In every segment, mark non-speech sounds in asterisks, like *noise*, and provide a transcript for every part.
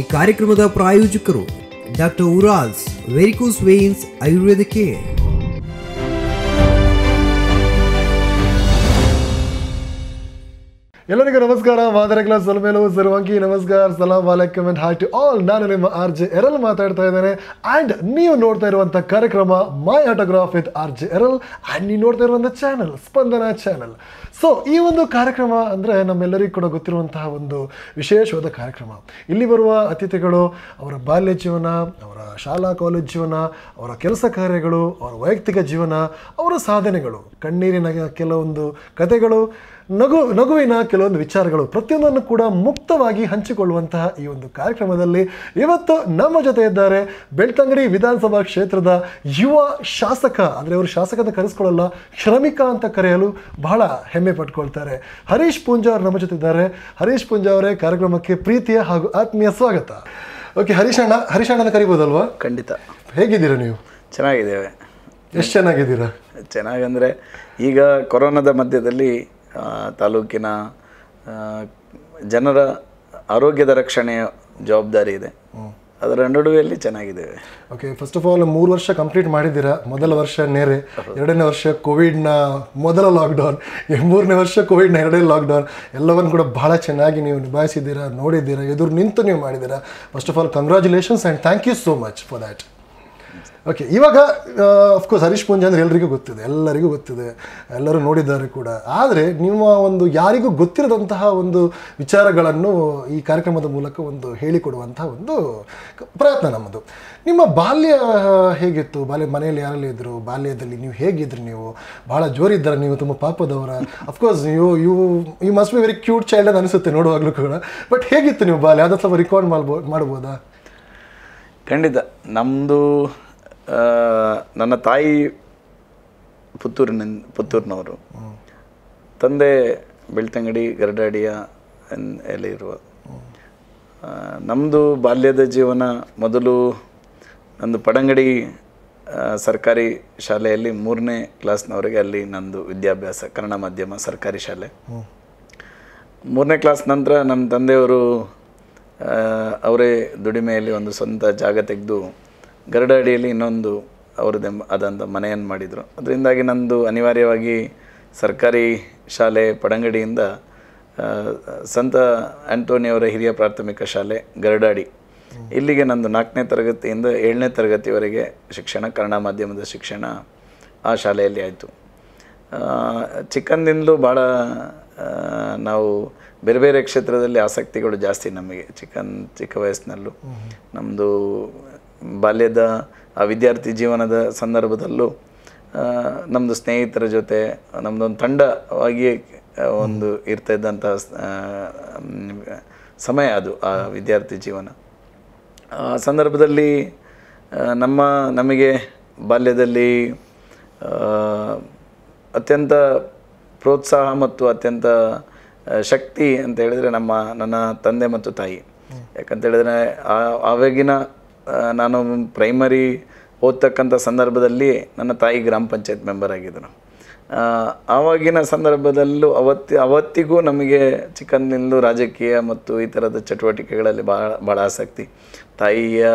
ಈ ಕಾರ್ಯಕ್ರಮದ ಪ್ರಾಯೋಜಕರು doctor ಉರಾಲ್ಸ್ varicose veins Ayurveda care ಎಲ್ಲರಿಗೂ ನಮಸ್ಕಾರ ಮಾದರ ಕ್ಲಾಸ್ ಸಲಮೇಲು ನಮಸ್ಕಾರ ಸಲಾಂ ವಾಲೇಕಮ್ ಅಂಡ್ ಹಾಯ್ ಟು ಆಲ್ ನಾನು ನಿಮ್ಮ ಆರ್ ಜೆ ಎರಲ್ ಮಾತಾಡ್ತಾ ಇದ್ದೇನೆ ಆ್ಯಂಡ್ ನೀವು ನೋಡ್ತಾ ಇರುವಂಥ ಕಾರ್ಯಕ್ರಮ my autograph with R J Errol and ನೀವು ನೋಡ್ತಾ ಇರುವಂಥ ಚಾನಲ್ ಸ್ಪಂದನ ಚಾನಲ್ ಸೊ ಈ ಒಂದು ಕಾರ್ಯಕ್ರಮ ಅಂದರೆ ನಮ್ಮೆಲ್ಲರಿಗೂ ಕೂಡ ಗೊತ್ತಿರುವಂತಹ ಒಂದು ವಿಶೇಷವಾದ ಕಾರ್ಯಕ್ರಮ ಇಲ್ಲಿ ಬರುವ ಅತಿಥಿಗಳು ಅವರ ಬಾಲ್ಯ ಜೀವನ ಅವರ ಶಾಲಾ ಕಾಲೇಜು ಜೀವನ ಅವರ ಕೆಲಸ ಕಾರ್ಯಗಳು ಅವರ ವೈಯಕ್ತಿಕ ಜೀವನ ಅವರ ಸಾಧನೆಗಳು ಕಣ್ಣೀರಿನ ಕೆಲವೊಂದು ಕಥೆಗಳು ನಗು ನಗುವಿನ ಕೆಲವೊಂದು ವಿಚಾರಗಳು ಪ್ರತಿಯೊಂದನ್ನು ಕೂಡ ಮುಕ್ತವಾಗಿ ಹಂಚಿಕೊಳ್ಳುವಂತಹ ಈ ಒಂದು ಕಾರ್ಯಕ್ರಮದಲ್ಲಿ ಇವತ್ತು ನಮ್ಮ ಜೊತೆ ಇದ್ದಾರೆ ಬೆಳ್ತಂಗಡಿ ವಿಧಾನಸಭಾ ಕ್ಷೇತ್ರದ ಯುವ ಶಾಸಕ ಅಂದರೆ ಅವರು ಶಾಸಕನ ಕರೆಸ್ಕೊಳ್ಳಲ್ಲ ಶ್ರಮಿಕ ಅಂತ ಕರೆಯಲು ಬಹಳ ಹೆಮ್ಮೆ ಪಟ್ಕೊಳ್ತಾರೆ ಹರೀಶ್ ಪೂಂಜಾ ಅವರು ನಮ್ಮ ಜೊತೆ ಇದ್ದಾರೆ ಹರೀಶ್ ಪೂಂಜಾ ಅವರೇ ಕಾರ್ಯಕ್ರಮಕ್ಕೆ ಪ್ರೀತಿಯ ಹಾಗೂ ಆತ್ಮೀಯ ಸ್ವಾಗತ ಓಕೆ ಹರೀಶ್ ಅಣ್ಣ ಹರೀಶ್ ಅಣ್ಣನ ಕರಿಬೋದಲ್ವಾ ಖಂಡಿತ ಹೇಗಿದ್ದೀರಾ ನೀವು ಚೆನ್ನಾಗಿದ್ದೇವೆ ಎಷ್ಟು ಚೆನ್ನಾಗಿದ್ದೀರಾ ಚೆನ್ನಾಗಂದರೆ ಈಗ ಕೊರೋನಾದ ಮಧ್ಯದಲ್ಲಿ ತಾಲೂಕಿನ ಜನರ ಆರೋಗ್ಯದ ರಕ್ಷಣೆಯ ಜವಾಬ್ದಾರಿ ಇದೆ ಅದರ ನಡುವೆಯಲ್ಲಿ ಚೆನ್ನಾಗಿದೆ ಓಕೆ ಫಸ್ಟ್ ಆಫ್ ಆಲ್ ಮೂರು ವರ್ಷ ಕಂಪ್ಲೀಟ್ ಮಾಡಿದ್ದೀರಾ ಮೊದಲ ವರ್ಷ ನೇರೆ ಎರಡನೇ ವರ್ಷ ಕೋವಿಡ್ನ ಮೊದಲ ಲಾಕ್ಡೌನ್ ಮೂರನೇ ವರ್ಷ ಕೋವಿಡ್ನ ಎರಡನೇ ಲಾಕ್ಡೌನ್ ಎಲ್ಲವನ್ನು ಕೂಡ ಭಾಳ ಚೆನ್ನಾಗಿ ನೀವು ನಿಭಾಯಿಸಿದ್ದೀರಾ ನೋಡಿದ್ದೀರಾ ಎದುರು ನಿಂತು ನೀವು ಮಾಡಿದ್ದೀರಾ first of all congratulations and thank you so much for that okay ಇವಾಗ ಅಫ್ಕೋರ್ಸ್ ಹರೀಶ್ ಪೂಂಜೆ ಅಂದರೆ ಎಲ್ಲರಿಗೂ ಗೊತ್ತಿದೆ ಎಲ್ಲರಿಗೂ ಗೊತ್ತಿದೆ ಎಲ್ಲರೂ ನೋಡಿದ್ದಾರೆ ಕೂಡ ಆದರೆ ನಿಮ್ಮ ಒಂದು ಯಾರಿಗೂ ಗೊತ್ತಿರದಂತಹ ಒಂದು ವಿಚಾರಗಳನ್ನು ಈ ಕಾರ್ಯಕ್ರಮದ ಮೂಲಕ ಒಂದು ಹೇಳಿಕೊಡುವಂತಹ ಒಂದು ಪ್ರಯತ್ನ ನಮ್ಮದು ನಿಮ್ಮ ಬಾಲ್ಯ ಹೇಗಿತ್ತು ಬಾಲ್ಯ ಮನೆಯಲ್ಲಿ ಯಾರಲ್ಲಿ ಇದ್ದರು ಬಾಲ್ಯದಲ್ಲಿ ನೀವು ಹೇಗಿದ್ರಿ ನೀವು ಭಾಳ ಜೋರಿದ್ದಾರೆ ನೀವು ತುಂಬ ಪಾಪದವರ ಅಫ್ಕೋರ್ಸ್ ನೀವು you you must be very cute child ಅಂತ ಅನಿಸುತ್ತೆ ನೋಡುವಾಗಲೂ ಕೂಡ ಬಟ್ ಹೇಗಿತ್ತು ನೀವು ಬಾಲ್ಯ ಅದ ಸ್ವಲ್ಪ ರಿಕಾರ್ಡ್ ಮಾಡ್ಬೋ ಮಾಡ್ಬೋದಾ ಖಂಡಿತ ನಮ್ಮದು ನನ್ನ ತಾಯಿ ಪುತ್ತೂರಿನ ಪುತ್ತೂರಿನವರು ತಂದೆ ಬೆಳ್ತಂಗಡಿ ಗರಡಾಡಿಯ ಎಲ್ಲ ಇರುವ ನಮ್ಮದು ಬಾಲ್ಯದ ಜೀವನ ಮೊದಲು ನಂದು ಪಡಂಗಡಿ ಸರ್ಕಾರಿ ಶಾಲೆಯಲ್ಲಿ ಮೂರನೇ ಕ್ಲಾಸ್ನವರೆಗೆ ಅಲ್ಲಿ ನಂದು ವಿದ್ಯಾಭ್ಯಾಸ ಕನ್ನಡ ಮಾಧ್ಯಮ ಸರ್ಕಾರಿ ಶಾಲೆ ಮೂರನೇ ಕ್ಲಾಸ್ ನಂತರ ನಮ್ಮ ತಂದೆಯವರು ಅವರೇ ದುಡಿಮೆಯಲ್ಲಿ ಒಂದು ಸ್ವಂತ ಜಾಗ ತೆಗೆದು ಗರಡಹಳ್ಳಿಯಲ್ಲಿ ಇನ್ನೊಂದು ಅವ್ರದ್ದು ಆದಂಥ ಮನೆಯನ್ನು ಮಾಡಿದರು ಅದರಿಂದಾಗಿ ನಂದು ಅನಿವಾರ್ಯವಾಗಿ ಸರ್ಕಾರಿ ಶಾಲೆ ಪಡಂಗಡಿಯಿಂದ ಸಂತ ಆ್ಯಂಟೋನಿಯವರ ಹಿರಿಯ ಪ್ರಾಥಮಿಕ ಶಾಲೆ ಗರಡಾಡಿ ಇಲ್ಲಿಗೆ ನಂದು ನಾಲ್ಕನೇ ತರಗತಿಯಿಂದ ಏಳನೇ ತರಗತಿವರೆಗೆ ಶಿಕ್ಷಣ ಕನ್ನಡ ಮಾಧ್ಯಮದ ಶಿಕ್ಷಣ ಆ ಶಾಲೆಯಲ್ಲಿ ಆಯಿತು ಚಿಕ್ಕಂದಿಂದಲೂ ಭಾಳ ನಾವು ಬೇರೆ ಬೇರೆ ಕ್ಷೇತ್ರದಲ್ಲಿ ಆಸಕ್ತಿಗಳು ಜಾಸ್ತಿ ನಮಗೆ ಚಿಕನ್ ಚಿಕ್ಕ ವಯಸ್ಸಿನಲ್ಲೂ ನಮ್ಮದು ಬಾಲ್ಯದ ಆ ವಿದ್ಯಾರ್ಥಿ ಜೀವನದ ಸಂದರ್ಭದಲ್ಲೂ ನಮ್ಮದು ಸ್ನೇಹಿತರ ಜೊತೆ ನಮ್ಮದೊಂದು ತಂಡವಾಗಿಯೇ ಒಂದು ಇರ್ತಾ ಇದ್ದಂಥ ಸಮಯ ಅದು ಆ ವಿದ್ಯಾರ್ಥಿ ಜೀವನ ಆ ಸಂದರ್ಭದಲ್ಲಿ ನಮ್ಮ ನಮಗೆ ಬಾಲ್ಯದಲ್ಲಿ ಅತ್ಯಂತ ಪ್ರೋತ್ಸಾಹ ಮತ್ತು ಅತ್ಯಂತ ಶಕ್ತಿ ಅಂತ ಹೇಳಿದರೆ ನಮ್ಮ ನನ್ನ ತಂದೆ ಮತ್ತು ತಾಯಿ ಯಾಕಂತ ಆ ಆವಾಗಿನ ನಾನು ಪ್ರೈಮರಿ ಓದ್ತಕ್ಕಂಥ ಸಂದರ್ಭದಲ್ಲಿ ನನ್ನ ತಾಯಿ ಗ್ರಾಮ ಪಂಚಾಯತ್ ಮೆಂಬರ್ ಆಗಿದ್ದರು ಆವಾಗಿನ ಸಂದರ್ಭದಲ್ಲೂ ಅವತ್ತಿ ಅವತ್ತಿಗೂ ನಮಗೆ ಚಿಕ್ಕಂದಿನಿಂದ ರಾಜಕೀಯ ಮತ್ತು ಈ ಥರದ ಚಟುವಟಿಕೆಗಳಲ್ಲಿ ಭಾಳ ಭಾಳ ಆಸಕ್ತಿ ತಾಯಿಯ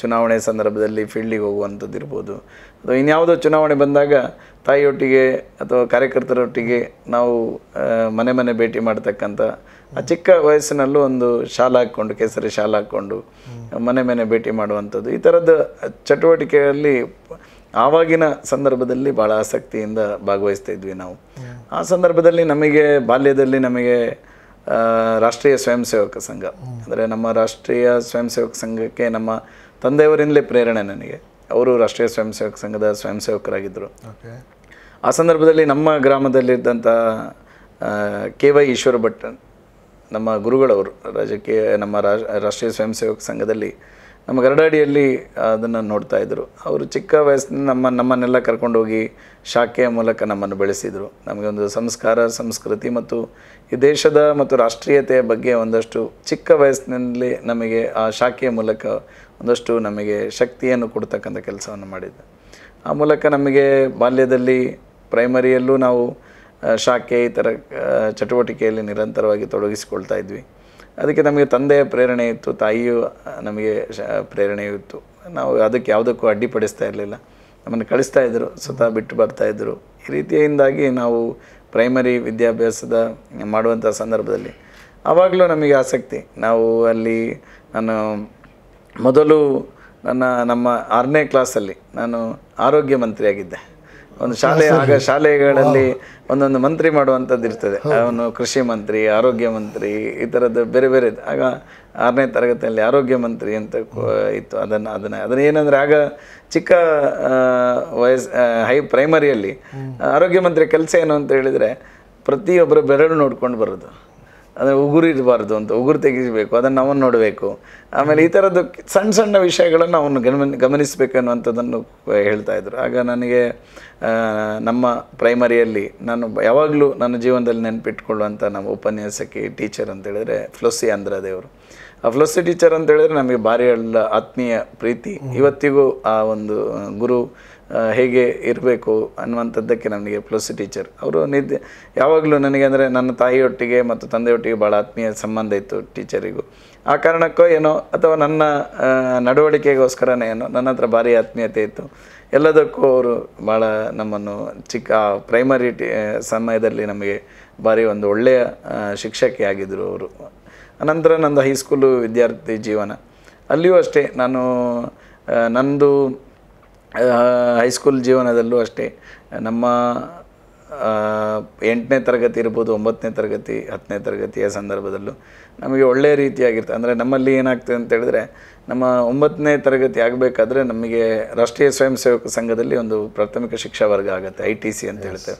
ಚುನಾವಣೆ ಸಂದರ್ಭದಲ್ಲಿ ಫೀಲ್ಡಿಗೆ ಹೋಗುವಂಥದ್ದು ಇರ್ಬೋದು ಅಥವಾ ಇನ್ಯಾವುದೋ ಚುನಾವಣೆ ಬಂದಾಗ ತಾಯಿಯೊಟ್ಟಿಗೆ ಅಥವಾ ಕಾರ್ಯಕರ್ತರೊಟ್ಟಿಗೆ ನಾವು ಮನೆ ಮನೆ ಭೇಟಿ ಮಾಡ್ತಕ್ಕಂಥ ಆ ಚಿಕ್ಕ ವಯಸ್ಸಿನಲ್ಲೂ ಒಂದು ಶಾಲ ಹಾಕ್ಕೊಂಡು ಕೇಸರಿ ಶಾಲ ಹಾಕ್ಕೊಂಡು ಮನೆ ಮನೆ ಭೇಟಿ ಮಾಡುವಂಥದ್ದು ಈ ಥರದ ಚಟುವಟಿಕೆಯಲ್ಲಿ ಆವಾಗಿನ ಸಂದರ್ಭದಲ್ಲಿ ಭಾಳ ಆಸಕ್ತಿಯಿಂದ ಭಾಗವಹಿಸ್ತಾ ಇದ್ವಿ ನಾವು ಆ ಸಂದರ್ಭದಲ್ಲಿ ನಮಗೆ ಬಾಲ್ಯದಲ್ಲಿ ನಮಗೆ ರಾಷ್ಟ್ರೀಯ ಸ್ವಯಂ ಸೇವಕ ಸಂಘ ಅಂದರೆ ನಮ್ಮ ರಾಷ್ಟ್ರೀಯ ಸ್ವಯಂ ಸೇವಕ ಸಂಘಕ್ಕೆ ನಮ್ಮ ತಂದೆಯವರಿಂದಲೇ ಪ್ರೇರಣೆ ನನಗೆ ಅವರು ರಾಷ್ಟ್ರೀಯ ಸ್ವಯಂ ಸೇವಕ ಸಂಘದ ಸ್ವಯಂ ಸೇವಕರಾಗಿದ್ದರು ಆ ಸಂದರ್ಭದಲ್ಲಿ ನಮ್ಮ ಗ್ರಾಮದಲ್ಲಿದ್ದಂಥ ಕೆ ವೈ ಈಶ್ವರ ಭಟ್ ನಮ್ಮ ಗುರುಗಳವರು ರಾಜಕೀಯ ನಮ್ಮ ರಾಷ್ಟ್ರೀಯ ಸ್ವಯಂ ಸೇವಕ ಸಂಘದಲ್ಲಿ ನಮ್ಮ ಗರಡಾಡಿಯಲ್ಲಿ ಅದನ್ನು ನೋಡ್ತಾ ಇದ್ದರು ಅವರು ಚಿಕ್ಕ ವಯಸ್ಸಿನ ನಮ್ಮ ನಮ್ಮನ್ನೆಲ್ಲ ಕರ್ಕೊಂಡೋಗಿ ಶಾಖೆಯ ಮೂಲಕ ನಮ್ಮನ್ನು ಬೆಳೆಸಿದರು ನಮಗೆ ಒಂದು ಸಂಸ್ಕಾರ ಸಂಸ್ಕೃತಿ ಮತ್ತು ಈ ದೇಶದ ಮತ್ತು ರಾಷ್ಟ್ರೀಯತೆಯ ಬಗ್ಗೆ ಒಂದಷ್ಟು ಚಿಕ್ಕ ವಯಸ್ಸಿನಲ್ಲಿ ನಮಗೆ ಆ ಶಾಖೆಯ ಮೂಲಕ ಒಂದಷ್ಟು ನಮಗೆ ಶಕ್ತಿಯನ್ನು ಕೊಡ್ತಕ್ಕಂಥ ಕೆಲಸವನ್ನು ಮಾಡಿದ್ದೆ ಆ ಮೂಲಕ ನಮಗೆ ಬಾಲ್ಯದಲ್ಲಿ ಪ್ರೈಮರಿಯಲ್ಲೂ ನಾವು ಶಾಖೆ ಈ ಥರ ಚಟುವಟಿಕೆಯಲ್ಲಿ ನಿರಂತರವಾಗಿ ತೊಡಗಿಸಿಕೊಳ್ತಾ ಇದ್ವಿ ಅದಕ್ಕೆ ನಮಗೆ ತಂದೆಯ ಪ್ರೇರಣೆ ಇತ್ತು ತಾಯಿಯು ನಮಗೆ ಶ ಪ್ರೇರಣೆಯೂ ಇತ್ತು ನಾವು ಅದಕ್ಕೆ ಯಾವುದಕ್ಕೂ ಅಡ್ಡಿಪಡಿಸ್ತಾ ಇರಲಿಲ್ಲ ನಮ್ಮನ್ನು ಕಳಿಸ್ತಾ ಇದ್ದರು ಸ್ವತಃ ಬಿಟ್ಟು ಬರ್ತಾಯಿದ್ರು ಈ ರೀತಿಯಿಂದಾಗಿ ನಾವು ಪ್ರೈಮರಿ ವಿದ್ಯಾಭ್ಯಾಸದ ಮಾಡುವಂಥ ಸಂದರ್ಭದಲ್ಲಿ ಆವಾಗಲೂ ನಮಗೆ ಆಸಕ್ತಿ ನಾವು ಅಲ್ಲಿ ನಾನು ಮೊದಲು ನನ್ನ ನಮ್ಮ ಆರನೇ ಕ್ಲಾಸಲ್ಲಿ ನಾನು ಆರೋಗ್ಯ ಮಂತ್ರಿಯಾಗಿದ್ದೆ ಒಂದು ಶಾಲೆ ಆಗ ಶಾಲೆಗಳಲ್ಲಿ ಒಂದೊಂದು ಮಂತ್ರಿ ಮಾಡುವಂಥದ್ದು ಇರ್ತದೆ ಅವನು ಕೃಷಿ ಮಂತ್ರಿ ಆರೋಗ್ಯ ಮಂತ್ರಿ ಈ ಥರದ್ದು ಬೇರೆ ಬೇರೆ ಆಗ ಆರನೇ ತರಗತಿಯಲ್ಲಿ ಆರೋಗ್ಯ ಮಂತ್ರಿ ಅಂತ ಇತ್ತು ಅದನ್ನು ಅದನ್ನು ಅದನ್ನು ಏನಂದರೆ ಆಗ ಚಿಕ್ಕ ವಯಸ್ ಹೈ ಪ್ರೈಮರಿಯಲ್ಲಿ ಆರೋಗ್ಯ ಮಂತ್ರಿ ಕೆಲಸ ಏನು ಅಂತ ಹೇಳಿದರೆ ಪ್ರತಿಯೊಬ್ಬರು ಬೆರಳು ನೋಡ್ಕೊಂಡು ಬರೋದು ಅಂದರೆ ಉಗುರಿರಬಾರ್ದು ಅಂತ ಉಗುರು ತೆಗಿಸಬೇಕು ಅದನ್ನು ಅವನು ನೋಡಬೇಕು ಆಮೇಲೆ ಈ ಥರದ್ದು ಸಣ್ಣ ಸಣ್ಣ ವಿಷಯಗಳನ್ನು ಅವನು ಗಮನ ಗಮನಿಸಬೇಕು ಅನ್ನುವಂಥದ್ದನ್ನು ಹೇಳ್ತಾ ಇದ್ದರು ಆಗ ನನಗೆ ನಮ್ಮ ಪ್ರೈಮರಿಯಲ್ಲಿ ನಾನು ಯಾವಾಗಲೂ ನನ್ನ ಜೀವನದಲ್ಲಿ ನೆನಪಿಟ್ಕೊಳ್ಳುವಂಥ ನಮ್ಮ ಉಪನ್ಯಾಸಕ್ಕೆ ಟೀಚರ್ ಅಂತೇಳಿದ್ರೆ ಫ್ಲೊಸಿ ಅಂದ್ರದೇವರು ಆ ಫ್ಲೊಸಿ ಟೀಚರ್ ಅಂತೇಳಿದ್ರೆ ನಮಗೆ ಭಾರಿ ಎಲ್ಲ ಆತ್ಮೀಯ ಪ್ರೀತಿ ಇವತ್ತಿಗೂ ಆ ಒಂದು ಗುರು ಹೇಗೆ ಇರಬೇಕು ಅನ್ನುವಂಥದ್ದಕ್ಕೆ ನನಗೆ ಪ್ಲಸ್ ಟೀಚರ್ ಅವರು ನಿದ್ದೆ ಯಾವಾಗಲೂ ನನಗೆ ಅಂದರೆ ನನ್ನ ತಾಯಿಯೊಟ್ಟಿಗೆ ಮತ್ತು ತಂದೆಯೊಟ್ಟಿಗೆ ಭಾಳ ಆತ್ಮೀಯ ಸಂಬಂಧ ಇತ್ತು ಟೀಚರಿಗೂ ಆ ಕಾರಣಕ್ಕೋ ಏನೋ ಅಥವಾ ನನ್ನ ನಡವಳಿಕೆಗೋಸ್ಕರನೇ ಏನೋ ನನ್ನ ಹತ್ರ ಭಾರಿ ಆತ್ಮೀಯತೆ ಇತ್ತು ಎಲ್ಲದಕ್ಕೂ ಅವರು ಭಾಳ ನಮ್ಮನ್ನು ಚಿಕ್ಕ ಪ್ರೈಮರಿ ಟಿ ಸಮಯದಲ್ಲಿ ನಮಗೆ ಭಾರಿ ಒಂದು ಒಳ್ಳೆಯ ಶಿಕ್ಷಕಿಯಾಗಿದ್ದರು ಅವರು ಅನಂತರ ನಂದು ಹೈಸ್ಕೂಲು ವಿದ್ಯಾರ್ಥಿ ಜೀವನ ಅಲ್ಲಿಯೂ ಅಷ್ಟೇ ನಾನು ನಂದು ಹೈಸ್ಕೂಲ್ ಜೀವನದಲ್ಲೂ ಅಷ್ಟೇ ನಮ್ಮ ಎಂಟನೇ ತರಗತಿ ಇರ್ಬೋದು ಒಂಬತ್ತನೇ ತರಗತಿ ಹತ್ತನೇ ತರಗತಿಯ ಸಂದರ್ಭದಲ್ಲೂ ನಮಗೆ ಒಳ್ಳೆಯ ರೀತಿಯಾಗಿರ್ತದೆ ಅಂದರೆ ನಮ್ಮಲ್ಲಿ ಏನಾಗ್ತದೆ ಅಂತ ಹೇಳಿದ್ರೆ ನಮ್ಮ ಒಂಬತ್ತನೇ ತರಗತಿ ಆಗಬೇಕಾದ್ರೆ ನಮಗೆ ರಾಷ್ಟ್ರೀಯ ಸ್ವಯಂ ಸೇವಕ ಸಂಘದಲ್ಲಿ ಒಂದು ಪ್ರಾಥಮಿಕ ಶಿಕ್ಷಾ ವರ್ಗ ಆಗುತ್ತೆ ಐ ಟಿ ಸಿ ಅಂತ ಹೇಳ್ತೇವೆ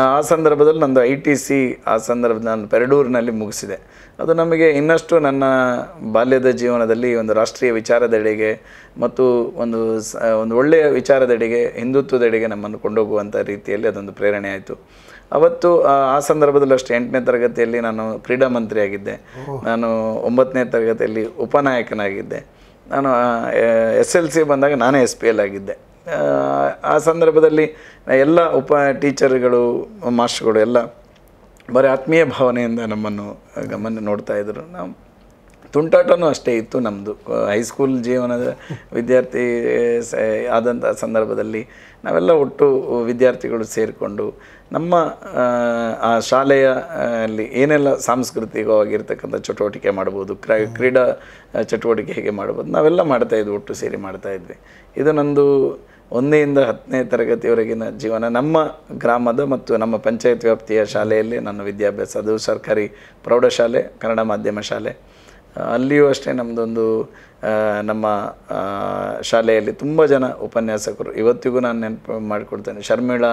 ಆ ಸಂದರ್ಭದಲ್ಲಿ ನಂದು ಐ ಟಿ ಸಿ ಆ ಸಂದರ್ಭ ನಾನು ಪೆರಡೂರಿನಲ್ಲಿ ಮುಗಿಸಿದೆ ಅದು ನಮಗೆ ಇನ್ನಷ್ಟು ನನ್ನ ಬಾಲ್ಯದ ಜೀವನದಲ್ಲಿ ಒಂದು ರಾಷ್ಟ್ರೀಯ ವಿಚಾರದೆಡೆಗೆ ಮತ್ತು ಒಂದು ಒಂದು ಒಳ್ಳೆಯ ವಿಚಾರದೆಡೆಗೆ ಹಿಂದುತ್ವದೆಡೆಗೆ ನಮ್ಮನ್ನು ಕೊಂಡೋಗುವಂಥ ರೀತಿಯಲ್ಲಿ ಅದೊಂದು ಪ್ರೇರಣೆ ಆಯಿತು ಅವತ್ತು ಆ ಸಂದರ್ಭದಲ್ಲಿ ಅಷ್ಟೇ ಎಂಟನೇ ತರಗತಿಯಲ್ಲಿ ನಾನು ಕ್ರೀಡಾ ಮಂತ್ರಿಯಾಗಿದ್ದೆ ನಾನು ಒಂಬತ್ತನೇ ತರಗತಿಯಲ್ಲಿ ಉಪನಾಯಕನಾಗಿದ್ದೆ ನಾನು ಎಸ್ ಎಲ್ ಸಿ ಬಂದಾಗ ನಾನೇ ಎಸ್ ಪಿ ಎಲ್ ಆಗಿದ್ದೆ ಆ ಸಂದರ್ಭದಲ್ಲಿ ಎಲ್ಲ ಉಪ ಟೀಚರ್ಗಳು ಮಾಸ್ಟರ್ಗಳು ಎಲ್ಲ ಬರೀ ಆತ್ಮೀಯ ಭಾವನೆಯಿಂದ ನಮ್ಮನ್ನು ಗಮನ ನೋಡ್ತಾ ಇದ್ದರು ನಾವು ತುಂಟಾಟವೂ ಅಷ್ಟೇ ಇತ್ತು ನಮ್ಮದು ಹೈಸ್ಕೂಲ್ ಜೀವನದ ವಿದ್ಯಾರ್ಥಿ ಆದಂಥ ಸಂದರ್ಭದಲ್ಲಿ ನಾವೆಲ್ಲ ಒಟ್ಟು ವಿದ್ಯಾರ್ಥಿಗಳು ಸೇರಿಕೊಂಡು ನಮ್ಮ ಆ ಶಾಲೆಯ ಅಲ್ಲಿ ಏನೆಲ್ಲ ಸಾಂಸ್ಕೃತಿಕವಾಗಿರ್ತಕ್ಕಂಥ ಚಟುವಟಿಕೆ ಮಾಡ್ಬೋದು ಕ್ರ ಕ್ರೀಡಾ ಚಟುವಟಿಕೆ ಹೇಗೆ ಮಾಡ್ಬೋದು ನಾವೆಲ್ಲ ಮಾಡ್ತಾಯಿದ್ವಿ ಒಟ್ಟು ಸೇರಿ ಮಾಡ್ತಾಯಿದ್ವಿ ಇದು ನಂದು ಒಂದೆಯಿಂದ ಹತ್ತನೇ ತರಗತಿವರೆಗಿನ ಜೀವನ ನಮ್ಮ ಗ್ರಾಮದ ಮತ್ತು ನಮ್ಮ ಪಂಚಾಯತ್ ವ್ಯಾಪ್ತಿಯ ಶಾಲೆಯಲ್ಲಿ ನನ್ನ ವಿದ್ಯಾಭ್ಯಾಸ ಅದು ಸರ್ಕಾರಿ ಪ್ರೌಢಶಾಲೆ ಕನ್ನಡ ಮಾಧ್ಯಮ ಶಾಲೆ ಅಲ್ಲಿಯೂ ಅಷ್ಟೇ ನಮ್ಮದೊಂದು ನಮ್ಮ ಶಾಲೆಯಲ್ಲಿ ತುಂಬ ಜನ ಉಪನ್ಯಾಸಕರು ಇವತ್ತಿಗೂ ನಾನು ನೆನಪು ಮಾಡಿಕೊಡ್ತೇನೆ ಶರ್ಮಿಳಾ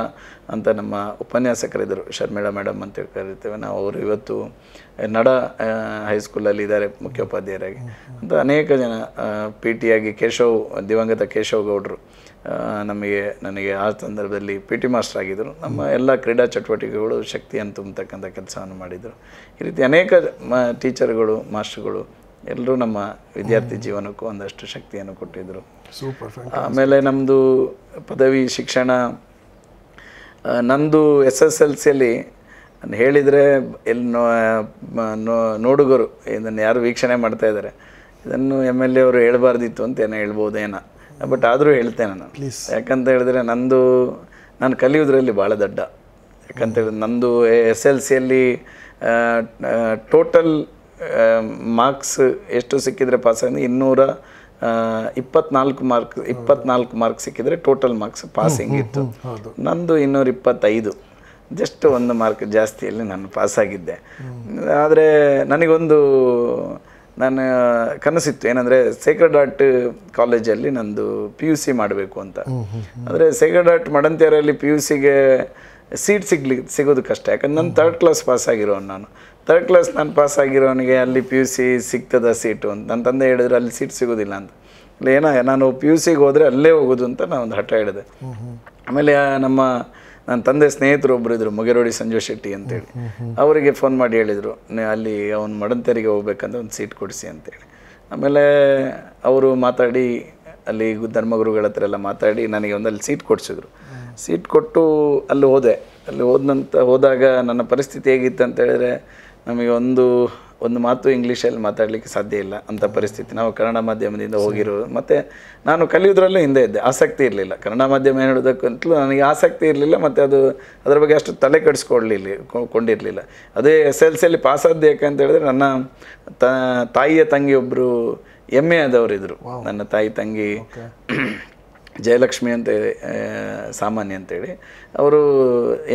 ಅಂತ ನಮ್ಮ ಉಪನ್ಯಾಸಕರಿದ್ದರು ಶರ್ಮಿಳಾ ಮೇಡಮ್ ಅಂತ ಕರಿತೇವೆ ನಾವು ಅವರು ಇವತ್ತು ನಡ ಹೈಸ್ಕೂಲಲ್ಲಿ ಇದ್ದಾರೆ ಮುಖ್ಯೋಪಾಧ್ಯಾಯರಾಗಿ ಅಂತ ಅನೇಕ ಜನ ಪಿ ಟಿಯಾಗಿ ಕೇಶವ್ ದಿವಂಗತ ಕೇಶವ್ ಗೌಡರು ನಮಗೆ ನನಗೆ ಆ ಸಂದರ್ಭದಲ್ಲಿ ಪಿ ಟಿ ಮಾಸ್ಟರ್ ಆಗಿದ್ದರು ನಮ್ಮ ಎಲ್ಲ ಕ್ರೀಡಾ ಚಟುವಟಿಕೆಗಳು ಶಕ್ತಿಯನ್ನು ತುಂಬತಕ್ಕಂಥ ಕೆಲಸವನ್ನು ಮಾಡಿದರು ಈ ರೀತಿ ಅನೇಕ ಮ ಟೀಚರ್ಗಳು ಮಾಸ್ಟರ್ಗಳು ಎಲ್ಲರೂ ನಮ್ಮ ವಿದ್ಯಾರ್ಥಿ ಜೀವನಕ್ಕೂ ಒಂದಷ್ಟು ಶಕ್ತಿಯನ್ನು ಕೊಟ್ಟಿದ್ದರು ಆಮೇಲೆ ನಮ್ಮದು ಪದವಿ ಶಿಕ್ಷಣ ನಂದು ಎಸ್ ಎಸ್ ಎಲ್ ಸಿಯಲ್ಲಿ ಹೇಳಿದರೆ ಎಲ್ಲಿ ನೋಡುಗರು ಇದನ್ನು ಯಾರು ವೀಕ್ಷಣೆ ಮಾಡ್ತಾ ಇದ್ದಾರೆ ಇದನ್ನು ಎಮ್ ಎಲ್ ಎ ಅವರು ಹೇಳಬಾರ್ದಿತ್ತು ಅಂತ ಏನೋ ಹೇಳ್ಬೋದೇನೋ ಬಟ್ ಆದರೂ ಹೇಳ್ತೇನೆ ನಾನು ಪ್ಲೀಸ್ ಯಾಕಂತ ಹೇಳಿದ್ರೆ ನಂದು ನಾನು ಕಲಿಯೋದ್ರಲ್ಲಿ ಭಾಳ ದೊಡ್ಡ ಯಾಕಂತ ಹೇಳಿದ್ರೆ ನಂದು ಎಸ್ ಎಲ್ ಸಿಯಲ್ಲಿ ಟೋಟಲ್ ಮಾರ್ಕ್ಸ್ ಎಷ್ಟು ಸಿಕ್ಕಿದರೆ ಪಾಸ್ ಆಗಿದೆ ಇನ್ನೂರ ಇಪ್ಪತ್ನಾಲ್ಕು ಮಾರ್ಕ್ ಇಪ್ಪತ್ನಾಲ್ಕು ಮಾರ್ಕ್ ಸಿಕ್ಕಿದರೆ ಟೋಟಲ್ ಮಾರ್ಕ್ಸ್ ಪಾಸಿಂಗ್ ಇತ್ತು ನಂದು ಇನ್ನೂರ ಇಪ್ಪತ್ತೈದು ಜಸ್ಟ್ ಒಂದು ಮಾರ್ಕ್ ಜಾಸ್ತಿಯಲ್ಲಿ ನಾನು ಪಾಸಾಗಿದ್ದೆ ಆದರೆ ನನಗೊಂದು ನಾನು ಕನಸಿತ್ತು ಏನಂದರೆ ಸೇಕ್ರೆಡ್ ಆರ್ಟ್ ಕಾಲೇಜಲ್ಲಿ ನಂದು ಪಿ ಯು ಸಿ ಮಾಡಬೇಕು ಅಂತ ಅಂದರೆ ಸೇಕ್ರೆಡ್ ಆರ್ಟ್ ಮಡಂತಿಯರಲ್ಲಿ ಪಿ ಯು ಸಿಗೆ ಸೀಟ್ ಸಿಗ್ಲಿ ಸಿಗೋದು ಕಷ್ಟ ಯಾಕಂದ್ರೆ ನಾನು ತರ್ಡ್ ಕ್ಲಾಸ್ ಪಾಸ್ ಆಗಿರೋನು ನಾನು ತರ್ಡ್ ಕ್ಲಾಸ್ ನಾನು ಪಾಸ್ ಆಗಿರೋನಿಗೆ ಅಲ್ಲಿ ಪಿ ಯು ಸಿ ಸಿಗ್ತದ ಸೀಟು ಅಂತ ನನ್ನ ತಂದೆ ಹೇಳಿದ್ರೆ ಅಲ್ಲಿ ಸೀಟ್ ಸಿಗೋದಿಲ್ಲ ಅಂತ ಇಲ್ಲ ಏನೋ ನಾನು ಪಿ ಯು ಸಿಗೆ ಹೋದರೆ ಅಲ್ಲೇ ಹೋಗೋದು ಅಂತ ನಾನು ಒಂದು ಹಠ ಹೇಳಿದೆ ಆಮೇಲೆ ನಮ್ಮ ನನ್ನ ತಂದೆ ಸ್ನೇಹಿತರು ಇದ್ದರು ಮುಗೇರೋಡಿ ಸಂಜು ಶೆಟ್ಟಿ ಅಂತೇಳಿ ಅವರಿಗೆ ಫೋನ್ ಮಾಡಿ ಹೇಳಿದರು ಅಲ್ಲಿ ಅವನ ಮಡಂತೇರಿಗೆ ಹೋಗ್ಬೇಕಂದ್ರೆ ಒಂದು ಸೀಟ್ ಕೊಡಿಸಿ ಅಂತೇಳಿ ಆಮೇಲೆ ಅವರು ಮಾತಾಡಿ ಅಲ್ಲಿ ಧರ್ಮಗುರುಗಳ ಹತ್ರ ಎಲ್ಲ ಮಾತಾಡಿ ನನಗೆ ಒಂದಲ್ಲಿ ಸೀಟ್ ಕೊಡಿಸಿದ್ರು ಸೀಟ್ ಕೊಟ್ಟು ಅಲ್ಲಿ ಹೋದೆ ಅಲ್ಲಿ ಹೋದ ಹೋದಾಗ ನನ್ನ ಪರಿಸ್ಥಿತಿ ಹೇಗಿತ್ತು ಅಂತೇಳಿದರೆ ನಮಗೆ ಒಂದು ಒಂದು ಮಾತು ಇಂಗ್ಲೀಷಲ್ಲಿ ಮಾತಾಡಲಿಕ್ಕೆ ಸಾಧ್ಯ ಇಲ್ಲ ಅಂಥ ಪರಿಸ್ಥಿತಿ ನಾವು ಕನ್ನಡ ಮಾಧ್ಯಮದಿಂದ ಹೋಗಿರೋದು ಮತ್ತು ನಾನು ಕಲಿಯೋದ್ರಲ್ಲೂ ಹಿಂದೆ ಇದ್ದೆ ಆಸಕ್ತಿ ಇರಲಿಲ್ಲ ಕನ್ನಡ ಮಾಧ್ಯಮ ಹೇಳೋದಕ್ಕಂತಲೂ ನನಗೆ ಆಸಕ್ತಿ ಇರಲಿಲ್ಲ ಮತ್ತು ಅದು ಅದರ ಬಗ್ಗೆ ಅಷ್ಟು ತಲೆ ಕೆಡಿಸ್ಕೊಡ್ಲಿಲ್ಲ ಕೊಂಡಿರಲಿಲ್ಲ ಅದೇ ಎಸ್ ಎಲ್ ಸಿಯಲ್ಲಿ ಪಾಸಾದ್ದು ಯಾಕಂತ ಹೇಳಿದ್ರೆ ನನ್ನ ತಾಯಿಯ ತಂಗಿ ಒಬ್ಬರು ಎ ಆದವರಿದ್ದರು ನನ್ನ ತಾಯಿ ತಂಗಿ *clears throat* ಜಯಲಕ್ಷ್ಮಿ ಅಂತ ಸಾಮಾನ್ಯ ಅಂತೇಳಿ ಅವರು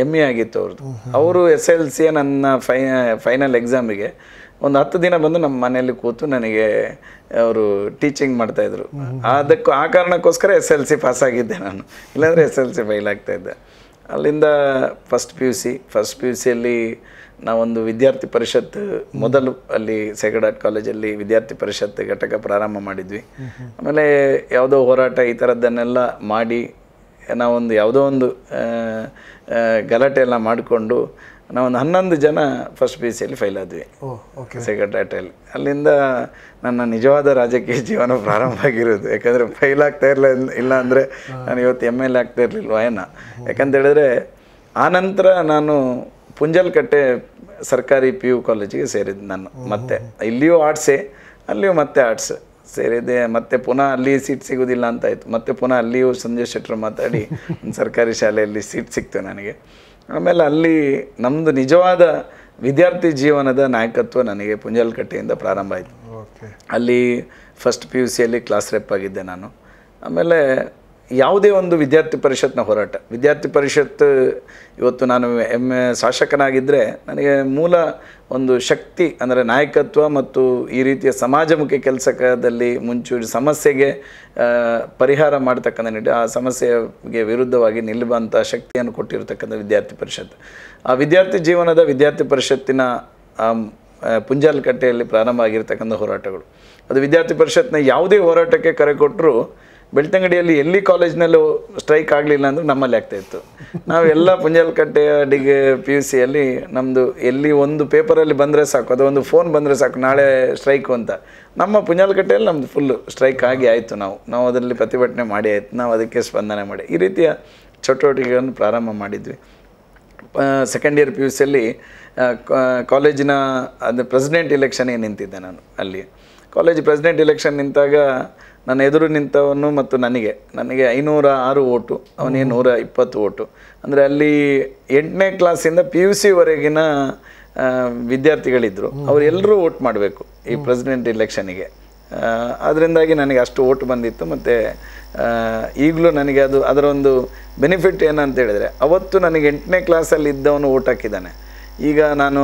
ಎಮ್ ಎ ಆಗಿತ್ತು ಅವ್ರದ್ದು ಅವರು ಎಸ್ ಎಲ್ ಸಿಯ ನನ್ನ ಫೈ ಫೈನಲ್ ಎಕ್ಸಾಮಿಗೆ ಒಂದು ಹತ್ತು ದಿನ ಬಂದು ನಮ್ಮ ಮನೆಯಲ್ಲಿ ಕೂತು ನನಗೆ ಅವರು ಟೀಚಿಂಗ್ ಮಾಡ್ತಾಯಿದ್ರು ಅದಕ್ಕೂ ಆ ಕಾರಣಕ್ಕೋಸ್ಕರ ಎಸ್ ಎಲ್ ಸಿ ಪಾಸ್ ಆಗಿದ್ದೆ ನಾನು ಇಲ್ಲಾಂದರೆ ಎಸ್ ಎಲ್ ಸಿ ಫೈಲ್ ಆಗ್ತಾಯಿದ್ದೆ ಅಲ್ಲಿಂದ first P U C first P U ಸಿಯಲ್ಲಿ ನಾವೊಂದು ವಿದ್ಯಾರ್ಥಿ ಪರಿಷತ್ ಮೊದಲು ಅಲ್ಲಿ ಸೆಕೆಡಾಟ್ ಕಾಲೇಜಲ್ಲಿ ವಿದ್ಯಾರ್ಥಿ ಪರಿಷತ್ ಘಟಕ ಪ್ರಾರಂಭ ಮಾಡಿದ್ವಿ ಆಮೇಲೆ ಯಾವುದೋ ಹೋರಾಟ ಈ ಥರದ್ದನ್ನೆಲ್ಲ ಮಾಡಿ ನಾವೊಂದು ಯಾವುದೋ ಒಂದು ಗಲಾಟೆ ಎಲ್ಲ ಮಾಡಿಕೊಂಡು ನಾವೊಂದು ಹನ್ನೊಂದು ಜನ ಫಸ್ಟ್ ಪಿ ಯು ಸಿಯಲ್ಲಿ ಫೈಲ್ ಆದ್ವಿ ಸೆಕ್ರೆಟೇಟಲ್ಲಿ ಅಲ್ಲಿಂದ ನನ್ನ ನಿಜವಾದ ರಾಜಕೀಯ ಜೀವನ ಪ್ರಾರಂಭ ಆಗಿರೋದು ಯಾಕಂದರೆ ಫೈಲ್ ಆಗ್ತಾ ಇರಲಿಲ್ಲ ಇಲ್ಲ ಅಂದರೆ ನಾನು ಇವತ್ತು ಎಮ್ ಎಲ್ ಎ ಆಗ್ತಾ ಇರಲಿಲ್ವ ಏನೋ ಯಾಕಂತ ಹೇಳಿದ್ರೆ ನಂತರ ನಾನು ಪುಂಜಲ್ಕಟ್ಟೆ ಸರ್ಕಾರಿ ಪಿ ಯು ಕಾಲೇಜಿಗೆ ಸೇರಿದ್ದು ನಾನು ಮತ್ತೆ ಇಲ್ಲಿಯೂ ಆರ್ಟ್ಸೇ ಅಲ್ಲಿಯೂ ಮತ್ತೆ ಆರ್ಟ್ಸ್ ಸೇರಿದೆ ಮತ್ತೆ ಪುನಃ ಅಲ್ಲಿ ಸೀಟ್ ಸಿಗೋದಿಲ್ಲ ಅಂತಾಯಿತು ಮತ್ತೆ ಪುನಃ ಅಲ್ಲಿಯೂ ಸಂಜಯ್ ಶೆಟ್ಟರು ಮಾತಾಡಿ *laughs* ಒಂದು ಸರ್ಕಾರಿ ಶಾಲೆಯಲ್ಲಿ ಸೀಟ್ ಸಿಕ್ತು ನನಗೆ ಆಮೇಲೆ ಅಲ್ಲಿ ನಮ್ಮದು ನಿಜವಾದ ವಿದ್ಯಾರ್ಥಿ ಜೀವನದ ನಾಯಕತ್ವ ನನಗೆ ಪುಂಜಲ್ಕಟ್ಟೆಯಿಂದ ಪ್ರಾರಂಭ ಆಯಿತು ಅಲ್ಲಿ ಫಸ್ಟ್ ಪಿ ಯು ಸಿಯಲ್ಲಿ ಕ್ಲಾಸ್ ರೆಪ್ ಆಗಿದ್ದೆ ನಾನು ಆಮೇಲೆ ಯಾವುದೇ ಒಂದು ವಿದ್ಯಾರ್ಥಿ ಪರಿಷತ್ನ ಹೋರಾಟ ವಿದ್ಯಾರ್ಥಿ ಪರಿಷತ್ತು ಇವತ್ತು ನಾನು ಎಮ್ ಎ ಶಾಸಕನಾಗಿದ್ದರೆ ನನಗೆ ಮೂಲ ಒಂದು ಶಕ್ತಿ ಅಂದರೆ ನಾಯಕತ್ವ ಮತ್ತು ಈ ರೀತಿಯ ಸಮಾಜಮುಖಿ ಕೆಲಸದಲ್ಲಿ ಮುಂಚೂಡಿ ಸಮಸ್ಯೆಗೆ ಪರಿಹಾರ ಮಾಡ್ತಕ್ಕಂಥ ನಿಟ್ಟು ಆ ಸಮಸ್ಯೆಗೆ ವಿರುದ್ಧವಾಗಿ ನಿಲ್ಲುವಂಥ ಶಕ್ತಿಯನ್ನು ಕೊಟ್ಟಿರತಕ್ಕಂಥ ವಿದ್ಯಾರ್ಥಿ ಪರಿಷತ್ ಆ ವಿದ್ಯಾರ್ಥಿ ಜೀವನದ ವಿದ್ಯಾರ್ಥಿ ಪರಿಷತ್ತಿನ ಪುಂಜಾಲಕಟ್ಟೆಯಲ್ಲಿ ಪ್ರಾರಂಭ ಆಗಿರ್ತಕ್ಕಂಥ ಹೋರಾಟಗಳು ಅದು ವಿದ್ಯಾರ್ಥಿ ಪರಿಷತ್ನ ಯಾವುದೇ ಹೋರಾಟಕ್ಕೆ ಕರೆ ಕೊಟ್ಟರೂ ಬೆಳ್ತಂಗಡಿಯಲ್ಲಿ ಎಲ್ಲಿ ಕಾಲೇಜ್ನಲ್ಲೂ ಸ್ಟ್ರೈಕ್ ಆಗಲಿಲ್ಲ ಅಂದರೆ ನಮ್ಮಲ್ಲಿ ಆಗ್ತಾಯಿತ್ತು ನಾವೆಲ್ಲ ಪುಂಜಲ್ಕಟ್ಟೆ ಡಿಗ್ರಿ ಪಿ ಯು ಸಿಯಲ್ಲಿ ನಮ್ಮದು ಎಲ್ಲಿ ಒಂದು ಪೇಪರಲ್ಲಿ ಬಂದರೆ ಸಾಕು ಅದು ಒಂದು ಫೋನ್ ಬಂದರೆ ಸಾಕು ನಾಳೆ ಸ್ಟ್ರೈಕು ಅಂತ ನಮ್ಮ ಪುಂಜಾಲ್ಕಟ್ಟೆಯಲ್ಲಿ ನಮ್ಮದು ಫುಲ್ಲು ಸ್ಟ್ರೈಕ್ ಆಗಿ ಆಯಿತು ನಾವು ನಾವು ಅದರಲ್ಲಿ ಪ್ರತಿಭಟನೆ ಮಾಡಿ ಆಯಿತು ನಾವು ಅದಕ್ಕೆ ಸ್ಪಂದನೆ ಮಾಡಿ ಈ ರೀತಿಯ ಚಟುವಟಿಕೆಗಳನ್ನು ಪ್ರಾರಂಭ ಮಾಡಿದ್ವಿ ಸೆಕೆಂಡ್ ಇಯರ್ ಪಿ ಯು ಸಿಯಲ್ಲಿ ಕಾಲೇಜಿನ ಅದು ಪ್ರೆಸಿಡೆಂಟ್ ಇಲೆಕ್ಷನ್ಗೆ ನಿಂತಿದ್ದೆ ನಾನು ಅಲ್ಲಿ ಕಾಲೇಜ್ ಪ್ರೆಸಿಡೆಂಟ್ ಇಲೆಕ್ಷನ್ ನಿಂತಾಗ ನನ್ನ ಎದುರು ನಿಂತವನು ಮತ್ತು ನನಗೆ ನನಗೆ ಐನೂರ ಆರು ಓಟು ಅವನಿಗೆ ನೂರ ಇಪ್ಪತ್ತು ಓಟು ಅಂದರೆ ಅಲ್ಲಿ ಎಂಟನೇ ಕ್ಲಾಸಿಂದ ಪಿ ಯು ಸಿವರೆಗಿನ ವಿದ್ಯಾರ್ಥಿಗಳಿದ್ದರು ಅವರೆಲ್ಲರೂ ಓಟ್ ಮಾಡಬೇಕು ಈ ಪ್ರೆಸಿಡೆಂಟ್ ಇಲೆಕ್ಷನಿಗೆ ಅದರಿಂದಾಗಿ ನನಗೆ ಅಷ್ಟು ಓಟ್ ಬಂದಿತ್ತು ಮತ್ತು ಈಗಲೂ ನನಗೆ ಅದು ಅದರ ಒಂದು ಬೆನಿಫಿಟ್ ಏನಂತ ಹೇಳಿದರೆ ಅವತ್ತು ನನಗೆ ಎಂಟನೇ ಕ್ಲಾಸಲ್ಲಿ ಇದ್ದವನು ಓಟ್ ಹಾಕಿದ್ದಾನೆ ಈಗ ನಾನು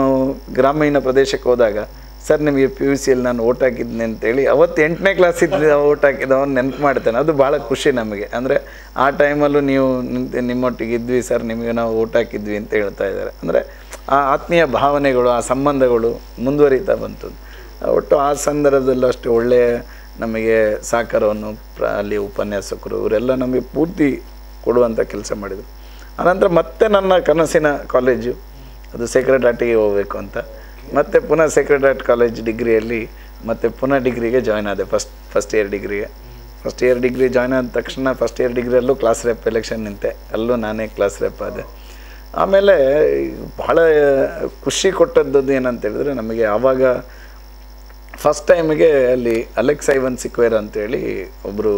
ಗ್ರಾಮೀಣ ಪ್ರದೇಶಕ್ಕೆ ಹೋದಾಗ ಸರ್ ನಿಮಗೆ ಪಿ ಯು ಸಿಯಲ್ಲಿ ನಾನು ಓಟ್ ಹಾಕಿದ್ನಿ ಅಂತೇಳಿ ಅವತ್ತು ಎಂಟನೇ ಕ್ಲಾಸ್ ಇದ್ದ ಓಟ್ ನೆನ್ಪು ನೆನಪು ಮಾಡ್ತಾನೆ ಅದು ಭಾಳ ಖುಷಿ ನಮಗೆ ಅಂದರೆ ಆ ಟೈಮಲ್ಲೂ ನೀವು ನಿಮ್ಮೊಟ್ಟಿಗೆ ಇದ್ವಿ ಸರ್ ನಿಮಗೆ ನಾವು ಓಟ್ ಹಾಕಿದ್ವಿ ಅಂತ ಹೇಳ್ತಾ ಇದ್ದಾರೆ ಅಂದರೆ ಆ ಆತ್ಮೀಯ ಭಾವನೆಗಳು ಆ ಸಂಬಂಧಗಳು ಮುಂದುವರಿತಾ ಬಂತು ಒಟ್ಟು ಆ ಸಂದರ್ಭದಲ್ಲೂ ಅಷ್ಟು ಒಳ್ಳೆಯ ನಮಗೆ ಸಾಕಾರವನ್ನು ಅಲ್ಲಿ ಉಪನ್ಯಾಸಕರು ಇವರೆಲ್ಲ ನಮಗೆ ಪೂರ್ತಿ ಕೊಡುವಂಥ ಕೆಲಸ ಮಾಡಿದರು ಆನಂತರ ಮತ್ತೆ ನನ್ನ ಕನಸಿನ ಕಾಲೇಜು ಅದು ಸೇಕ್ರೆಟ್ ಆಟಿಗೆ ಹೋಗಬೇಕು ಅಂತ ಮತ್ತು ಪುನಃ ಹಾರ್ಟ್ ಕಾಲೇಜ್ ಡಿಗ್ರಿಯಲ್ಲಿ ಮತ್ತು ಪುನಃ ಡಿಗ್ರಿಗೆ ಜಾಯ್ನ್ ಆದೆ ಫಸ್ಟ್ ಫಸ್ಟ್ ಇಯರ್ ಡಿಗ್ರಿಗೆ ಫಸ್ಟ್ ಇಯರ್ ಡಿಗ್ರಿ ಜಾಯ್ನ್ ಆದ ತಕ್ಷಣ ಫಸ್ಟ್ ಇಯರ್ ಡಿಗ್ರಿಯಲ್ಲೂ ಕ್ಲಾಸ್ ರೆಪ್ ಎಲೆಕ್ಷನ್ ನಿಂತೆ ಅಲ್ಲೂ ನಾನೇ ಕ್ಲಾಸ್ ರೆಪ್ ಆದೆ ಆಮೇಲೆ ಭಾಳ ಖುಷಿ ಕೊಟ್ಟದ್ದು ಏನಂತ ಹೇಳಿದ್ರೆ ನಮಗೆ ಆವಾಗ ಫಸ್ಟ್ ಟೈಮಿಗೆ ಅಲ್ಲಿ ಅಲೆಕ್ಸ್ ಐವನ್ ಸಿಕ್ವೇರ್ ಅಂತೇಳಿ ಒಬ್ಬರು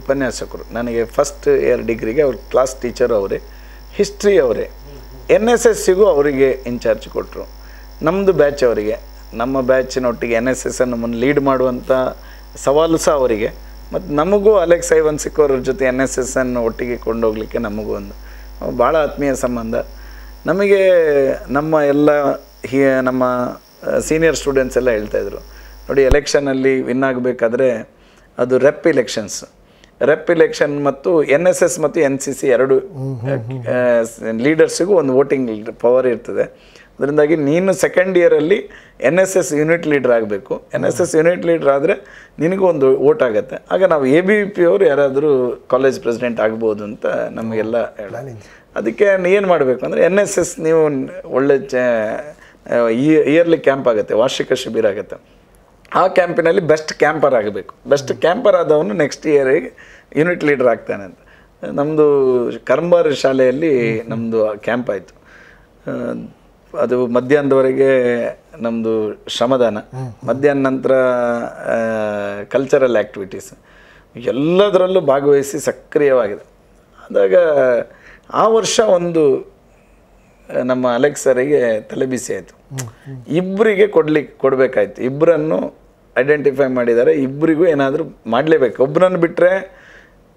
ಉಪನ್ಯಾಸಕರು ನನಗೆ ಫಸ್ಟ್ ಇಯರ್ ಡಿಗ್ರಿಗೆ ಅವ್ರ ಕ್ಲಾಸ್ ಟೀಚರು ಅವರೇ ಹಿಸ್ಟ್ರಿ ಅವರೇ ಎನ್ ಎಸ್ ಎಸ್ಸಿಗೂ ಅವರಿಗೆ ಇನ್ಚಾರ್ಜ್ ಕೊಟ್ಟರು ನಮ್ಮದು ಬ್ಯಾಚ್ ಅವರಿಗೆ ನಮ್ಮ ಒಟ್ಟಿಗೆ ಎನ್ ಎಸ್ ಎಸ್ ನಮ್ಮನ್ನು ಲೀಡ್ ಮಾಡುವಂಥ ಸವಾಲು ಸಹ ಅವರಿಗೆ ಮತ್ತು ನಮಗೂ ಅಲೆಕ್ಸ್ ಐವನ್ಸಿಕ್ ಸಿಕ್ಕೋರ ಜೊತೆ ಎನ್ ಎಸ್ ಎಸ್ ಅನ್ನು ಒಟ್ಟಿಗೆ ಕೊಂಡೋಗ್ಲಿಕ್ಕೆ ನಮಗೂ ಒಂದು ಭಾಳ ಆತ್ಮೀಯ ಸಂಬಂಧ ನಮಗೆ ನಮ್ಮ ಎಲ್ಲ ಹಿ ನಮ್ಮ ಸೀನಿಯರ್ ಸ್ಟೂಡೆಂಟ್ಸ್ ಎಲ್ಲ ಹೇಳ್ತಾಯಿದ್ರು ನೋಡಿ ಎಲೆಕ್ಷನಲ್ಲಿ ವಿನ್ ಆಗಬೇಕಾದ್ರೆ ಅದು ರೆಪ್ ಇಲೆಕ್ಷನ್ಸ್ ರೆಪ್ ಇಲೆಕ್ಷನ್ ಮತ್ತು ಎನ್ ಎಸ್ ಎಸ್ ಮತ್ತು ಎನ್ ಸಿ ಸಿ ಎರಡು ಲೀಡರ್ಸಿಗೂ ಒಂದು ವೋಟಿಂಗ್ ಪವರ್ ಇರ್ತದೆ ಅದರಿಂದಾಗಿ ನೀನು ಸೆಕೆಂಡ್ ಇಯರಲ್ಲಿ N S S unit leader ಆಗಬೇಕು N S S unit leader ಆದರೆ ನಿನಗೂ ಒಂದು ಓಟ್ ಆಗುತ್ತೆ ಆಗ ನಾವು ಎ ಬಿ ಪಿ ಅವರು ಯಾರಾದರೂ ಕಾಲೇಜ್ ಪ್ರೆಸಿಡೆಂಟ್ ಆಗ್ಬೋದು ಅಂತ ನಮಗೆಲ್ಲ ಹೇಳ ಅದಕ್ಕೆ ಏನು ಮಾಡಬೇಕು ಅಂದರೆ ಎನ್ ಎಸ್ ಎಸ್ ನೀವು ಒಳ್ಳೆ ಚ ಇಯರ್ಲಿ ಕ್ಯಾಂಪ್ ಆಗುತ್ತೆ ವಾರ್ಷಿಕ ಶಿಬಿರ ಆಗುತ್ತೆ ಆ ಕ್ಯಾಂಪಿನಲ್ಲಿ ಬೆಸ್ಟ್ ಕ್ಯಾಂಪರ್ ಆಗಬೇಕು ಬೆಸ್ಟ್ ಕ್ಯಾಂಪರ್ ಆದವನು ನೆಕ್ಸ್ಟ್ ಇಯರಿಗೆ ಯೂನಿಟ್ ಲೀಡರ್ ಆಗ್ತಾನೆ ಅಂತ ನಮ್ಮದು ಕರಂಬಾರ್ ಶಾಲೆಯಲ್ಲಿ ನಮ್ಮದು ಕ್ಯಾಂಪ್ ಆಯಿತು ಅದು ಮಧ್ಯಾಹ್ನದವರೆಗೆ ನಮ್ಮದು ಶ್ರಮದಾನ ಮಧ್ಯಾಹ್ನ ನಂತರ ಕಲ್ಚರಲ್ ಆ್ಯಕ್ಟಿವಿಟೀಸ್ ಎಲ್ಲದರಲ್ಲೂ ಭಾಗವಹಿಸಿ ಸಕ್ರಿಯವಾಗಿದೆ ಆದಾಗ ಆ ವರ್ಷ ಒಂದು ನಮ್ಮ ಅಲೆಕ್ಸರಿಗೆ ತಲೆ ತಲೆಬಿಸಿ ಆಯಿತು ಇಬ್ಬರಿಗೆ ಕೊಡ್ಲಿಕ್ಕೆ ಕೊಡಬೇಕಾಯ್ತು ಇಬ್ಬರನ್ನು ಐಡೆಂಟಿಫೈ ಮಾಡಿದ್ದಾರೆ ಇಬ್ಬರಿಗೂ ಏನಾದರೂ ಮಾಡಲೇಬೇಕು ಒಬ್ಬರನ್ನು ಬಿಟ್ಟರೆ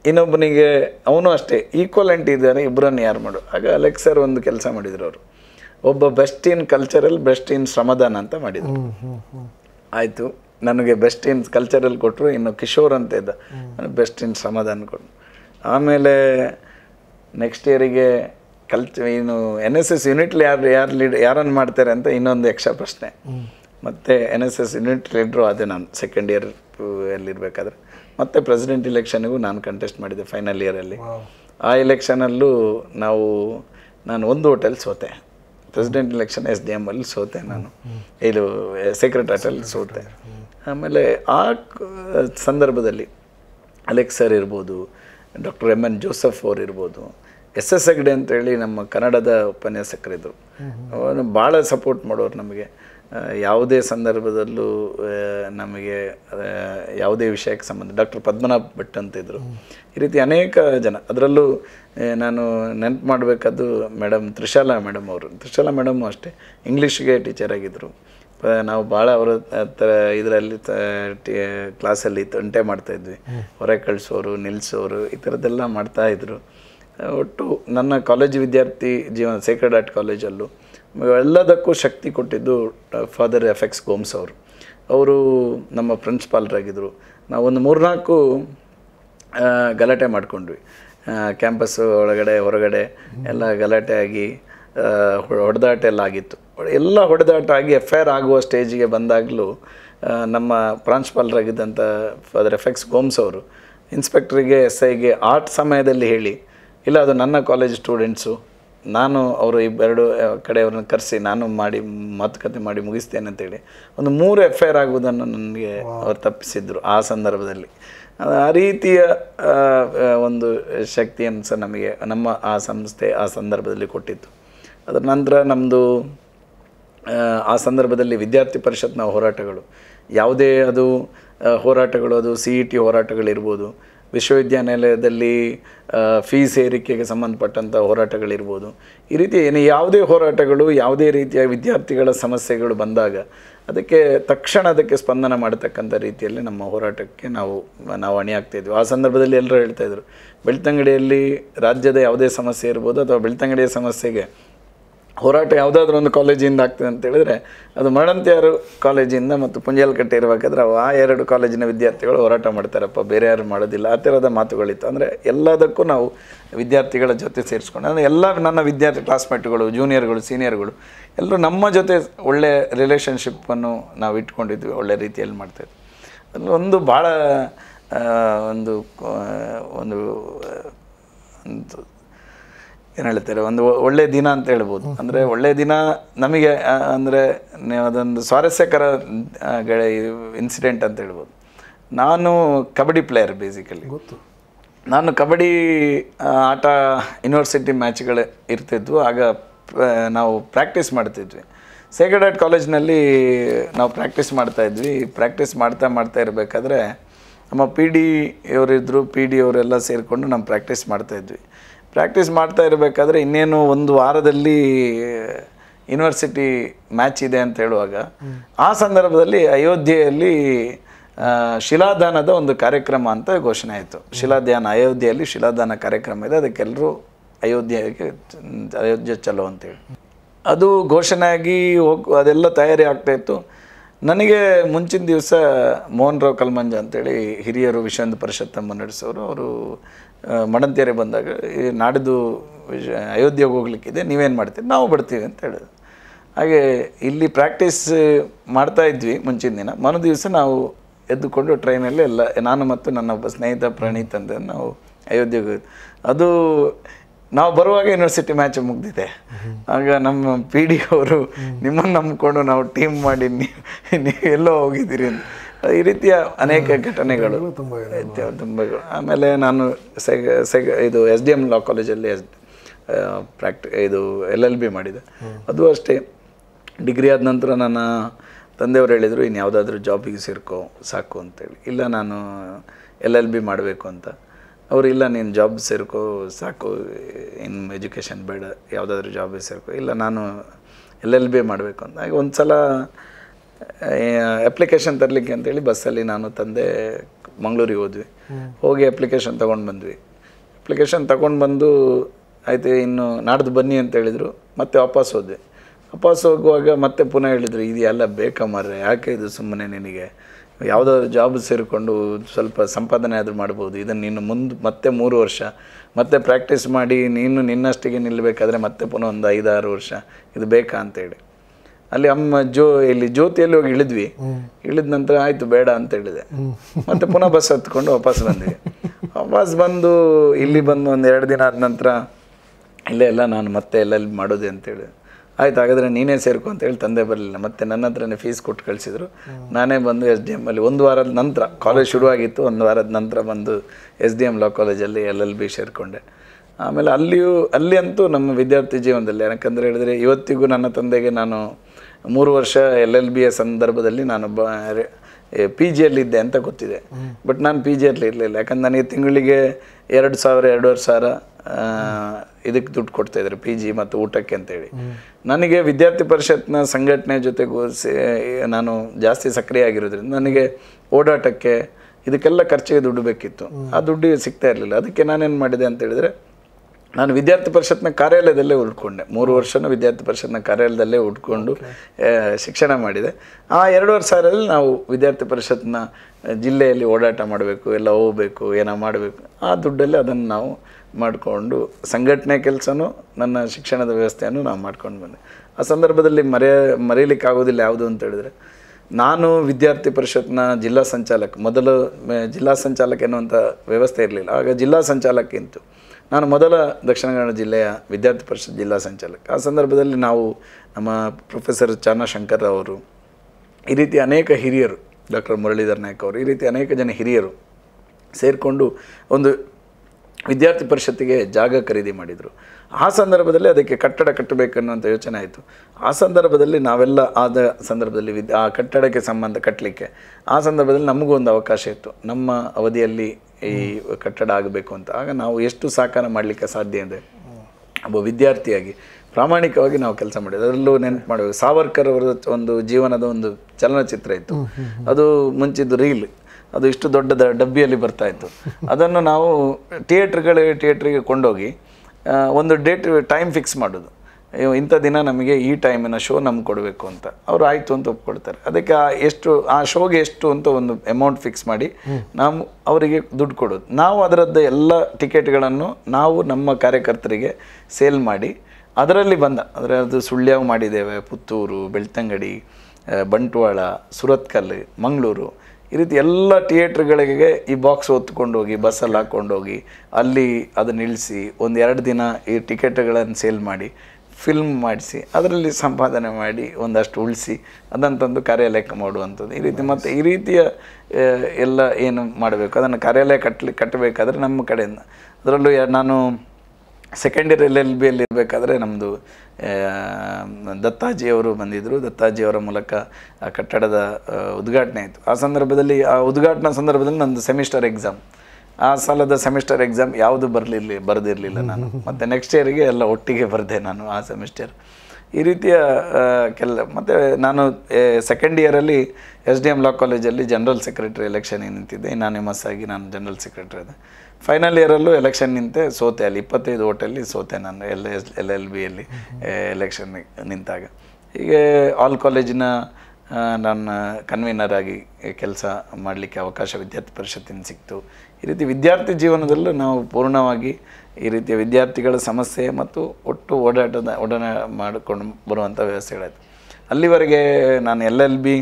ಇನ್ನೊಬ್ಬನಿಗೆ ಅವನು ಅಷ್ಟೇ ಈಕ್ವಲೆಂಟ್ ಇದ್ದಾನೆ ಇಬ್ಬರನ್ನು ಯಾರು ಮಾಡು ಆಗ ಅಲೆಕ್ಸರ್ ಒಂದು ಕೆಲಸ ಮಾಡಿದರು ಅವರು ಒಬ್ಬ best in cultural best in ಶ್ರಮದಾನ ಅಂತ ಮಾಡಿದರು ಆಯಿತು ನನಗೆ ಬೆಸ್ಟ್ ಇನ್ ಕಲ್ಚರಲ್ ಕೊಟ್ಟರು ಇನ್ನು ಕಿಶೋರ್ ಅಂತ ಇದ್ದ ಬೆಸ್ಟ್ ಇನ್ ಶ್ರಮದಾನ ಕೊಟ್ಟರು ಆಮೇಲೆ ನೆಕ್ಸ್ಟ್ ಇಯರಿಗೆ ಕಲ್ಚ ಇನ್ನು ಎನ್ ಎಸ್ ಎಸ್ ಯೂನಿಟ್ಲಿ ಯಾರು ಯಾರು ಲೀಡ್ ಯಾರನ್ನು ಮಾಡ್ತಾರೆ ಅಂತ ಇನ್ನೊಂದು ಯಕ್ಷ ಪ್ರಶ್ನೆ ಮತ್ತು N S S unit leader ಅದೇ ನಾನು ಸೆಕೆಂಡ್ ಇಯರ್ ಎಲ್ಲಿರಬೇಕಾದ್ರೆ ಮತ್ತು ಪ್ರೆಸಿಡೆಂಟ್ ಇಲೆಕ್ಷನ್ಗೂ ನಾನು ಕಂಟೆಸ್ಟ್ ಮಾಡಿದ್ದೆ ಫೈನಲ್ ಇಯರಲ್ಲಿ ಆ ಎಲೆಕ್ಷನಲ್ಲೂ ನಾವು ನಾನು ಒಂದು ಹೋಟೆಲ್ ಸೋತೆ president election S D M ಅಲ್ಲಿ ಸೋತೆ ನಾನು ಇದು ಸೆಕ್ರೆಟರಿಯಲ್ಲಿ ಸೋತೆ ಆಮೇಲೆ ಆ ಸಂದರ್ಭದಲ್ಲಿ ಅಲೆಕ್ಸ್ ಸರ್ ಇರ್ಬೋದು ಡಾಕ್ಟರ್ ಎಮ್ ಎನ್ ಜೋಸಫ್ ಅವ್ರು ಇರ್ಬೋದು ಎಸ್ ಎಸ್ ಹೆಗ್ಡೆ ಅಂತೇಳಿ ನಮ್ಮ ಕನ್ನಡದ ಉಪನ್ಯಾಸಕರಿದ್ದರು ಭಾಳ ಸಪೋರ್ಟ್ ಮಾಡೋರು ನಮಗೆ ಯಾವುದೇ ಸಂದರ್ಭದಲ್ಲೂ ನಮಗೆ ಯಾವುದೇ ವಿಷಯಕ್ಕೆ ಸಂಬಂಧ ಡಾಕ್ಟರ್ ಪದ್ಮನಾಭ್ ಭಟ್ ಅಂತ ಇದ್ದರು ಈ ರೀತಿ ಅನೇಕ ಜನ ಅದರಲ್ಲೂ ನಾನು ನೆನಪು ಮಾಡಬೇಕಾದ್ದು ಮೇಡಮ್ ತ್ರಿಶಾಲಾ ಮೇಡಮ್ ಅವರು ತ್ರಿಶಾಲಾ ಮೇಡಮ್ಮು ಅಷ್ಟೇ ಇಂಗ್ಲೀಷ್ಗೆ ಟೀಚರ್ ಆಗಿದ್ದರು ನಾವು ಭಾಳ ಅವರ ಥರ ಇದರಲ್ಲಿ ಕ್ಲಾಸಲ್ಲಿ ತಂಟೆ ಮಾಡ್ತಾಯಿದ್ವಿ ಹೊರಗೆ ಕಳಿಸೋರು ನಿಲ್ಲಿಸೋರು ಈ ಥರದ್ದೆಲ್ಲ ಮಾಡ್ತಾಯಿದ್ರು ಒಟ್ಟು ನನ್ನ ಕಾಲೇಜ್ ವಿದ್ಯಾರ್ಥಿ ಜೀವನ ಸೇಕ್ರೆಡ್ ಆರ್ಟ್ ಕಾಲೇಜಲ್ಲೂ ಎಲ್ಲದಕ್ಕೂ ಶಕ್ತಿ ಕೊಟ್ಟಿದ್ದು ಫಾದರ್ ಎಫ್ ಎಕ್ಸ್ ಗೋಮ್ಸ್ ಅವರು ಅವರು ನಮ್ಮ ಪ್ರಿನ್ಸಿಪಾಲ್ರಾಗಿದ್ದರು ಒಂದು ಮೂರ್ನಾಲ್ಕು ಗಲಾಟೆ ಮಾಡಿಕೊಂಡ್ವಿ ಕ್ಯಾಂಪಸ್ ಒಳಗಡೆ ಹೊರಗಡೆ ಎಲ್ಲ ಗಲಾಟೆ ಆಗಿ ಹೊಡೆದಾಟ ಎಲ್ಲ ಆಗಿತ್ತು ಎಲ್ಲ ಹೊಡೆದಾಟ ಆಗಿ ಎಫ್ ಐ ಆರ್ ಆಗುವ ಸ್ಟೇಜಿಗೆ ಬಂದಾಗಲೂ ನಮ್ಮ ಪ್ರಾಂಶುಪಾಲರಾಗಿದ್ದಂಥ ಫಾದರ್ ಎಫ್ ಎಕ್ಸ್ ಗೋಮ್ಸ್ ಅವರು ಇನ್ಸ್ಪೆಕ್ಟ್ರಿಗೆ ಎಸ್ ಐಗೆ ಆರ್ಟ್ ಸಮಯದಲ್ಲಿ ಹೇಳಿ ಇಲ್ಲ ಅದು ನನ್ನ ಕಾಲೇಜ್ ಸ್ಟೂಡೆಂಟ್ಸು ನಾನು ಅವರು ಇಬ್ಬೆರಡು ಕಡೆಯವ್ರನ್ನ ಕರೆಸಿ ನಾನು ಮಾಡಿ ಮಾತುಕತೆ ಮಾಡಿ ಮುಗಿಸ್ತೇನೆ ಅಂತೇಳಿ ಒಂದು ಮೂರು ಎಫ್ ಐ ಆರ್ ಆಗುವುದನ್ನು ನನಗೆ ಅವ್ರು ತಪ್ಪಿಸಿದ್ರು ಆ ಸಂದರ್ಭದಲ್ಲಿ ಆ ರೀತಿಯ ಒಂದು ಶಕ್ತಿಯನ್ನು ಸಹ ನಮಗೆ ನಮ್ಮ ಆ ಸಂಸ್ಥೆ ಆ ಸಂದರ್ಭದಲ್ಲಿ ಕೊಟ್ಟಿತ್ತು ಅದರ ನಂತರ ನಮ್ಮದು ಆ ಸಂದರ್ಭದಲ್ಲಿ ವಿದ್ಯಾರ್ಥಿ ಪರಿಷತ್ನ ಹೋರಾಟಗಳು ಯಾವುದೇ ಅದು ಹೋರಾಟಗಳು ಅದು ಸಿ ಇ ಟಿ ಹೋರಾಟಗಳಿರ್ಬೋದು ವಿಶ್ವವಿದ್ಯಾನಿಲಯದಲ್ಲಿ ಫೀಸ್ ಏರಿಕೆಗೆ ಸಂಬಂಧಪಟ್ಟಂಥ ಹೋರಾಟಗಳಿರ್ಬೋದು ಈ ರೀತಿ ಏನು ಯಾವುದೇ ಹೋರಾಟಗಳು ಯಾವುದೇ ರೀತಿಯ ವಿದ್ಯಾರ್ಥಿಗಳ ಸಮಸ್ಯೆಗಳು ಬಂದಾಗ ಅದಕ್ಕೆ ತಕ್ಷಣ ಅದಕ್ಕೆ ಸ್ಪಂದನ ಮಾಡತಕ್ಕಂಥ ರೀತಿಯಲ್ಲಿ ನಮ್ಮ ಹೋರಾಟಕ್ಕೆ ನಾವು ನಾವು ಇದ್ವಿ ಆ ಸಂದರ್ಭದಲ್ಲಿ ಎಲ್ಲರೂ ಹೇಳ್ತಾಯಿದ್ರು ಬೆಳ್ತಂಗಡಿಯಲ್ಲಿ ರಾಜ್ಯದ ಯಾವುದೇ ಸಮಸ್ಯೆ ಇರ್ಬೋದು ಅಥವಾ ಬೆಳ್ತಂಗಡಿಯ ಸಮಸ್ಯೆಗೆ ಹೋರಾಟ ಯಾವುದಾದ್ರೂ ಒಂದು ಕಾಲೇಜಿಂದ ಆಗ್ತದೆ ಅಂತ ಅದು ಮರಣಂತಿಯಾರು ಕಾಲೇಜಿಂದ ಮತ್ತು ಪುಂಜಲ್ಕಟ್ಟೆ ಇರಬೇಕಾದ್ರೆ ಅವು ಆ ಎರಡು ಕಾಲೇಜಿನ ವಿದ್ಯಾರ್ಥಿಗಳು ಹೋರಾಟ ಮಾಡ್ತಾರಪ್ಪ ಬೇರೆ ಯಾರು ಮಾಡೋದಿಲ್ಲ ಆ ಥರದ ಮಾತುಗಳಿತ್ತು ಅಂದರೆ ಎಲ್ಲದಕ್ಕೂ ನಾವು ವಿದ್ಯಾರ್ಥಿಗಳ ಜೊತೆ ಸೇರಿಸ್ಕೊಂಡು ಅಂದರೆ ಎಲ್ಲ ನನ್ನ ವಿದ್ಯಾರ್ಥಿ ಕ್ಲಾಸ್ಮೇಟ್ಗಳು ಜೂನಿಯರ್ಗಳು ಸೀನಿಯರ್ಗಳು ಎಲ್ಲರೂ ನಮ್ಮ ಜೊತೆ ಒಳ್ಳೆಯ ರಿಲೇಷನ್ಶಿಪ್ಪನ್ನು ನಾವು ಇಟ್ಕೊಂಡಿದ್ವಿ ಒಳ್ಳೆ ರೀತಿಯಲ್ಲಿ ಮಾಡ್ತಾಯಿದ್ವಿ ಅಲ್ಲಿ ಒಂದು ಭಾಳ ಒಂದು ಒಂದು ಏನು ಹೇಳ್ತಾರೆ ಒಂದು ಒಳ್ಳೆಯ ದಿನ ಅಂತ ಹೇಳ್ಬೋದು ಅಂದರೆ ಒಳ್ಳೆಯ ದಿನ ನಮಗೆ ಅಂದರೆ ಅದೊಂದು ಸ್ವಾರಸ್ಯಕರ ಇನ್ಸಿಡೆಂಟ್ ಅಂತ ಹೇಳ್ಬೋದು ನಾನು ಕಬಡ್ಡಿ ಪ್ಲೇಯರ್ ಬೇಸಿಕಲಿ ಗೊತ್ತು ನಾನು ಕಬಡ್ಡಿ ಆಟ ಯೂನಿವರ್ಸಿಟಿ ಮ್ಯಾಚ್ಗಳು ಇರ್ತಿದ್ವು ಆಗ ನಾವು ಪ್ರಾಕ್ಟೀಸ್ ಮಾಡ್ತಿದ್ವಿ ಸೇಕ್ರೆಡ್ ಕಾಲೇಜ್ನಲ್ಲಿ ನಾವು ಪ್ರಾಕ್ಟೀಸ್ ಮಾಡ್ತಾಯಿದ್ವಿ ಪ್ರಾಕ್ಟೀಸ್ ಮಾಡ್ತಾ ಮಾಡ್ತಾ ಇರಬೇಕಾದ್ರೆ ನಮ್ಮ ಪಿ ಡಿ ಇವರಿದ್ದರು ಪಿ ಡಿ ಅವರೆಲ್ಲ ಸೇರಿಕೊಂಡು ನಾವು ಪ್ರಾಕ್ಟೀಸ್ ಮಾಡ್ತಾಯಿದ್ವಿ ಪ್ರಾಕ್ಟೀಸ್ ಮಾಡ್ತಾ ಇರಬೇಕಾದ್ರೆ ಇನ್ನೇನು ಒಂದು ವಾರದಲ್ಲಿ ಯೂನಿವರ್ಸಿಟಿ ಮ್ಯಾಚ್ ಇದೆ ಅಂತ ಹೇಳುವಾಗ ಆ ಸಂದರ್ಭದಲ್ಲಿ ಅಯೋಧ್ಯೆಯಲ್ಲಿ ಶಿಲಾದಾನದ ಒಂದು ಕಾರ್ಯಕ್ರಮ ಅಂತ ಘೋಷಣೆ ಆಯಿತು ಶಿಲಾದಾನ ಅಯೋಧ್ಯೆಯಲ್ಲಿ ಶಿಲಾದಾನ ಕಾರ್ಯಕ್ರಮ ಇದೆ ಅದಕ್ಕೆಲ್ಲರೂ ಅಯೋಧ್ಯೆಗೆ ಅಯೋಧ್ಯೆ ಚಲೋ ಅಂತೇಳಿ ಅದು ಘೋಷಣೆ ಆಗಿ ಹೋಗಿ ಅದೆಲ್ಲ ತಯಾರಿ ಆಗ್ತಾಯಿತ್ತು ನನಗೆ ಮುಂಚಿನ ದಿವಸ ಮೋಹನ್ ರಾವ್ ಕಲ್ಮಂಜ ಅಂತೇಳಿ ಹಿರಿಯರು ವಿಶ್ವಂದ ಪರಿಷತ್ತಮ್ಮ ನಡೆಸೋರು ಅವರು ಮಡಂತೇರೆ ಬಂದಾಗ ನಾಡಿದ್ದು ಅಯೋಧ್ಯೆಗೆ ಹೋಗ್ಲಿಕ್ಕಿದೆ ನೀವೇನು ಮಾಡ್ತೀರಿ ನಾವು ಬರ್ತೀವಿ ಅಂತ ಹೇಳಿದ್ರು ಹಾಗೆ ಇಲ್ಲಿ ಪ್ರಾಕ್ಟೀಸ್ ಮಾಡ್ತಾ ಇದ್ವಿ ಮುಂಚಿನ ದಿನ ಮನೆ ದಿವಸ ನಾವು ಎದ್ದುಕೊಂಡು ಟ್ರೈನಲ್ಲೇ ಎಲ್ಲ ನಾನು ಮತ್ತು ನನ್ನ ಒಬ್ಬ ಸ್ನೇಹಿತ ಪ್ರಣೀತ್ ಅಂತ ನಾವು ಅಯೋಧ್ಯೆಗೆ ಅದು ನಾವು ಬರುವಾಗ ಯೂನಿವರ್ಸಿಟಿ ಮ್ಯಾಚ್ ಮುಗ್ದಿದೆ ಆಗ ನಮ್ಮ ಪಿ ಡಿ ಅವರು ನಿಮ್ಮನ್ನು ನಂಬಿಕೊಂಡು ನಾವು ಟೀಮ್ ಮಾಡಿ ನೀವು ಎಲ್ಲೋ ಹೋಗಿದ್ದೀರಿ ಅಂತ ಈ ರೀತಿಯ ಅನೇಕ ಘಟನೆಗಳು ತುಂಬ ಆಮೇಲೆ ನಾನು ಸೆಗ ಸೆಗ ಇದು ಎಸ್ ಡಿ ಎಮ್ ಲಾ ಕಾಲೇಜಲ್ಲಿ ಎಸ್ ಪ್ರಾಕ್ಟಿ ಇದು ಎಲ್ ಎಲ್ ಬಿ ಮಾಡಿದೆ ಅದು ಅಷ್ಟೇ ಡಿಗ್ರಿ ಆದ ನಂತರ ನನ್ನ ತಂದೆಯವರು ಹೇಳಿದರು ಇನ್ನು ಯಾವುದಾದ್ರೂ ಜಾಬಿಗೆ ಸೇರ್ಕೋ ಸಾಕು ಅಂತೇಳಿ ಇಲ್ಲ ನಾನು ಎಲ್ ಎಲ್ ಬಿ ಮಾಡಬೇಕು ಅಂತ ಅವರಿಲ್ಲ ಇಲ್ಲ ನೀನು ಜಾಬ್ ಸೇರ್ಕೊ ಸಾಕು ಇನ್ನು ಎಜುಕೇಷನ್ ಬೇಡ ಯಾವುದಾದ್ರೂ ಜಾಬ್ ಸೇರ್ಕೋ ಇಲ್ಲ ನಾನು ಎಲ್ ಎಲ್ ಬಿ ಮಾಡಬೇಕು ಅಂತ ಹಾಗೆ ಒಂದು ಸಲ ಅಪ್ಲಿಕೇಶನ್ ತರಲಿಕ್ಕೆ ಅಂತೇಳಿ ಬಸ್ಸಲ್ಲಿ ನಾನು ತಂದೆ ಮಂಗಳೂರಿಗೆ ಹೋದ್ವಿ ಹೋಗಿ ಅಪ್ಲಿಕೇಶನ್ ತೊಗೊಂಡು ಬಂದ್ವಿ ಅಪ್ಲಿಕೇಶನ್ ತೊಗೊಂಡು ಬಂದು ಆಯಿತು ಇನ್ನು ನಾಡ್ದು ಬನ್ನಿ ಅಂತ ಹೇಳಿದರು ಮತ್ತೆ ವಾಪಸ್ ಹೋದ್ವಿ ವಾಪಸ್ ಹೋಗುವಾಗ ಮತ್ತೆ ಪುನಃ ಹೇಳಿದರು ಇದು ಎಲ್ಲ ಬೇಕಾ ಯಾಕೆ ಇದು ಸುಮ್ಮನೆ ನಿನಗೆ ಯಾವುದೋ ಜಾಬ್ ಸೇರಿಕೊಂಡು ಸ್ವಲ್ಪ ಸಂಪಾದನೆ ಆದರೂ ಮಾಡ್ಬೋದು ಇದನ್ನು ನೀನು ಮುಂದೆ ಮತ್ತೆ ಮೂರು ವರ್ಷ ಮತ್ತೆ ಪ್ರಾಕ್ಟೀಸ್ ಮಾಡಿ ನೀನು ನಿನ್ನಷ್ಟಿಗೆ ನಿಲ್ಲಬೇಕಾದ್ರೆ ಮತ್ತೆ ಪುನಃ ಒಂದು ಐದಾರು ವರ್ಷ ಇದು ಬೇಕಾ ಅಂತೇಳಿ ಅಲ್ಲಿ ಅಮ್ಮ ಜೋ ಇಲ್ಲಿ ಜ್ಯೋತಿಯಲ್ಲಿ ಹೋಗಿ ಇಳಿದ್ವಿ ಇಳಿದ ನಂತರ ಆಯಿತು ಬೇಡ ಅಂತ ಹೇಳಿದೆ ಮತ್ತೆ ಪುನಃ ಬಸ್ ಹತ್ಕೊಂಡು ವಾಪಸ್ ಬಂದ್ವಿ ವಾಪಸ್ ಬಂದು ಇಲ್ಲಿ ಬಂದು ಒಂದು ಎರಡು ದಿನ ಆದ ನಂತರ ಇಲ್ಲೇ ಎಲ್ಲ ನಾನು ಮತ್ತೆ ಎಲ್ಲೆಲ್ಲಿ ಮಾಡೋದೆ ಅಂತೇಳಿ ಆಯ್ತು ಹಾಗಾದರೆ ನೀನೇ ಸೇರ್ಕೊ ಹೇಳಿ ತಂದೆ ಬರಲಿಲ್ಲ ಮತ್ತೆ ನನ್ನ ಹತ್ರನೇ ಫೀಸ್ ಕೊಟ್ಟು ಕಳಿಸಿದ್ರು ನಾನೇ ಬಂದು ಎಸ್ ಡಿ ಎಮ್ಮಲ್ಲಿ ಒಂದು ವಾರದ ನಂತರ ಕಾಲೇಜ್ ಶುರುವಾಗಿತ್ತು ಒಂದು ವಾರದ ನಂತರ ಬಂದು ಎಸ್ ಡಿ ಎಮ್ ಲಾ ಕಾಲೇಜಲ್ಲಿ ಎಲ್ ಎಲ್ ಬಿ ಸೇರಿಕೊಂಡೆ ಆಮೇಲೆ ಅಲ್ಲಿಯೂ ಅಲ್ಲಿ ಅಂತೂ ನಮ್ಮ ವಿದ್ಯಾರ್ಥಿ ಜೀವನದಲ್ಲಿ ಯಾಕಂದರೆ ಹೇಳಿದ್ರೆ ಇವತ್ತಿಗೂ ನನ್ನ ತಂದೆಗೆ ನಾನು ಮೂರು ವರ್ಷ ಎಲ್ ಎಲ್ ಬಿಯ ಸಂದರ್ಭದಲ್ಲಿ ಬ ಪಿ ಜಿಯಲ್ಲಿದ್ದೆ ಅಂತ ಗೊತ್ತಿದೆ ಬಟ್ ನಾನು ಪಿ ಜಿಯಲ್ಲಿ ಇರಲಿಲ್ಲ ಯಾಕಂದ್ರೆ ನನಗೆ ತಿಂಗಳಿಗೆ ಎರಡು ಸಾವಿರ ಎರಡೂವರೆ ಸಾವಿರ ಇದಕ್ಕೆ ದುಡ್ಡು ಕೊಡ್ತಾ ಇದ್ದಾರೆ ಪಿ ಜಿ ಮತ್ತು ಊಟಕ್ಕೆ ಅಂತೇಳಿ ನನಗೆ ವಿದ್ಯಾರ್ಥಿ ಪರಿಷತ್ನ ಸಂಘಟನೆ ಜೊತೆಗೂ ನಾನು ಜಾಸ್ತಿ ಸಕ್ರಿಯ ಆಗಿರೋದ್ರಿಂದ ನನಗೆ ಓಡಾಟಕ್ಕೆ ಇದಕ್ಕೆಲ್ಲ ಖರ್ಚಿಗೆ ದುಡ್ಡು ಬೇಕಿತ್ತು ಆ ದುಡ್ಡು ಸಿಗ್ತಾ ಇರಲಿಲ್ಲ ಅದಕ್ಕೆ ನಾನೇನು ಮಾಡಿದೆ ಅಂತ ಹೇಳಿದ್ರೆ ನಾನು ವಿದ್ಯಾರ್ಥಿ ಪರಿಷತ್ನ ಕಾರ್ಯಾಲಯದಲ್ಲೇ ಉಳ್ಕೊಂಡೆ ಮೂರು ವರ್ಷನೂ ವಿದ್ಯಾರ್ಥಿ ಪರಿಷತ್ನ ಕಾರ್ಯಾಲಯದಲ್ಲೇ ಉಟ್ಕೊಂಡು ಶಿಕ್ಷಣ ಮಾಡಿದೆ ಆ ಎರಡೂವರೆ ಸಾವಿರದಲ್ಲಿ ನಾವು ವಿದ್ಯಾರ್ಥಿ ಪರಿಷತ್ನ ಜಿಲ್ಲೆಯಲ್ಲಿ ಓಡಾಟ ಮಾಡಬೇಕು ಎಲ್ಲ ಹೋಗಬೇಕು ಏನೋ ಮಾಡಬೇಕು ಆ ದುಡ್ಡಲ್ಲಿ ಅದನ್ನು ನಾವು ಮಾಡಿಕೊಂಡು ಸಂಘಟನೆ ಕೆಲಸನೂ ನನ್ನ ಶಿಕ್ಷಣದ ವ್ಯವಸ್ಥೆಯನ್ನು ನಾನು ಮಾಡ್ಕೊಂಡು ಬಂದೆ ಆ ಸಂದರ್ಭದಲ್ಲಿ ಮರೆಯ ಮರೆಯಲಿಕ್ಕಾಗೋದಿಲ್ಲ ಯಾವುದು ಅಂತ ಹೇಳಿದ್ರೆ ನಾನು ವಿದ್ಯಾರ್ಥಿ ಪರಿಷತ್ನ ಜಿಲ್ಲಾ ಸಂಚಾಲಕ ಮೊದಲು ಜಿಲ್ಲಾ ಸಂಚಾಲಕ ಎನ್ನುವಂಥ ವ್ಯವಸ್ಥೆ ಇರಲಿಲ್ಲ ಆಗ ಜಿಲ್ಲಾ ಸಂಚಾಲಕ ಇತ್ತು ನಾನು ಮೊದಲ ದಕ್ಷಿಣ ಕನ್ನಡ ಜಿಲ್ಲೆಯ ವಿದ್ಯಾರ್ಥಿ ಪರಿಷತ್ ಜಿಲ್ಲಾ ಸಂಚಾಲಕ ಆ ಸಂದರ್ಭದಲ್ಲಿ ನಾವು ನಮ್ಮ ಪ್ರೊಫೆಸರ್ ಚನ್ನಶಂಕರ್ ಅವರು ಈ ರೀತಿ ಅನೇಕ ಹಿರಿಯರು ಡಾಕ್ಟರ್ ಮುರಳೀಧರ್ ನಾಯಕ್ ಅವರು ಈ ರೀತಿ ಅನೇಕ ಜನ ಹಿರಿಯರು ಸೇರಿಕೊಂಡು ಒಂದು ವಿದ್ಯಾರ್ಥಿ ಪರಿಷತ್ತಿಗೆ ಜಾಗ ಖರೀದಿ ಮಾಡಿದರು ಆ ಸಂದರ್ಭದಲ್ಲಿ ಅದಕ್ಕೆ ಕಟ್ಟಡ ಕಟ್ಟಬೇಕನ್ನುವಂಥ ಯೋಚನೆ ಆಯಿತು ಆ ಸಂದರ್ಭದಲ್ಲಿ ನಾವೆಲ್ಲ ಆದ ಸಂದರ್ಭದಲ್ಲಿ ವಿದ್ ಆ ಕಟ್ಟಡಕ್ಕೆ ಸಂಬಂಧ ಕಟ್ಟಲಿಕ್ಕೆ ಆ ಸಂದರ್ಭದಲ್ಲಿ ನಮಗೂ ಒಂದು ಅವಕಾಶ ಇತ್ತು ನಮ್ಮ ಅವಧಿಯಲ್ಲಿ ಈ ಕಟ್ಟಡ ಆಗಬೇಕು ಅಂತ ಆಗ ನಾವು ಎಷ್ಟು ಸಾಕಾರ ಮಾಡಲಿಕ್ಕೆ ಸಾಧ್ಯ ಇದೆ ಒಬ್ಬ ವಿದ್ಯಾರ್ಥಿಯಾಗಿ ಪ್ರಾಮಾಣಿಕವಾಗಿ ನಾವು ಕೆಲಸ ಮಾಡಿದ್ವಿ ಅದರಲ್ಲೂ ನೆನಪು ಮಾಡಬೇಕು ಸಾವರ್ಕರ್ ಅವರ ಒಂದು ಜೀವನದ ಒಂದು ಚಲನಚಿತ್ರ ಇತ್ತು ಅದು ಮುಂಚಿದ್ದು ರೀಲ್ ಅದು ಇಷ್ಟು ದೊಡ್ಡದ ಡಬ್ಬಿಯಲ್ಲಿ ಬರ್ತಾ ಇತ್ತು ಅದನ್ನು ನಾವು ಥಿಯೇಟ್ರ್ಗಳಿಗೆ ಥಿಯೇಟ್ರಿಗೆ ಕೊಂಡೋಗಿ ಒಂದು ಡೇಟ್ ಟೈಮ್ ಫಿಕ್ಸ್ ಮಾಡೋದು ಇಂಥ ದಿನ ನಮಗೆ ಈ ಟೈಮಿನ ಶೋ ನಮ್ಗೆ ಕೊಡಬೇಕು ಅಂತ ಅವರು ಆಯಿತು ಅಂತ ಒಪ್ಕೊಳ್ತಾರೆ ಅದಕ್ಕೆ ಆ ಎಷ್ಟು ಆ ಶೋಗೆ ಎಷ್ಟು ಅಂತ ಒಂದು ಅಮೌಂಟ್ ಫಿಕ್ಸ್ ಮಾಡಿ ನಾವು ಅವರಿಗೆ ದುಡ್ಡು ಕೊಡೋದು ನಾವು ಅದರದ್ದು ಎಲ್ಲ ಟಿಕೆಟ್ಗಳನ್ನು ನಾವು ನಮ್ಮ ಕಾರ್ಯಕರ್ತರಿಗೆ ಸೇಲ್ ಮಾಡಿ ಅದರಲ್ಲಿ ಬಂದ ಅಂದರೆ ಅದು ಸುಳ್ಯಾವು ಮಾಡಿದ್ದೇವೆ ಪುತ್ತೂರು ಬೆಳ್ತಂಗಡಿ ಬಂಟ್ವಾಳ ಸುರತ್ಕಲ್ ಮಂಗಳೂರು ಈ ರೀತಿ ಎಲ್ಲ ಥಿಯೇಟ್ರ್ಗಳಿಗೆ ಈ ಬಾಕ್ಸ್ ಹೊತ್ಕೊಂಡೋಗಿ ಬಸ್ಸಲ್ಲಿ ಹಾಕ್ಕೊಂಡೋಗಿ ಅಲ್ಲಿ ಅದನ್ನ ಇಳಿಸಿ ಒಂದು ಎರಡು ದಿನ ಈ ಟಿಕೆಟ್ಗಳನ್ನು ಸೇಲ್ ಮಾಡಿ ಫಿಲ್ಮ್ ಮಾಡಿಸಿ ಅದರಲ್ಲಿ ಸಂಪಾದನೆ ಮಾಡಿ ಒಂದಷ್ಟು ಉಳಿಸಿ ಅದನ್ನು ತಂದು ಕಾರ್ಯಾಲಯಕ್ಕೆ ಮಾಡುವಂಥದ್ದು ಈ ರೀತಿ ಮತ್ತು ಈ ರೀತಿಯ ಎಲ್ಲ ಏನು ಮಾಡಬೇಕು ಅದನ್ನು ಕಾರ್ಯಾಲಯ ಕಟ್ಟಲಿ ಕಟ್ಟಬೇಕಾದ್ರೆ ನಮ್ಮ ಕಡೆಯಿಂದ ಅದರಲ್ಲೂ ನಾನು second year L L B ಇರಬೇಕಾದ್ರೆ ನಮ್ಮದು ದತ್ತಾಜಿಯವರು ಬಂದಿದ್ದರು ದತ್ತಾಜಿಯವರ ಮೂಲಕ ಆ ಕಟ್ಟಡದ ಉದ್ಘಾಟನೆ ಆಯಿತು ಆ ಸಂದರ್ಭದಲ್ಲಿ ಆ ಉದ್ಘಾಟನಾ ಸಂದರ್ಭದಲ್ಲಿ ನಂದು ಸೆಮಿಸ್ಟರ್ ಎಕ್ಸಾಮ್ ಆ ಸಾಲದ ಸೆಮಿಸ್ಟರ್ ಎಕ್ಸಾಮ್ ಯಾವುದು ಬರಲಿಲ್ಲ ಬರೆದಿರಲಿಲ್ಲ ನಾನು ಮತ್ತು ನೆಕ್ಸ್ಟ್ ಇಯರಿಗೆ ಎಲ್ಲ ಒಟ್ಟಿಗೆ ಬರೆದೆ ನಾನು ಆ ಸೆಮಿಸ್ಟರ್ ಈ ರೀತಿಯ ಕೆಲ ಮತ್ತು ನಾನು ಸೆಕೆಂಡ್ ಇಯರಲ್ಲಿ ಎಸ್ ಡಿ ಎಮ್ ಲಾ ಕಾಲೇಜಲ್ಲಿ ಜನರಲ್ ಸೆಕ್ರೆಟರಿ ಎಲೆಕ್ಷನ್ ನಿಂತಿದ್ದೆ ನಾನು ಎಮ್ ಆಗಿ ನಾನು ಜನರಲ್ ಸೆಕ್ರೆಟರಿ ಅದೇ ಫೈನಲ್ ಇಯರಲ್ಲೂ ಎಲೆಕ್ಷನ್ ನಿಂತೆ ಸೋತೆ ಅಲ್ಲಿ ಇಪ್ಪತ್ತೈದು ಓಟಲ್ಲಿ ಸೋತೆ ನಾನು ಎಲ್ ಎಸ್ ಎಲ್ ಎಲ್ ಬಿಯಲ್ಲಿ ಎಲೆಕ್ಷನ್ ನಿಂತಾಗ ಹೀಗೆ ಆಲ್ ಕಾಲೇಜಿನ ನನ್ನ ಕನ್ವೀನರ್ ಆಗಿ ಕೆಲಸ ಮಾಡಲಿಕ್ಕೆ ಅವಕಾಶ ವಿದ್ಯಾರ್ಥಿ ಪರಿಷತ್ತಿನ ಸಿಕ್ತು ಈ ರೀತಿ ವಿದ್ಯಾರ್ಥಿ ಜೀವನದಲ್ಲೂ ನಾವು ಪೂರ್ಣವಾಗಿ ಈ ರೀತಿಯ ವಿದ್ಯಾರ್ಥಿಗಳ ಸಮಸ್ಯೆ ಮತ್ತು ಒಟ್ಟು ಓಡಾಟದ ಒಡನೆ ಮಾಡಿಕೊಂಡು ಬರುವಂಥ ವ್ಯವಸ್ಥೆಗಳಾಯಿತು ಅಲ್ಲಿವರೆಗೆ ನಾನು L L B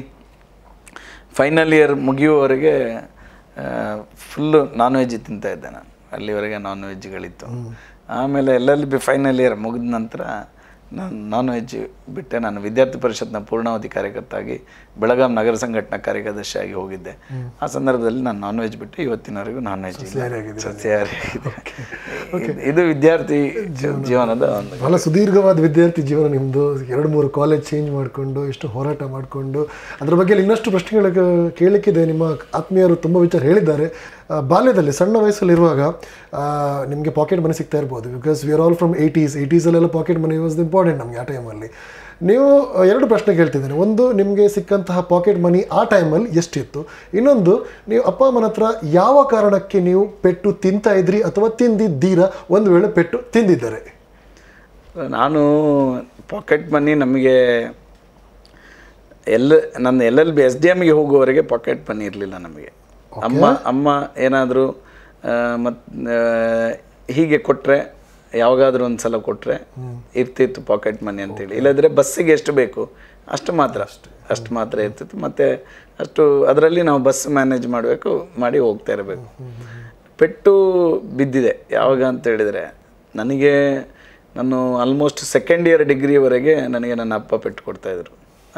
final year ಮುಗಿಯುವವರೆಗೆ ಫುಲ್ಲು ನಾನ್ ವೆಜ್ ತಿಂತಾ ಇದ್ದೆ ನಾನು ಅಲ್ಲಿವರೆಗೆ ನಾನ್ ವೆಜ್ಗಳಿತ್ತು ಆಮೇಲೆ ಎಲ್ಲಲ್ಲಿ ಬಿ ಫೈನಲ್ ಇಯರ್ ಮುಗಿದ ನಂತರ ನಾನು ನಾನ್ ವೆಜ್ ಬಿಟ್ಟೆ ನಾನು ವಿದ್ಯಾರ್ಥಿ ಪರಿಷತ್ನ ಪೂರ್ಣಾವಧಿ ಕಾರ್ಯಕರ್ತಾಗಿ ಬೆಳಗಾಂ ನಗರ ಸಂಘಟನಾ ಕಾರ್ಯದರ್ಶಿಯಾಗಿ ಹೋಗಿದ್ದೆ ಆ ಸಂದರ್ಭದಲ್ಲಿ ನಾನು ನಾನ್ ವೆಜ್ ಬಿಟ್ಟು ಇವತ್ತಿನವರೆಗೂ ನಾನ್ ವೆಜ್ ಓಕೆ ಇದು ವಿದ್ಯಾರ್ಥಿ ಜೀವನದ ಒಂದು ಬಹಳ ಸುದೀರ್ಘವಾದ ವಿದ್ಯಾರ್ಥಿ ಜೀವನ ನಿಮ್ಮದು ಎರಡು ಮೂರು ಕಾಲೇಜ್ ಚೇಂಜ್ ಮಾಡಿಕೊಂಡು ಎಷ್ಟು ಹೋರಾಟ ಮಾಡಿಕೊಂಡು ಅದ್ರ ಬಗ್ಗೆ ಇನ್ನಷ್ಟು ಪ್ರಶ್ನೆಗಳ ಕೇಳಲಿಕ್ಕಿದೆ ನಿಮ್ಮ ಆತ್ಮೀಯರು ತುಂಬ ವಿಚಾರ ಹೇಳಿದ್ದಾರೆ ಬಾಲ್ಯದಲ್ಲಿ ಸಣ್ಣ ವಯಸ್ಸಲ್ಲಿರುವಾಗ ನಿಮಗೆ ಪಾಕೆಟ್ ಮನೆ ಸಿಗ್ತಾ ಇರ್ಬೋದು because we all from eighties ಏಯ್ಟೀಸಲ್ಲೆಲ್ಲ ಪಾಕೆಟ್ ಮನಿ ವಾಸ್ ಇಂಪಾರ್ಟೆಂಟ್ ನಮಗೆ ಆ ಟೈಮಲ್ಲಿ ನೀವು ಎರಡು ಪ್ರಶ್ನೆ ಕೇಳ್ತಿದ್ದೀನಿ ಒಂದು ನಿಮಗೆ ಸಿಕ್ಕಂತಹ ಪಾಕೆಟ್ ಮನಿ ಆ ಟೈಮಲ್ಲಿ ಎಷ್ಟಿತ್ತು ಇನ್ನೊಂದು ನೀವು ಅಪ್ಪ ಅಮ್ಮನ ಹತ್ರ ಯಾವ ಕಾರಣಕ್ಕೆ ನೀವು ಪೆಟ್ಟು ತಿಂತಾ ಇದ್ರಿ ಅಥವಾ ತಿಂದಿದ್ದೀರಾ ಒಂದು ವೇಳೆ ಪೆಟ್ಟು ತಿಂದಿದ್ದಾರೆ ನಾನು ಪಾಕೆಟ್ ಮನಿ ನಮಗೆ ಎಲ್ ನನ್ನ L L B S D ಎಮ್ಗೆ ಹೋಗುವವರೆಗೆ ಪಾಕೆಟ್ ಮನಿ ಇರಲಿಲ್ಲ ನಮಗೆ ಅಮ್ಮ ಅಮ್ಮ ಏನಾದರೂ ಮತ್ತು ಹೀಗೆ ಕೊಟ್ಟರೆ ಯಾವಾಗಾದ್ರೂ ಒಂದು ಸಲ ಕೊಟ್ಟರೆ ಇರ್ತಿತ್ತು ಪಾಕೆಟ್ ಮನಿ ಅಂತೇಳಿ ಇಲ್ಲದ್ರೆ ಬಸ್ಸಿಗೆ ಎಷ್ಟು ಬೇಕು ಅಷ್ಟು ಮಾತ್ರ ಅಷ್ಟು ಅಷ್ಟು ಮಾತ್ರ ಇರ್ತಿತ್ತು ಮತ್ತೆ ಅಷ್ಟು ಅದರಲ್ಲಿ ನಾವು ಬಸ್ ಮ್ಯಾನೇಜ್ ಮಾಡಬೇಕು ಮಾಡಿ ಹೋಗ್ತಾ ಇರಬೇಕು ಪೆಟ್ಟು ಬಿದ್ದಿದೆ ಯಾವಾಗ ಅಂತ ನನಗೆ ನಾನು ಆಲ್ಮೋಸ್ಟ್ ಸೆಕೆಂಡ್ ಇಯರ್ ಡಿಗ್ರಿವರೆಗೆ ನನಗೆ ನನ್ನ ಅಪ್ಪ ಪೆಟ್ಟು ಕೊಡ್ತಾಯಿದ್ರು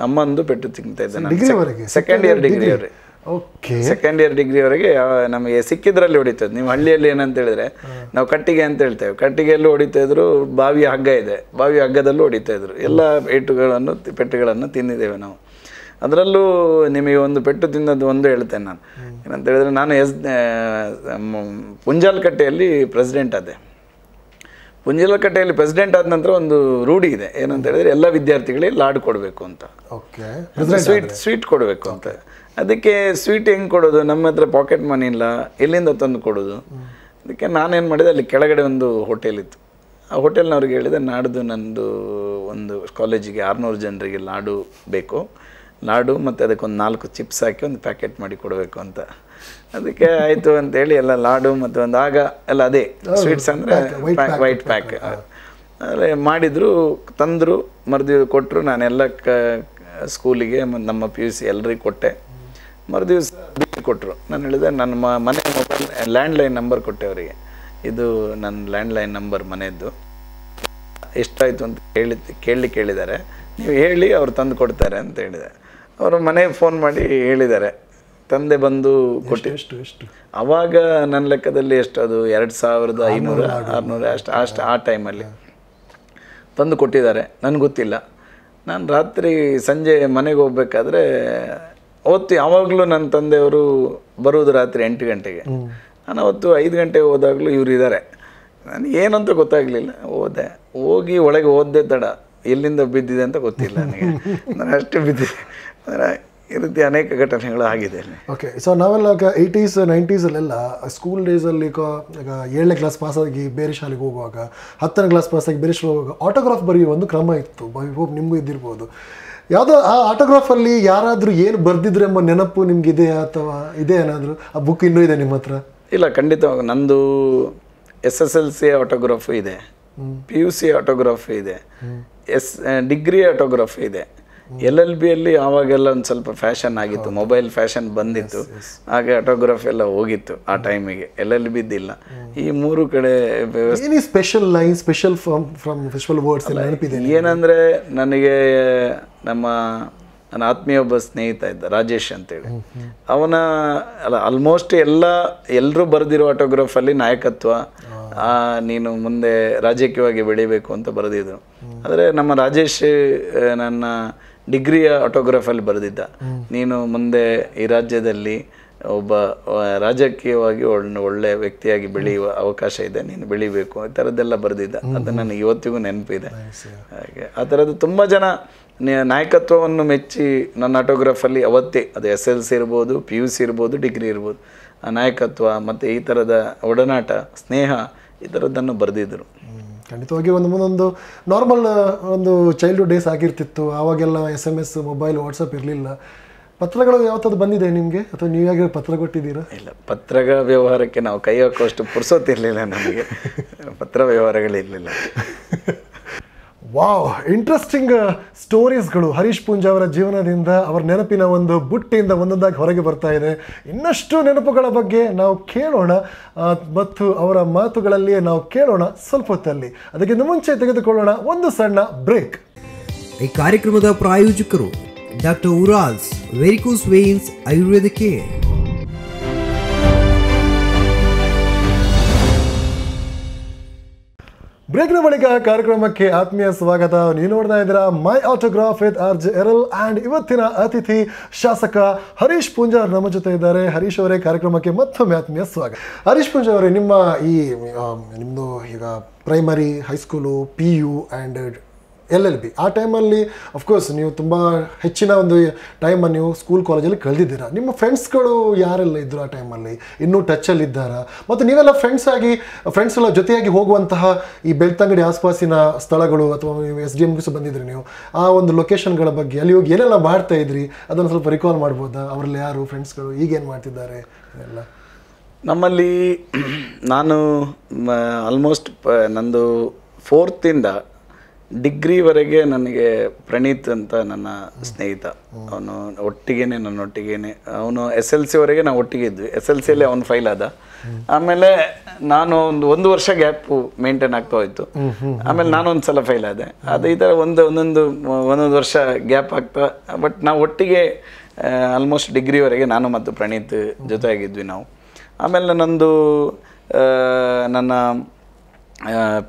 ಅಮ್ಮಂದು ಪೆಟ್ಟು ಇದ್ದೆ ನಾನು ಸೆಕೆಂಡ್ ಇಯರ್ ಡಿಗ್ರಿವರೆಗೆ ಓಕೆ ಸೆಕೆಂಡ್ ಇಯರ್ ಡಿಗ್ರಿವರೆಗೆ ನಮಗೆ ಸಿಕ್ಕಿದ್ರಲ್ಲಿ ಹೊಡಿತದೆ ನೀವು ಹಳ್ಳಿಯಲ್ಲಿ ಏನಂತ ಹೇಳಿದ್ರೆ ನಾವು ಕಟ್ಟಿಗೆ ಅಂತ ಹೇಳ್ತೇವೆ ಕಟ್ಟಿಗೆಯಲ್ಲೂ ಹೊಡಿತಾ ಇದ್ರು ಬಾವಿ ಹಗ್ಗ ಇದೆ ಬಾವಿ ಹಗ್ಗದಲ್ಲೂ ಹೊಡಿತಾ ಇದ್ರು ಎಲ್ಲ ಏಟುಗಳನ್ನು ಪೆಟ್ಟುಗಳನ್ನು ತಿಂದಿದ್ದೇವೆ ನಾವು ಅದರಲ್ಲೂ ನಿಮಗೆ ಒಂದು ಪೆಟ್ಟು ತಿಂದದ್ದು ಒಂದು ಹೇಳ್ತೇನೆ ನಾನು ಏನಂತ ಹೇಳಿದ್ರೆ ನಾನು ಎಸ್ ಪುಂಜಾಲ್ಕಟ್ಟೆಯಲ್ಲಿ ಪ್ರೆಸಿಡೆಂಟ್ ಅದೇ ಪುಂಜಲಕಟ್ಟೆಯಲ್ಲಿ ಪ್ರೆಸಿಡೆಂಟ್ ಆದ ನಂತರ ಒಂದು ರೂಢಿ ಇದೆ ಏನಂತ ಹೇಳಿದ್ರೆ ಎಲ್ಲ ವಿದ್ಯಾರ್ಥಿಗಳಿಗೆ ಲಾಡ್ ಕೊಡಬೇಕು ಅಂತ ಓಕೆ ಸ್ವೀಟ್ ಸ್ವೀಟ್ ಕೊಡಬೇಕು ಅಂತ ಅದಕ್ಕೆ ಸ್ವೀಟ್ ಹೆಂಗೆ ಕೊಡೋದು ನಮ್ಮ ಹತ್ರ ಪಾಕೆಟ್ ಮನಿ ಇಲ್ಲ ಎಲ್ಲಿಂದ ತಂದು ಕೊಡೋದು ಅದಕ್ಕೆ ನಾನೇನು ಮಾಡಿದೆ ಅಲ್ಲಿ ಕೆಳಗಡೆ ಒಂದು ಹೋಟೆಲ್ ಇತ್ತು ಆ ಹೋಟೆಲ್ನವ್ರಿಗೆ ಹೇಳಿದೆ ನಾಡ್ದು ನಂದು ಒಂದು ಕಾಲೇಜಿಗೆ ಆರುನೂರು ಜನರಿಗೆ ಲಾಡು ಬೇಕು ಲಾಡು ಮತ್ತು ಅದಕ್ಕೊಂದು ನಾಲ್ಕು ಚಿಪ್ಸ್ ಹಾಕಿ ಒಂದು ಪ್ಯಾಕೆಟ್ ಮಾಡಿ ಕೊಡಬೇಕು ಅಂತ ಅದಕ್ಕೆ ಆಯಿತು ಅಂತೇಳಿ ಎಲ್ಲ ಲಾಡು ಮತ್ತು ಒಂದು ಆಗ ಎಲ್ಲ ಅದೇ ಸ್ವೀಟ್ಸ್ ಅಂದರೆ ವೈಟ್ ಪ್ಯಾಕ್ ಅದೇ ಮಾಡಿದರು ತಂದರು ಮರ್ದಿ ಕೊಟ್ಟರು ನಾನೆಲ್ಲ ಕ ಸ್ಕೂಲಿಗೆ ಮತ್ತು ನಮ್ಮ ಪಿ ಯು ಸಿ ಎಲ್ಲರಿಗೂ ಕೊಟ್ಟೆ ಮರು ದಿವಸ ಬಿಲ್ ಕೊಟ್ಟರು ನಾನು ಹೇಳಿದೆ ನನ್ನ ಮನೆ ಮೊಬೈಲ್ ಲ್ಯಾಂಡ್ಲೈನ್ ನಂಬರ್ ಕೊಟ್ಟೆ ಅವರಿಗೆ ಇದು ನನ್ನ ಲ್ಯಾಂಡ್ಲೈನ್ ನಂಬರ್ ಮನೆಯದ್ದು ಎಷ್ಟಾಯಿತು ಅಂತ ಕೇಳಿ ಕೇಳಿ ಕೇಳಿದ್ದಾರೆ ನೀವು ಹೇಳಿ ಅವ್ರು ತಂದು ಕೊಡ್ತಾರೆ ಅಂತ ಹೇಳಿದೆ ಅವರು ಮನೆಗೆ ಫೋನ್ ಮಾಡಿ ಹೇಳಿದ್ದಾರೆ ತಂದೆ ಬಂದು ಕೊಟ್ಟು ಎಷ್ಟು ಎಷ್ಟು ಅವಾಗ ನನ್ನ ಲೆಕ್ಕದಲ್ಲಿ ಎಷ್ಟು ಅದು ಎರಡು ಸಾವಿರದ ಐನೂರು ಆರುನೂರು ಅಷ್ಟು ಅಷ್ಟು ಆ ಟೈಮಲ್ಲಿ ತಂದು ಕೊಟ್ಟಿದ್ದಾರೆ ನನಗೆ ಗೊತ್ತಿಲ್ಲ ನಾನು ರಾತ್ರಿ ಸಂಜೆ ಮನೆಗೆ ಹೋಗ್ಬೇಕಾದ್ರೆ ಅವತ್ತು ಯಾವಾಗಲೂ ನನ್ನ ತಂದೆಯವರು ಬರೋದು ರಾತ್ರಿ ಎಂಟು ಗಂಟೆಗೆ ನಾನು ಅವತ್ತು ಐದು ಗಂಟೆಗೆ ಹೋದಾಗಲೂ ಇವರು ಇದ್ದಾರೆ ನನಗೆ ಏನಂತ ಗೊತ್ತಾಗಲಿಲ್ಲ ಓದೆ ಹೋಗಿ ಒಳಗೆ ಓದ್ದೆ ತಡ ಎಲ್ಲಿಂದ ಬಿದ್ದಿದೆ ಅಂತ ಗೊತ್ತಿಲ್ಲ ನನಗೆ ನಾನು ಅಷ್ಟು ಬಿದ್ದಿದೆ ಈ ರೀತಿ ಅನೇಕ ಘಟನೆಗಳು ಆಗಿದೆ ಓಕೆ ಸೊ ನಾವೆಲ್ಲ ಏಯ್ಟೀಸ್ ನೈಂಟೀಸಲ್ಲೆಲ್ಲ ಸ್ಕೂಲ್ ಡೇಸಲ್ಲಿ ಈಗ ಏಳನೇ ಕ್ಲಾಸ್ ಪಾಸಾಗಿ ಬೇರೆ ಶಾಲೆಗೆ ಹೋಗುವಾಗ ಹತ್ತನೇ ಕ್ಲಾಸ್ ಪಾಸಾಗಿ ಬೇರೆ ಶಾಲೆಗೆ ಹೋಗುವಾಗ ಆಟೋಗ್ರಾಫ್ ಬರೆಯುವ ಒಂದು ಕ್ರಮ ಇತ್ತು ನಿಮಗೂ ಇದ್ದಿರ್ಬೋದು ಯಾವುದೋ ಆ ಆಟೋಗ್ರಾಫಲ್ಲಿ ಯಾರಾದರೂ ಏನು ಬರ್ದಿದ್ರೆ ಎಂಬ ನೆನಪು ನಿಮಗಿದೆಯಾ ಅಥವಾ ಇದೆ ಏನಾದರೂ ಆ ಬುಕ್ ಇನ್ನೂ ಇದೆ ನಿಮ್ಮ ಹತ್ರ ಇಲ್ಲ ಖಂಡಿತವಾಗ ನಂದು S S L C autograph ಇದೆ ಪಿ ಯು ಸಿ ಆಟೋಗ್ರಾಫ್ ಇದೆ ಎಸ್ ಡಿಗ್ರಿ ಆಟೋಗ್ರಾಫ್ ಇದೆ ಎಲ್ ಎಲ್ ಬಿ ಅಲ್ಲಿ ಆವಾಗೆಲ್ಲ ಒಂದು ಸ್ವಲ್ಪ ಫ್ಯಾಷನ್ ಆಗಿತ್ತು ಮೊಬೈಲ್ ಫ್ಯಾಷನ್ ಬಂದಿತ್ತು ಹಾಗೆ ಆಟೋಗ್ರಾಫ್ ಎಲ್ಲ ಹೋಗಿತ್ತು ಆ ಟೈಮಿಗೆ ಎಲ್ ಎಲ್ ಬಿ ಇದ್ದಿಲ್ಲ ಈ ಮೂರು ಕಡೆ special line special from from special words ನನಗೆ ನಮ್ಮ ನನ್ನ ಆತ್ಮೀಯ ಒಬ್ಬ ಸ್ನೇಹಿತ ಇದ್ದ ರಾಜೇಶ್ ಅಂತೇಳಿ ಅವನ ಅಲ್ಲ ಆಲ್ಮೋಸ್ಟ್ ಎಲ್ಲ ಎಲ್ಲರೂ ಬರೆದಿರೋ ಆಟೋಗ್ರಾಫಲ್ಲಿ ನಾಯಕತ್ವ ನೀನು ಮುಂದೆ ರಾಜಕೀಯವಾಗಿ ಬೆಳಿಬೇಕು ಅಂತ ಬರೆದಿದ್ರು ಆದರೆ ನಮ್ಮ ರಾಜೇಶ್ ನನ್ನ ಡಿಗ್ರಿಯ ಆಟೋಗ್ರಾಫಲ್ಲಿ ಬರೆದಿದ್ದ ನೀನು ಮುಂದೆ ಈ ರಾಜ್ಯದಲ್ಲಿ ಒಬ್ಬ ರಾಜಕೀಯವಾಗಿ ಒಳ್ಳೆ ಒಳ್ಳೆ ವ್ಯಕ್ತಿಯಾಗಿ ಬೆಳೆಯುವ ಅವಕಾಶ ಇದೆ ನೀನು ಬೆಳಿಬೇಕು ಈ ಥರದ್ದೆಲ್ಲ ಬರೆದಿದ್ದ ಅದು ನನಗೆ ಇವತ್ತಿಗೂ ನೆನಪಿದೆ ಹಾಗೆ ಆ ಥರದ್ದು ತುಂಬ ಜನ ನಾಯಕತ್ವವನ್ನು ಮೆಚ್ಚಿ ನನ್ನ ಆಟೋಗ್ರಾಫಲ್ಲಿ ಅವತ್ತೇ ಅದು ಎಸ್ ಎಲ್ ಸಿ ಇರ್ಬೋದು ಪಿ ಯು ಸಿ ಇರ್ಬೋದು ಡಿಗ್ರಿ ಇರ್ಬೋದು ಆ ನಾಯಕತ್ವ ಮತ್ತು ಈ ಥರದ ಒಡನಾಟ ಸ್ನೇಹ ಈ ಥರದ್ದನ್ನು ಬರೆದಿದ್ದರು ಖಂಡಿತವಾಗಿ ಒಂದು ಮುಂದೊಂದು ನಾರ್ಮಲ್ ಒಂದು ಚೈಲ್ಡ್ಹುಡ್ ಡೇಸ್ ಆಗಿರ್ತಿತ್ತು ಆವಾಗೆಲ್ಲ S M S mobile WhatsApp ಇರಲಿಲ್ಲ ಪತ್ರಗಳು ಯಾವತ್ತಾದ್ರು ಬಂದಿದೆ ನಿಮಗೆ ಅಥವಾ ಯಾವಾಗ ಪತ್ರ ಕೊಟ್ಟಿದ್ದೀರಾ ಇಲ್ಲ ಪತ್ರಗಳ ವ್ಯವಹಾರಕ್ಕೆ ನಾವು ಕೈ ಹಾಕುವಷ್ಟು ಪುರ್ಸೋತಿರಲಿಲ್ಲ ನಮಗೆ ಪತ್ರ ವ್ಯವಹಾರಗಳಿರಲಿಲ್ಲ *laughs* ವಾವ್ ಇಂಟ್ರೆಸ್ಟಿಂಗ್ ಸ್ಟೋರೀಸ್ಗಳು uh, ಹರೀಶ್ ಪೂಂಜಾ ಅವರ ಜೀವನದಿಂದ ಅವರ ನೆನಪಿನ ಒಂದು ಬುಟ್ಟಿಯಿಂದ ಒಂದೊಂದಾಗಿ ಹೊರಗೆ ಬರ್ತಾ ಇದೆ ಇನ್ನಷ್ಟು ನೆನಪುಗಳ ಬಗ್ಗೆ ನಾವು ಕೇಳೋಣ ಮತ್ತು ಅವರ ಮಾತುಗಳಲ್ಲಿಯೇ ನಾವು ಕೇಳೋಣ ಸ್ವಲ್ಪ ಹೊತ್ತಲ್ಲಿ ಅದಕ್ಕಿಂತ ಮುಂಚೆ ತೆಗೆದುಕೊಳ್ಳೋಣ ಒಂದು ಸಣ್ಣ ಬ್ರೇಕ್ ಈ ಕಾರ್ಯಕ್ರಮದ ಪ್ರಾಯೋಜಕರು ಡಾಕ್ಟರ್ ಉರಾಲ್ಸ್ ವೆರಿಕೋಸ್ ವೇನ್ಸ್ ಆಯುರ್ವೇದ ಬ್ರೇಕ್ನ ಬಳಿಕ ಕಾರ್ಯಕ್ರಮಕ್ಕೆ ಆತ್ಮೀಯ ಸ್ವಾಗತ ನೀವು ನೋಡ್ತಾ ಇದ್ದೀರಾ my autograph with R J Errol and ಇವತ್ತಿನ ಅತಿಥಿ ಶಾಸಕ ಹರೀಶ್ ಪೂಂಜಾರ್ ನಮ್ಮ ಜೊತೆ ಇದ್ದಾರೆ ಹರೀಶ್ ಅವರೇ ಕಾರ್ಯಕ್ರಮಕ್ಕೆ ಮತ್ತೊಮ್ಮೆ ಆತ್ಮೀಯ ಸ್ವಾಗತ ಹರೀಶ್ ಪೂಂಜಾ ಅವರೇ ನಿಮ್ಮ ಈ ನಿಮ್ಮದು ಈಗ primary high school P U and L L B ಆ ಟೈಮಲ್ಲಿ ಅಫ್ಕೋರ್ಸ್ ನೀವು ತುಂಬ ಹೆಚ್ಚಿನ ಒಂದು ಟೈಮನ್ನು ನೀವು ಸ್ಕೂಲ್ ಕಾಲೇಜಲ್ಲಿ ಕಳೆದಿದ್ದೀರಾ ನಿಮ್ಮ ಫ್ರೆಂಡ್ಸ್ಗಳು ಯಾರೆಲ್ಲ ಇದ್ದರು ಆ ಟೈಮಲ್ಲಿ ಇನ್ನೂ ಟಚಲ್ಲಿದ್ದಾರಾ ಮತ್ತು ನೀವೆಲ್ಲ ಫ್ರೆಂಡ್ಸ್ ಆಗಿ ಫ್ರೆಂಡ್ಸ್ ಎಲ್ಲ ಜೊತೆಯಾಗಿ ಹೋಗುವಂತಹ ಈ ಬೆಳ್ತಂಗಡಿ ಆಸ್ಪಾಸಿನ ಸ್ಥಳಗಳು ಅಥವಾ ನೀವು ಎಸ್ ಡಿ ಎಮ್ಗೆ ಸಹ ಬಂದಿದ್ರಿ ನೀವು ಆ ಒಂದು ಲೊಕೇಶನ್ಗಳ ಬಗ್ಗೆ ಅಲ್ಲಿ ಹೋಗಿ ಏನೆಲ್ಲ ಮಾಡ್ತಾ ಇದ್ರಿ ಅದನ್ನು ಸ್ವಲ್ಪ ರಿಕಾಲ್ ಮಾಡ್ಬೋದಾ ಅವರಲ್ಲಿ ಯಾರು ಫ್ರೆಂಡ್ಸ್ಗಳು ಈಗೇನು ಮಾಡ್ತಿದ್ದಾರೆ ಎಲ್ಲ ನಮ್ಮಲ್ಲಿ ನಾನು ಆಲ್ಮೋಸ್ಟ್ ನಂದು ಫೋರ್ತಿಂದ ಡಿಗ್ರಿವರೆಗೆ ನನಗೆ ಪ್ರಣೀತ್ ಅಂತ ನನ್ನ ಸ್ನೇಹಿತ ಅವನು ಒಟ್ಟಿಗೇನೆ ನನ್ನೊಟ್ಟಿಗೇನೆ ಅವನು ಎಸ್ ಎಲ್ ಸಿವರೆಗೆ ನಾವು ಒಟ್ಟಿಗೆ ಇದ್ವಿ ಎಸ್ ಎಲ್ ಸಿಯಲ್ಲಿ ಅವನು ಫೈಲ್ ಆದ ಆಮೇಲೆ ನಾನು ಒಂದು ಒಂದು ವರ್ಷ ಗ್ಯಾಪು ಮೇಂಟೈನ್ ಆಗ್ತಾ ಹೋಯ್ತು ಆಮೇಲೆ ನಾನು ಒಂದು ಸಲ ಫೈಲ್ ಆದೆ ಅದು ಈ ಥರ ಒಂದು ಒಂದೊಂದು ಒಂದೊಂದು ವರ್ಷ ಗ್ಯಾಪ್ ಆಗ್ತಾ ಬಟ್ ನಾವು ಒಟ್ಟಿಗೆ ಆಲ್ಮೋಸ್ಟ್ ಡಿಗ್ರಿವರೆಗೆ ನಾನು ಮತ್ತು ಪ್ರಣೀತ್ ಜೊತೆಯಾಗಿದ್ವಿ ನಾವು ಆಮೇಲೆ ನನ್ನೊಂದು ನನ್ನ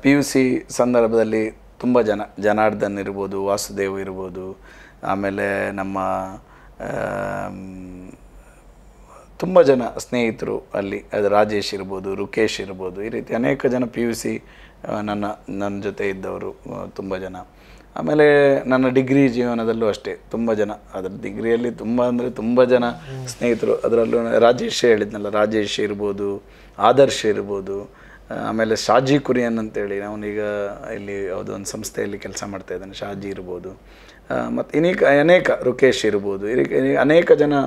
ಪಿ ಯು ಸಿ ಸಂದರ್ಭದಲ್ಲಿ ತುಂಬ ಜನ ಜನಾರ್ದನ್ ಇರ್ಬೋದು ವಾಸುದೇವ್ ಇರ್ಬೋದು ಆಮೇಲೆ ನಮ್ಮ ತುಂಬ ಜನ ಸ್ನೇಹಿತರು ಅಲ್ಲಿ ಅದು ರಾಜೇಶ್ ಇರ್ಬೋದು ರುಕೇಶ್ ಇರ್ಬೋದು ಈ ರೀತಿ ಅನೇಕ ಜನ ಪಿ ಯು ಸಿ ನನ್ನ ನನ್ನ ಜೊತೆ ಇದ್ದವರು ತುಂಬ ಜನ ಆಮೇಲೆ ನನ್ನ ಡಿಗ್ರಿ ಜೀವನದಲ್ಲೂ ಅಷ್ಟೇ ತುಂಬ ಜನ ಅದರ ಡಿಗ್ರಿಯಲ್ಲಿ ತುಂಬ ಅಂದರೆ ತುಂಬ ಜನ ಸ್ನೇಹಿತರು ಅದರಲ್ಲೂ ರಾಜೇಶ್ ಹೇಳಿದ್ನಲ್ಲ ರಾಜೇಶ್ ಇರ್ಬೋದು ಆದರ್ಶ್ ಇರ್ಬೋದು ಆಮೇಲೆ ಶಾಜಿ ಕುರಿಯನ್ ಅಂತೇಳಿ ಅವನೀಗ ಇಲ್ಲಿ ಯಾವುದೋ ಒಂದು ಸಂಸ್ಥೆಯಲ್ಲಿ ಕೆಲಸ ಮಾಡ್ತಾ ಇದ್ದಾನೆ ಶಾಜಿ ಇರ್ಬೋದು ಮತ್ತು ಇನ್ನೀಗ ಅನೇಕ ರುಕೇಶ್ ಇರ್ಬೋದು ಅನೇಕ ಜನ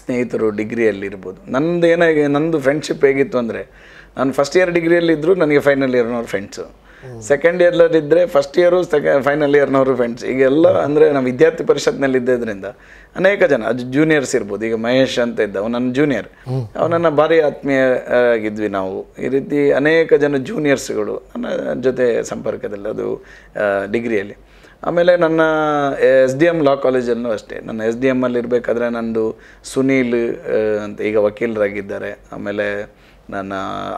ಸ್ನೇಹಿತರು ಡಿಗ್ರಿಯಲ್ಲಿ ಇರ್ಬೋದು ನಂದು ಏನಾಗಿ ನಂದು ಫ್ರೆಂಡ್ಶಿಪ್ ಹೇಗಿತ್ತು ಅಂದರೆ ನಾನು ಫಸ್ಟ್ ಇಯರ್ ಡಿಗ್ರಿಯಲ್ಲಿದ್ದರೂ ನನಗೆ ಫೈನಲ್ ಇಯರ್ನವ್ರ ಫ್ರೆಂಡ್ಸು ಸೆಕೆಂಡ್ ಇಯರ್ಲಲ್ಲಿದ್ದರೆ ಫಸ್ಟ್ ಇಯರು ಸೆಕೆ ಫೈನಲ್ ಇಯರ್ನವರು ಫ್ರೆಂಡ್ಸ್ ಈಗೆಲ್ಲ ಅಂದರೆ ನಮ್ಮ ವಿದ್ಯಾರ್ಥಿ ಪರಿಷತ್ನಲ್ಲಿ ಇದ್ದಿದ್ದರಿಂದ ಅನೇಕ ಜನ ಅದು ಜೂನಿಯರ್ಸ್ ಇರ್ಬೋದು ಈಗ ಮಹೇಶ್ ಅಂತ ಇದ್ದ ನನ್ನ ಜೂನಿಯರ್ ಅವನನ್ನು ಭಾರಿ ಆತ್ಮೀಯ ಆಗಿದ್ವಿ ನಾವು ಈ ರೀತಿ ಅನೇಕ ಜನ ಜೂನಿಯರ್ಸ್ಗಳು ನನ್ನ ಜೊತೆ ಸಂಪರ್ಕದಲ್ಲಿ ಅದು ಡಿಗ್ರಿಯಲ್ಲಿ ಆಮೇಲೆ ನನ್ನ ಎಸ್ ಡಿ ಎಮ್ ಲಾ ಕಾಲೇಜಲ್ಲೂ ಅಷ್ಟೇ ನನ್ನ ಎಸ್ ಡಿ ಎಮ್ಮಲ್ಲಿ ಇರಬೇಕಾದ್ರೆ ನಂದು ಸುನೀಲ್ ಅಂತ ಈಗ ವಕೀಲರಾಗಿದ್ದಾರೆ ಆಮೇಲೆ ನನ್ನ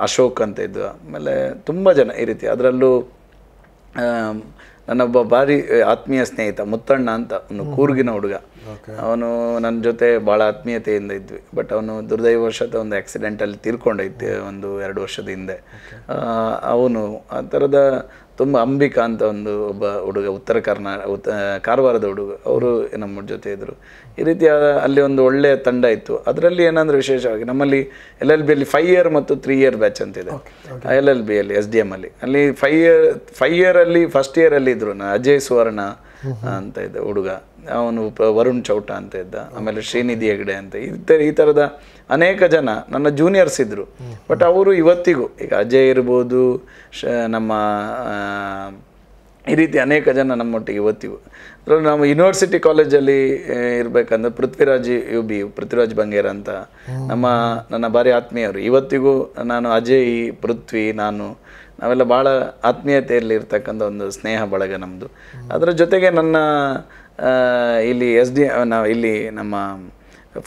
ಅಶೋಕ್ ಅಂತ ಇದ್ದು ಆಮೇಲೆ ತುಂಬ ಜನ ಈ ರೀತಿ ಅದರಲ್ಲೂ ನನ್ನೊಬ್ಬ ಭಾರಿ ಆತ್ಮೀಯ ಸ್ನೇಹಿತ ಮುತ್ತಣ್ಣ ಅಂತ ಅವನು ಕೂರ್ಗಿನ ಹುಡುಗ ಅವನು ನನ್ನ ಜೊತೆ ಭಾಳ ಆತ್ಮೀಯತೆಯಿಂದ ಇದ್ವಿ ಬಟ್ ಅವನು ದುರ್ದೈವ ವರ್ಷದ ಒಂದು ಆಕ್ಸಿಡೆಂಟಲ್ಲಿ ತೀರ್ಕೊಂಡೈತೆ ಒಂದು ಎರಡು ವರ್ಷದ ಹಿಂದೆ ಅವನು ಆ ಥರದ ತುಂಬ ಅಂಬಿಕಾ ಅಂತ ಒಂದು ಒಬ್ಬ ಹುಡುಗ ಉತ್ತರ ಕರ್ನಾಟಕ ಉತ್ ಕಾರವಾರದ ಹುಡುಗ ಅವರು ನಮ್ಮ ಜೊತೆ ಇದ್ದರು ಈ ರೀತಿಯಾದ ಅಲ್ಲಿ ಒಂದು ಒಳ್ಳೆಯ ತಂಡ ಇತ್ತು ಅದರಲ್ಲಿ ಏನಂದ್ರೆ ವಿಶೇಷವಾಗಿ ನಮ್ಮಲ್ಲಿ ಎಲ್ ಎಲ್ ಬಿ ಅಲ್ಲಿ ಫೈವ್ ಇಯರ್ ಮತ್ತು ತ್ರೀ ಇಯರ್ ಬ್ಯಾಚ್ ಅಂತಿದೆ ಎಲ್ ಎಲ್ ಅಲ್ಲಿ ಎಸ್ ಡಿ ಎಮ್ ಅಲ್ಲಿ ಅಲ್ಲಿ ಫೈವ್ ಇಯರ್ ಫೈವ್ ಇಯರಲ್ಲಿ ಫಸ್ಟ್ ಇಯರಲ್ಲಿ ಇದ್ರು ಅಜಯ್ ಸುವರ್ಣ ಅಂತ ಇದ್ದ ಹುಡುಗ ಅವನು ವರುಣ್ ಚೌಟ ಅಂತ ಇದ್ದ ಆಮೇಲೆ ಶ್ರೀನಿಧಿ ಹೆಗ್ಡೆ ಅಂತ ಈ ತರದ ಅನೇಕ ಜನ ನನ್ನ ಜೂನಿಯರ್ಸ್ ಇದ್ರು ಬಟ್ ಅವರು ಇವತ್ತಿಗೂ ಈಗ ಅಜಯ್ ಇರ್ಬೋದು ನಮ್ಮ ಈ ರೀತಿ ಅನೇಕ ಜನ ನಮ್ಮೊಟ್ಟಿಗೆ ಇವತ್ತಿಗೂ ಅದರಲ್ಲಿ ನಾವು ಯೂನಿವರ್ಸಿಟಿ ಕಾಲೇಜಲ್ಲಿ ಇರಬೇಕಂದ್ರೆ ಪೃಥ್ವಿರಾಜ್ ಯು ಬಿ ಪೃಥ್ವಿರಾಜ್ ಬಂಗೇರ್ ಅಂತ ನಮ್ಮ ನನ್ನ ಭಾರಿ ಆತ್ಮೀಯರು ಇವತ್ತಿಗೂ ನಾನು ಅಜಯ್ ಪೃಥ್ವಿ ನಾನು ನಾವೆಲ್ಲ ಭಾಳ ಆತ್ಮೀಯತೆಯಲ್ಲಿ ಇರ್ತಕ್ಕಂಥ ಒಂದು ಸ್ನೇಹ ಬಳಗ ನಮ್ಮದು ಅದರ ಜೊತೆಗೆ ನನ್ನ ಇಲ್ಲಿ ಎಸ್ ಡಿ ನಾವು ಇಲ್ಲಿ ನಮ್ಮ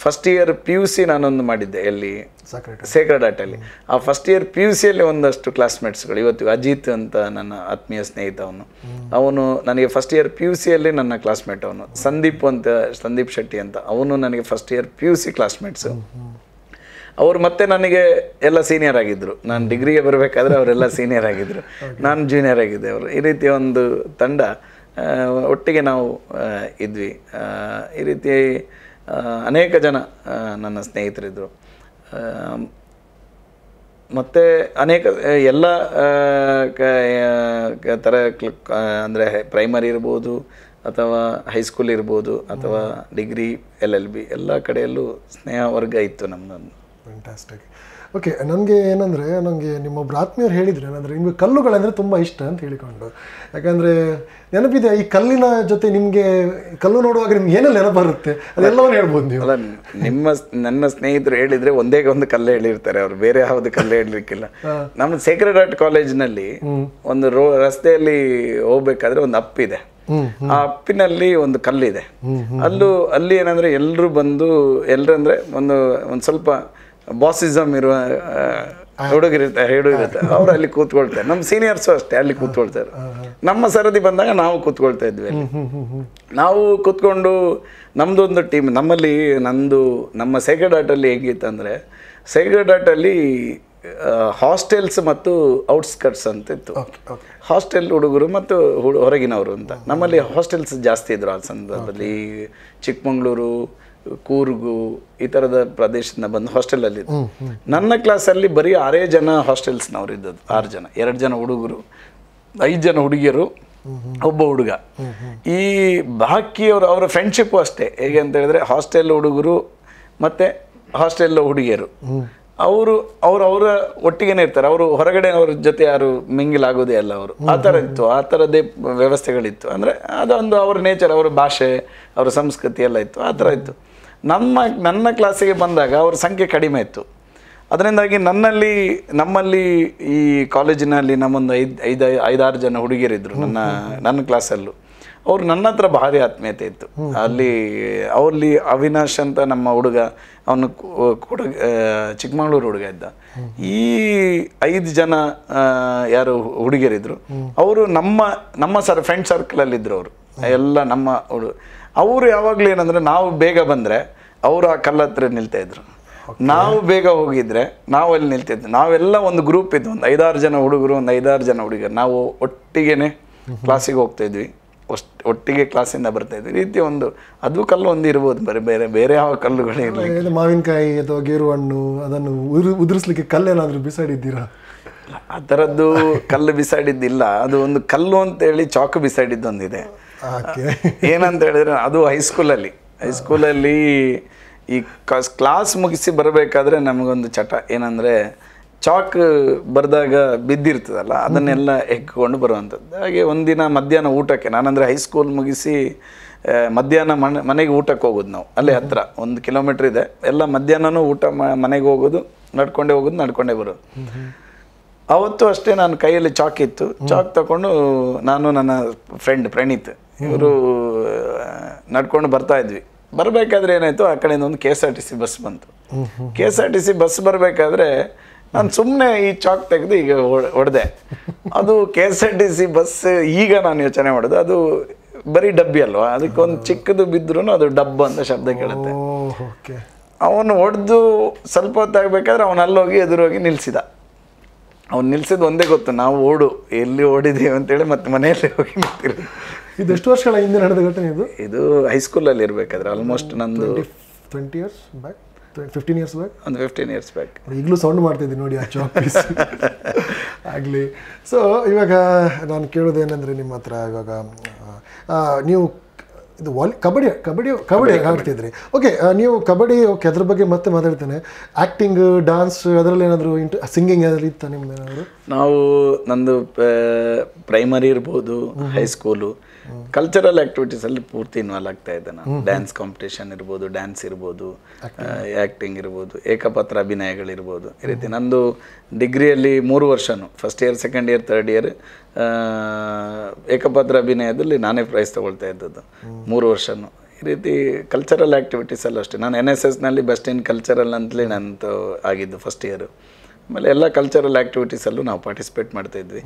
first year P U C ನಾನೊಂದು ಮಾಡಿದ್ದೆ ಎಲ್ಲಿ ಸೇಕ್ರೆಡ್ ಆಟಲ್ಲಿ ಆ ಫಸ್ಟ್ ಇಯರ್ ಪಿ ಯು ಸಿಯಲ್ಲಿ ಒಂದಷ್ಟು ಕ್ಲಾಸ್ಮೇಟ್ಸ್ಗಳು ಇವತ್ತು ಅಜಿತ್ ಅಂತ ನನ್ನ ಆತ್ಮೀಯ ಸ್ನೇಹಿತ ಅವನು ಅವನು ನನಗೆ ಫಸ್ಟ್ ಇಯರ್ ಪಿ ಯು ಸಿಯಲ್ಲಿ ನನ್ನ ಕ್ಲಾಸ್ಮೇಟ್ ಅವನು ಸಂದೀಪ್ ಅಂತ ಸಂದೀಪ್ ಶೆಟ್ಟಿ ಅಂತ ಅವನು ನನಗೆ first year P U C classmates ಅವರು ಮತ್ತೆ ನನಗೆ ಎಲ್ಲ ಸೀನಿಯರ್ ಆಗಿದ್ದರು ನಾನು ಡಿಗ್ರಿಗೆ ಬರಬೇಕಾದ್ರೆ ಅವರೆಲ್ಲ ಸೀನಿಯರ್ ಆಗಿದ್ದರು ನಾನು ಜೂನಿಯರ್ ಆಗಿದ್ದೆ ಅವರು ಈ ರೀತಿಯ ಒಂದು ತಂಡ ಒಟ್ಟಿಗೆ ನಾವು ಇದ್ವಿ ಈ ರೀತಿ ಅನೇಕ ಜನ ನನ್ನ ಸ್ನೇಹಿತರಿದ್ದರು ಮತ್ತು ಅನೇಕ ಎಲ್ಲ ಥರ ಅಂದರೆ ಪ್ರೈಮರಿ ಇರ್ಬೋದು ಅಥವಾ ಹೈಸ್ಕೂಲ್ ಇರ್ಬೋದು ಅಥವಾ ಡಿಗ್ರಿ ಎಲ್ ಎಲ್ ಬಿ ಎಲ್ಲ ಕಡೆಯಲ್ಲೂ ಸ್ನೇಹ ವರ್ಗ ಇತ್ತು ನಮ್ಮದೊಂದು ಫ್ಯಾಂಟಾಸ್ಟಿಕ್ ಓಕೆ ನನಗೆ ಏನಂದರೆ ನನಗೆ ನಿಮ್ಮ ಆತ್ಮೀಯರು ಹೇಳಿದರೆ ಏನಂದರೆ ನಿಮಗೆ ಕಲ್ಲುಗಳಂದರೆ ತುಂಬ ಇಷ್ಟ ಅಂತ ಹೇಳಿಕೊಂಡು ಯಾಕಂದರೆ ನೆನಪಿದೆ ಈ ಕಲ್ಲಿನ ಜೊತೆ ನಿಮಗೆ ಕಲ್ಲು ನೋಡುವಾಗ ನಿಮ್ಗೆ ಏನೇ ನೆನಪು ಬರುತ್ತೆ ಅದೆಲ್ಲವನ್ನು ಹೇಳ್ಬೋದು ನೀವು ಅಲ್ಲ ನಿಮ್ಮ ನನ್ನ ಸ್ನೇಹಿತರು ಹೇಳಿದರೆ ಒಂದೇ ಒಂದು ಕಲ್ಲು ಹೇಳಿರ್ತಾರೆ ಅವರು ಬೇರೆ ಯಾವುದು ಕಲ್ಲು ಹೇಳಲಿಕ್ಕಿಲ್ಲ *laughs* ನಮ್ಮ ಸೇಕ್ರೆಡ್ ಆರ್ಟ್ ಕಾಲೇಜಿನಲ್ಲಿ ಒಂದು ರೋ ರಸ್ತೆಯಲ್ಲಿ ಹೋಗ್ಬೇಕಾದ್ರೆ ಒಂದು ಅಪ್ಪಿದೆ ಆ ಅಪ್ಪಿನಲ್ಲಿ ಒಂದು ಕಲ್ಲಿದೆ ಅಲ್ಲೂ ಅಲ್ಲಿ ಏನಂದ್ರೆ ಎಲ್ಲರೂ ಬಂದು ಎಲ್ಲರಂದ್ರೆ ಒಂದು ಒಂದು ಸ್ವಲ್ಪ ಬಾಸಿಸಮ್ ಇರುವ ಹುಡುಗಿರುತ್ತೆ ಹುಡುಗಿರುತ್ತೆ ಅವರು ಅಲ್ಲಿ ಕೂತ್ಕೊಳ್ತಾರೆ ನಮ್ಮ ಸೀನಿಯರ್ಸು ಅಷ್ಟೇ ಅಲ್ಲಿ ಕೂತ್ಕೊಳ್ತಾರೆ ನಮ್ಮ ಸರದಿ ಬಂದಾಗ ನಾವು ಕೂತ್ಕೊಳ್ತಾ ಇದ್ವಿ ಅಲ್ಲಿ ನಾವು ಕೂತ್ಕೊಂಡು ನಮ್ಮದೊಂದು ಟೀಮ್ ನಮ್ಮಲ್ಲಿ ನಂದು ನಮ್ಮ ಸೆಕೆಂಡ್ ಆರ್ಟಲ್ಲಿ ಅಂದರೆ ಸೆಕೆಂಡ್ ಆರ್ಟಲ್ಲಿ ಹಾಸ್ಟೆಲ್ಸ್ ಮತ್ತು ಔಟ್ಸ್ಕರ್ಟ್ಸ್ ಅಂತ ಇತ್ತು ಹಾಸ್ಟೆಲ್ ಹುಡುಗರು ಮತ್ತು ಹೊರಗಿನವರು ಅಂತ ನಮ್ಮಲ್ಲಿ ಹಾಸ್ಟೆಲ್ಸ್ ಜಾಸ್ತಿ ಇದ್ರು ಆ ಸಂದರ್ಭದಲ್ಲಿ ಚಿಕ್ಕಮಂಗ್ಳೂರು ಕೂರ್ಗು ಈ ಥರದ ಪ್ರದೇಶದಿಂದ ಬಂದು ಹಾಸ್ಟೆಲಲ್ಲಿ ನನ್ನ ಕ್ಲಾಸಲ್ಲಿ ಬರೀ ಆರೇ ಜನ ಹಾಸ್ಟೆಲ್ಸ್ನವ್ರು ಇದ್ದದ್ದು ಆರು ಜನ ಎರಡು ಜನ ಹುಡುಗರು ಐದು ಜನ ಹುಡುಗಿಯರು ಒಬ್ಬ ಹುಡುಗ ಈ ಬಾಕಿಯವರು ಅವರ ಫ್ರೆಂಡ್ಶಿಪ್ಪು ಅಷ್ಟೇ ಹೇಗೆ ಅಂತ ಹೇಳಿದ್ರೆ ಹಾಸ್ಟೆಲ್ ಹುಡುಗರು ಮತ್ತೆ ಹಾಸ್ಟೆಲ್ ಹುಡುಗಿಯರು ಅವರು ಅವ್ರು ಅವರ ಒಟ್ಟಿಗೆನೆ ಇರ್ತಾರೆ ಅವರು ಹೊರಗಡೆ ಅವ್ರ ಜೊತೆ ಯಾರು ಆಗೋದೇ ಅಲ್ಲ ಅವರು ಆ ಥರ ಇತ್ತು ಆ ಥರದ್ದೇ ವ್ಯವಸ್ಥೆಗಳಿತ್ತು ಅಂದರೆ ಅದೊಂದು ಅವ್ರ ನೇಚರ್ ಅವರ ಭಾಷೆ ಅವರ ಸಂಸ್ಕೃತಿ ಎಲ್ಲ ಇತ್ತು ಆ ಥರ ಇತ್ತು ನಮ್ಮ ನನ್ನ ಕ್ಲಾಸಿಗೆ ಬಂದಾಗ ಅವ್ರ ಸಂಖ್ಯೆ ಕಡಿಮೆ ಇತ್ತು ಅದರಿಂದಾಗಿ ನನ್ನಲ್ಲಿ ನಮ್ಮಲ್ಲಿ ಈ ಕಾಲೇಜಿನಲ್ಲಿ ನಮ್ಮೊಂದು ಐದು ಐದು ಐದಾರು ಜನ ಹುಡುಗಿಯರಿದ್ದರು ನನ್ನ ನನ್ನ ಕ್ಲಾಸಲ್ಲೂ ಅವರು ನನ್ನ ಹತ್ರ ಭಾರಿ ಆತ್ಮೀಯತೆ ಇತ್ತು ಅಲ್ಲಿ ಅವ್ರಲ್ಲಿ ಅವಿನಾಶ್ ಅಂತ ನಮ್ಮ ಹುಡುಗ ಅವನು ಕೂಡ ಚಿಕ್ಕಮಗಳೂರು ಹುಡುಗ ಇದ್ದ ಈ ಐದು ಜನ ಯಾರು ಹುಡುಗಿಯರಿದ್ದರು ಅವರು ನಮ್ಮ ನಮ್ಮ ಸರ್ ಫ್ರೆಂಡ್ ಸರ್ಕಲಲ್ಲಿದ್ದರು ಅವರು ಎಲ್ಲ ನಮ್ಮ ಹುಡುಗ ಅವರು ಯಾವಾಗಲೂ ಏನಂದರೆ ನಾವು ಬೇಗ ಬಂದರೆ ಅವರು ಆ ಕಲ್ಲತ್ರ ನಿಲ್ತಾ ಇದ್ರು ನಾವು ಬೇಗ ಹೋಗಿದ್ರೆ ನಾವು ಅಲ್ಲಿ ನಿಲ್ತಿದ್ವಿ ನಾವೆಲ್ಲ ಒಂದು ಗ್ರೂಪ್ ಇದ್ವಿ ಒಂದು ಐದಾರು ಜನ ಹುಡುಗರು ಒಂದು ಐದಾರು ಜನ ಹುಡುಗರು ನಾವು ಒಟ್ಟಿಗೆನೆ ಕ್ಲಾಸಿಗೆ ಹೋಗ್ತಾ ಇದ್ವಿ ಅಷ್ಟು ಒಟ್ಟಿಗೆ ಕ್ಲಾಸಿಂದ ಬರ್ತಾ ಇದ್ವಿ ರೀತಿ ಒಂದು ಅದು ಕಲ್ಲು ಒಂದು ಇರ್ಬೋದು ಬರೀ ಬೇರೆ ಬೇರೆ ಯಾವ ಕಲ್ಲುಗಳೇ ಇರಲಿ ಮಾವಿನಕಾಯಿ ಅಥವಾ ಗೇರು ಹಣ್ಣು ಅದನ್ನು ಉದುರಿಸ್ಲಿಕ್ಕೆ ಕಲ್ಲೇನಾದರೂ ಬಿಸಾಡಿದ್ದೀರಾ ಆ ಥರದ್ದು ಕಲ್ಲು ಬಿಸಾಡಿದ್ದಿಲ್ಲ ಅದು ಒಂದು ಕಲ್ಲು ಅಂತೇಳಿ ಚಾಕು ಬಿಸಾಡಿದ್ದೊಂದಿದೆ ಏನಂತ ಹೇಳಿದ್ರೆ ಅದು ಹೈಸ್ಕೂಲಲ್ಲಿ ಹೈಸ್ಕೂಲಲ್ಲಿ ಈ ಕ್ಲಾಸ್ ಮುಗಿಸಿ ಬರಬೇಕಾದ್ರೆ ನಮಗೊಂದು ಚಟ ಏನಂದರೆ ಚಾಕ್ ಬರೆದಾಗ ಬಿದ್ದಿರ್ತದಲ್ಲ ಅದನ್ನೆಲ್ಲ ಹೆಕ್ಕೊಂಡು ಬರುವಂಥದ್ದು ಹಾಗೆ ಒಂದಿನ ಮಧ್ಯಾಹ್ನ ಊಟಕ್ಕೆ ನಾನಂದರೆ ಹೈಸ್ಕೂಲ್ ಮುಗಿಸಿ ಮಧ್ಯಾಹ್ನ ಮನೆ ಮನೆಗೆ ಊಟಕ್ಕೆ ಹೋಗೋದು ನಾವು ಅಲ್ಲೇ ಹತ್ತಿರ ಒಂದು ಕಿಲೋಮೀಟ್ರ್ ಇದೆ ಎಲ್ಲ ಮಧ್ಯಾಹ್ನನೂ ಊಟ ಮನೆಗೆ ಹೋಗೋದು ನಡ್ಕೊಂಡೇ ಹೋಗೋದು ನಡ್ಕೊಂಡೇ ಬರೋದು ಅವತ್ತು ಅಷ್ಟೇ ನಾನು ಕೈಯಲ್ಲಿ ಚಾಕ್ ಇತ್ತು ಚಾಕ್ ತಗೊಂಡು ನಾನು ನನ್ನ ಫ್ರೆಂಡ್ ಪ್ರಣೀತ್ ಇವರು ನಡ್ಕೊಂಡು ಬರ್ತಾ ಇದ್ವಿ ಬರಬೇಕಾದ್ರೆ ಏನಾಯಿತು ಆ ಕಡೆಯಿಂದ ಒಂದು K S R T C bus ಬಂತು K S R T C bus ಬರಬೇಕಾದ್ರೆ ನಾನು ಸುಮ್ಮನೆ ಈ ಚಾಕ್ ತೆಗೆದು ಈಗ ಹೊಡೆದೆ ಅದು K S R T C bus ಈಗ ನಾನು ಯೋಚನೆ ಮಾಡೋದು ಅದು ಬರೀ ಡಬ್ಬಿ ಅಲ್ವಾ ಅದಕ್ಕೊಂದು ಚಿಕ್ಕದು ಬಿದ್ದರೂ ಅದು ಡಬ್ಬ ಅಂತ ಶಬ್ದ ಕೇಳುತ್ತೆ ಅವನು ಹೊಡೆದು ಸ್ವಲ್ಪ ಹೊತ್ತಾಗಬೇಕಾದ್ರೆ ಅವನು ಅಲ್ಲೋಗಿ ಎದುರೋಗಿ ನಿಲ್ಲಿಸಿದ ಅವ್ನು ನಿಲ್ಸಿದ್ದು ಒಂದೇ ಗೊತ್ತು ನಾವು ಓಡು ಎಲ್ಲಿ ಓಡಿದೀವಿ ಅಂತೇಳಿ ಮತ್ತೆ ಮನೆಯಲ್ಲೇ ಹೋಗಿ ನಿಂತಿರು ಇದೆಷ್ಟು ವರ್ಷಗಳ ಹಿಂದೆ ನಡೆದ ಘಟನೆ ಇದು ಇದು ಹೈಸ್ಕೂಲಲ್ಲಿ ಇರಬೇಕಾದ್ರೆ ಆಲ್ಮೋಸ್ಟ್ ನಂದು twenty years back fifteen years back ಒಂದು ಫಿಫ್ಟೀನ್ ಇಯರ್ಸ್ ಬ್ಯಾಕ್ ಈಗಲೂ ಸೌಂಡ್ ಮಾಡ್ತಿದ್ದೀನಿ ನೋಡಿ ಆ ಚಾಪೀಸ್ ಆಗಲಿ ಸೊ ಇವಾಗ ನಾನು ಕೇಳೋದೇನೆಂದರೆ ನಿಮ್ಮ ಹತ್ರ ಇವಾಗ ನೀವು ಇದು ವಾಲಿ ಕಬಡ್ಡಿ ಕಬಡ್ಡಿ ಕಬಡ್ಡಿ ಆಡ್ತಿದ್ರಿ ಓಕೆ ನೀವು ಕಬಡ್ಡಿ ಓಕೆ ಅದ್ರ ಬಗ್ಗೆ ಮತ್ತೆ ಮಾತಾಡ್ತೇನೆ ಆ್ಯಕ್ಟಿಂಗ್ ಡಾನ್ಸ್ ಅದರಲ್ಲಿ ಏನಾದರೂ ಇಂಟ್ ಸಿಂಗಿಂಗ್ ಏನಾದರೂ ಇತ್ತ ನಿಮ್ದು ಏನಾದರೂ ನಾವು ನಂದು ಪ್ರೈಮರಿ ಇರ್ಬೋದು ಹೈಸ್ಕೂಲು ಕಲ್ಚರಲ್ ಅಲ್ಲಿ ಪೂರ್ತಿ ಇನ್ವಾಲ್ವ್ ಆಗ್ತಾ ಇದ್ದೆ ನಾನು ಡ್ಯಾನ್ಸ್ ಕಾಂಪಿಟೇಷನ್ ಇರ್ಬೋದು ಡ್ಯಾನ್ಸ್ ಇರ್ಬೋದು ಆ್ಯಕ್ಟಿಂಗ್ ಇರ್ಬೋದು ಏಕಪಾತ್ರ ಅಭಿನಯಗಳಿರ್ಬೋದು ಈ ರೀತಿ ನಂದು ಡಿಗ್ರಿಯಲ್ಲಿ ಮೂರು ವರ್ಷನು first year second year third year ಏಕಪಾತ್ರ ಅಭಿನಯದಲ್ಲಿ ನಾನೇ ಪ್ರೈಸ್ ತೊಗೊಳ್ತಾ ಇದ್ದದ್ದು ಮೂರು ವರ್ಷನು ಈ ರೀತಿ ಕಲ್ಚರಲ್ ಆ್ಯಕ್ಟಿವಿಟೀಸಲ್ಲೂ ಅಷ್ಟೇ ನಾನು ಎನ್ ಎಸ್ ಎಸ್ನಲ್ಲಿ ಬೆಸ್ಟ್ ಇನ್ ಕಲ್ಚರಲ್ ಅಂತಲೇ ನಂತು ಆಗಿದ್ದು ಫಸ್ಟ್ ಇಯರು ಆಮೇಲೆ ಎಲ್ಲ ಕಲ್ಚರಲ್ ಆ್ಯಕ್ಟಿವಿಟೀಸಲ್ಲೂ ನಾವು ಪಾರ್ಟಿಸಿಪೇಟ್ ಮಾಡ್ತಾ ಇದ್ವಿ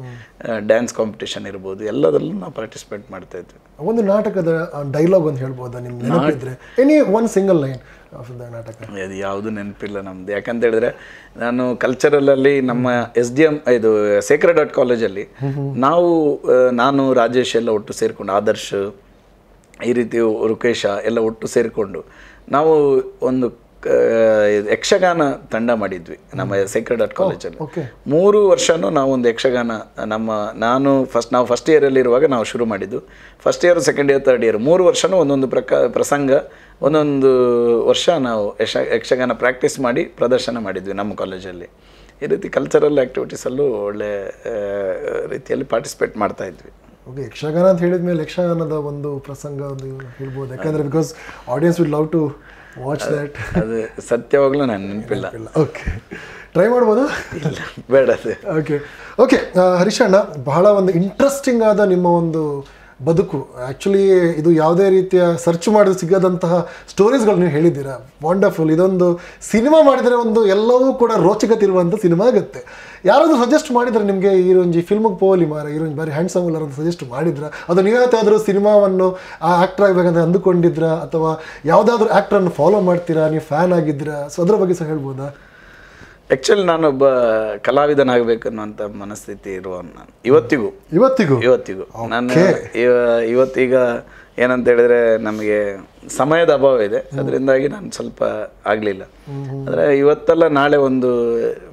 ಡ್ಯಾನ್ಸ್ ಕಾಂಪಿಟೇಷನ್ ಇರ್ಬೋದು ಎಲ್ಲದರಲ್ಲೂ ನಾವು ಪಾರ್ಟಿಸಿಪೇಟ್ ಮಾಡ್ತಾ ಇದ್ವಿ ಒಂದು ನಾಟಕದ ಡೈಲಾಗ್ ಅಂತ ಹೇಳ್ಬೋದಾ ನಿಮ್ಮ ನೆನಪಿದ್ರೆ ಎನಿ ಒನ್ ಸಿಂಗಲ್ ಲೈನ್ ನಾಟಕ ಅದು ಯಾವುದು ನೆನಪಿಲ್ಲ ನಮ್ದು ಯಾಕಂತ ಹೇಳಿದ್ರೆ ನಾನು ಕಲ್ಚರಲಲ್ಲಿ ನಮ್ಮ ಎಸ್ ಡಿ ಎಂ ಇದು ಸೇಕ್ರೆಡ್ ಡಾಟ್ ಕಾಲೇಜಲ್ಲಿ ನಾವು ನಾನು ರಾಜೇಶ್ ಎಲ್ಲ ಒಟ್ಟು ಸೇರಿಕೊಂಡು ಆದರ್ಶ್ ಈ ರೀತಿ ರುಕೇಶ ಎಲ್ಲ ಒಟ್ಟು ಸೇರಿಕೊಂಡು ನಾವು ಒಂದು ಯಕ್ಷಗಾನ ತಂಡ ಮಾಡಿದ್ವಿ ನಮ್ಮ ಸೆಕ್ರೆಡ್ ಆರ್ಟ್ ಕಾಲೇಜಲ್ಲಿ ಮೂರು ವರ್ಷನೂ ನಾವೊಂದು ಯಕ್ಷಗಾನ ನಮ್ಮ ನಾನು ಫಸ್ಟ್ ನಾವು ಫಸ್ಟ್ ಇಯರಲ್ಲಿರುವಾಗ ನಾವು ಶುರು ಮಾಡಿದ್ದು first year second year third year ಮೂರು ವರ್ಷನೂ ಒಂದೊಂದು ಪ್ರಕ ಪ್ರಸಂಗ ಒಂದೊಂದು ವರ್ಷ ನಾವು ಯಕ್ಷ ಯಕ್ಷಗಾನ ಪ್ರಾಕ್ಟೀಸ್ ಮಾಡಿ ಪ್ರದರ್ಶನ ಮಾಡಿದ್ವಿ ನಮ್ಮ ಕಾಲೇಜಲ್ಲಿ ಈ ರೀತಿ ಕಲ್ಚರಲ್ ಆ್ಯಕ್ಟಿವಿಟೀಸಲ್ಲೂ ಒಳ್ಳೆ ರೀತಿಯಲ್ಲಿ ಪಾರ್ಟಿಸಿಪೇಟ್ ಮಾಡ್ತಾ ಇದ್ವಿ ಓಕೆ ಯಕ್ಷಗಾನ ಅಂತ ಹೇಳಿದ ಮೇಲೆ ಯಕ್ಷಗಾನದ ಒಂದು ಪ್ರಸಂಗ ಒಂದು ಹೇಳ್ಬೋದು ಯಾಕಂದರೆ because audience will love to watch that ಅದು ಸತ್ಯವಾಗಲೂ ನಾನು ನೆನಪಿಲ್ಲ ಓಕೆ ಟ್ರೈ ಮಾಡ್ಬೋದು ಇಲ್ಲ ಬೇಡ ಓಕೆ ಓಕೆ ಹರೀಶಣ್ಣ ಬಹಳ ಒಂದು ಇಂಟ್ರೆಸ್ಟಿಂಗ್ ಆದ ನಿಮ್ಮ ಒಂದು ಬದುಕು ಆ್ಯಕ್ಚುಲಿ ಇದು ಯಾವುದೇ ರೀತಿಯ ಸರ್ಚ್ ಮಾಡಿದ್ರೆ ಸಿಗದಂತಹ ಸ್ಟೋರೀಸ್ಗಳು ನೀವು ಹೇಳಿದ್ದೀರಾ ವಂಡರ್ಫುಲ್ ಇದೊಂದು ಸಿನಿಮಾ ಮಾಡಿದರೆ ಒಂದು ಎಲ್ಲವೂ ಕೂಡ ರೋಚಕತೆ ಇರುವಂಥ ಸಿನಿಮಾ ಆಗುತ್ತೆ ಯಾರಾದರೂ ಸಜೆಸ್ಟ್ ಮಾಡಿದರೆ ನಿಮಗೆ ಈ ಈರೊಂಜಿ ಫಿಲ್ಮಗೆ ಪೋಲಿ ಮಾರ ಈರೊಂಜಿ ಬಾರಿ ಹ್ಯಾಂಡ್ಸಮ್ ಅಂತ ಸಜೆಸ್ಟ್ ಮಾಡಿದ್ರ ಅದು ನೀವು ಯಾವತ್ತಾದರೂ ಸಿನಿಮಾವನ್ನು ಆ ಆ್ಯಕ್ಟರ್ ಆಗಬೇಕಂತ ಅಂದುಕೊಂಡಿದ್ರ ಅಥವಾ ಯಾವುದಾದ್ರೂ ಆ್ಯಕ್ಟ್ರನ್ನು ಫಾಲೋ ಮಾಡ್ತೀರಾ ನೀವು ಫ್ಯಾನ್ ಆಗಿದ್ದೀರಾ ಸೊ ಅದರ ಬಗ್ಗೆ ಸಹ ಹೇಳ್ಬೋದಾ ಆ್ಯಕ್ಚುಲಿ ನಾನೊಬ್ಬ ಕಲಾವಿದನಾಗಬೇಕನ್ನುವಂಥ ಮನಸ್ಥಿತಿ ಇರುವ ನಾನು ಇವತ್ತಿಗೂ ಇವತ್ತಿಗೂ ಇವತ್ತಿಗೂ ನಾನು ಇವತ್ತೀಗ ಏನಂತ ಹೇಳಿದ್ರೆ ನಮಗೆ ಸಮಯದ ಅಭಾವ ಇದೆ ಅದರಿಂದಾಗಿ ನಾನು ಸ್ವಲ್ಪ ಆಗಲಿಲ್ಲ ಆದರೆ ಇವತ್ತಲ್ಲ ನಾಳೆ ಒಂದು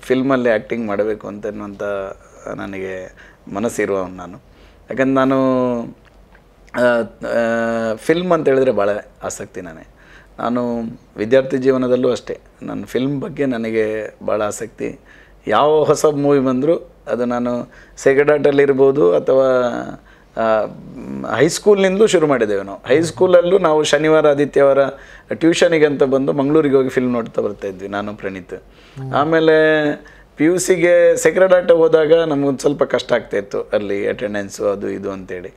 ಫಿಲ್ಮಲ್ಲಿ ಆ್ಯಕ್ಟಿಂಗ್ ಮಾಡಬೇಕು ಅಂತ ನನಗೆ ಮನಸ್ಸಿರುವವನು ನಾನು ಯಾಕಂದ್ರೆ ನಾನು ಫಿಲ್ಮ್ ಅಂತ ಹೇಳಿದ್ರೆ ಭಾಳ ಆಸಕ್ತಿ ನಾನೇ ನಾನು ವಿದ್ಯಾರ್ಥಿ ಜೀವನದಲ್ಲೂ ಅಷ್ಟೇ ನನ್ನ ಫಿಲ್ಮ್ ಬಗ್ಗೆ ನನಗೆ ಭಾಳ ಆಸಕ್ತಿ ಯಾವ ಹೊಸ ಮೂವಿ ಬಂದರೂ ಅದು ನಾನು ಸೆಗಡಾಟಲ್ಲಿರ್ಬೋದು ಅಥವಾ ಹೈಸ್ಕೂಲ್ನಿಂದಲೂ ಶುರು ಮಾಡಿದ್ದೇವೆ ನಾವು ಹೈಸ್ಕೂಲಲ್ಲೂ ನಾವು ಶನಿವಾರ ಆದಿತ್ಯವಾರ ಟ್ಯೂಷನಿಗೆ ಅಂತ ಬಂದು ಮಂಗಳೂರಿಗೆ ಹೋಗಿ ಫಿಲ್ಮ್ ನೋಡ್ತಾ ಇದ್ವಿ ನಾನು ಪ್ರಣೀತ್ ಆಮೇಲೆ ಪಿ ಯು ಸಿಗೆ ಆಟ ಹೋದಾಗ ನಮಗೊಂದು ಸ್ವಲ್ಪ ಕಷ್ಟ ಆಗ್ತಾಯಿತ್ತು ಅಲ್ಲಿ ಅಟೆಂಡೆನ್ಸು ಅದು ಇದು ಅಂತೇಳಿ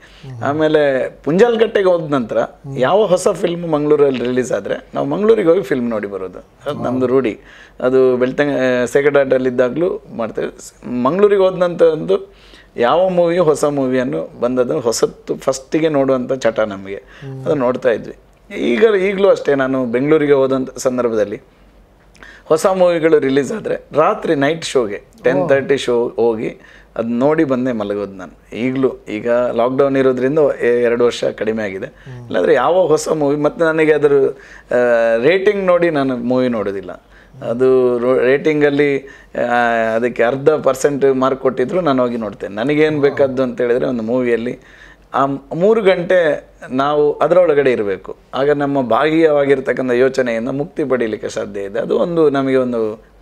ಆಮೇಲೆ ಪುಂಜಾಲ್ಕಟ್ಟೆಗೆ ಹೋದ ನಂತರ ಯಾವ ಹೊಸ ಫಿಲ್ಮ್ ಮಂಗಳೂರಲ್ಲಿ ರಿಲೀಸ್ ಆದರೆ ನಾವು ಮಂಗಳೂರಿಗೆ ಹೋಗಿ ಫಿಲ್ಮ್ ನೋಡಿ ಬರೋದು ಅದು ನಮ್ಮದು ರೂಢಿ ಅದು ಬೆಳ್ತಂಗ ಇದ್ದಾಗ್ಲೂ ಮಾಡ್ತೇವೆ ಮಂಗಳೂರಿಗೆ ಹೋದ ನಂತರ ಒಂದು ಯಾವ ಮೂವಿ ಹೊಸ ಮೂವಿಯನ್ನು ಬಂದದ್ದು ಹೊಸತ್ತು ಫಸ್ಟಿಗೆ ನೋಡುವಂಥ ಚಟ ನಮಗೆ ಅದು ನೋಡ್ತಾ ಇದ್ವಿ ಈಗ ಈಗಲೂ ಅಷ್ಟೇ ನಾನು ಬೆಂಗಳೂರಿಗೆ ಹೋದಂಥ ಸಂದರ್ಭದಲ್ಲಿ ಹೊಸ ಮೂವಿಗಳು ರಿಲೀಸ್ ಆದರೆ ರಾತ್ರಿ ನೈಟ್ ಶೋಗೆ ಟೆನ್ ತರ್ಟಿ ಶೋ ಹೋಗಿ ಅದು ನೋಡಿ ಬಂದೆ ಮಲಗೋದು ನಾನು ಈಗಲೂ ಈಗ ಲಾಕ್ಡೌನ್ ಇರೋದ್ರಿಂದ ಎರಡು ವರ್ಷ ಕಡಿಮೆ ಆಗಿದೆ ಇಲ್ಲಾಂದರೆ ಯಾವ ಹೊಸ ಮೂವಿ ಮತ್ತು ನನಗೆ ಅದರ ರೇಟಿಂಗ್ ನೋಡಿ ನಾನು ಮೂವಿ ನೋಡೋದಿಲ್ಲ ಅದು ರೇಟಿಂಗಲ್ಲಿ ಅದಕ್ಕೆ ಅರ್ಧ ಪರ್ಸೆಂಟ್ ಮಾರ್ಕ್ ಕೊಟ್ಟಿದ್ರು ನಾನು ಹೋಗಿ ನೋಡ್ತೇನೆ ನನಗೇನು ಬೇಕಾದ್ದು ಅಂತ ಹೇಳಿದರೆ ಒಂದು ಮೂವಿಯಲ್ಲಿ ಆ ಮೂರು ಗಂಟೆ ನಾವು ಅದರೊಳಗಡೆ ಇರಬೇಕು ಆಗ ನಮ್ಮ ಭಾಗೀಯವಾಗಿರ್ತಕ್ಕಂಥ ಯೋಚನೆಯಿಂದ ಮುಕ್ತಿ ಪಡೀಲಿಕ್ಕೆ ಸಾಧ್ಯ ಇದೆ ಅದು ಒಂದು ನಮಗೆ ಒಂದು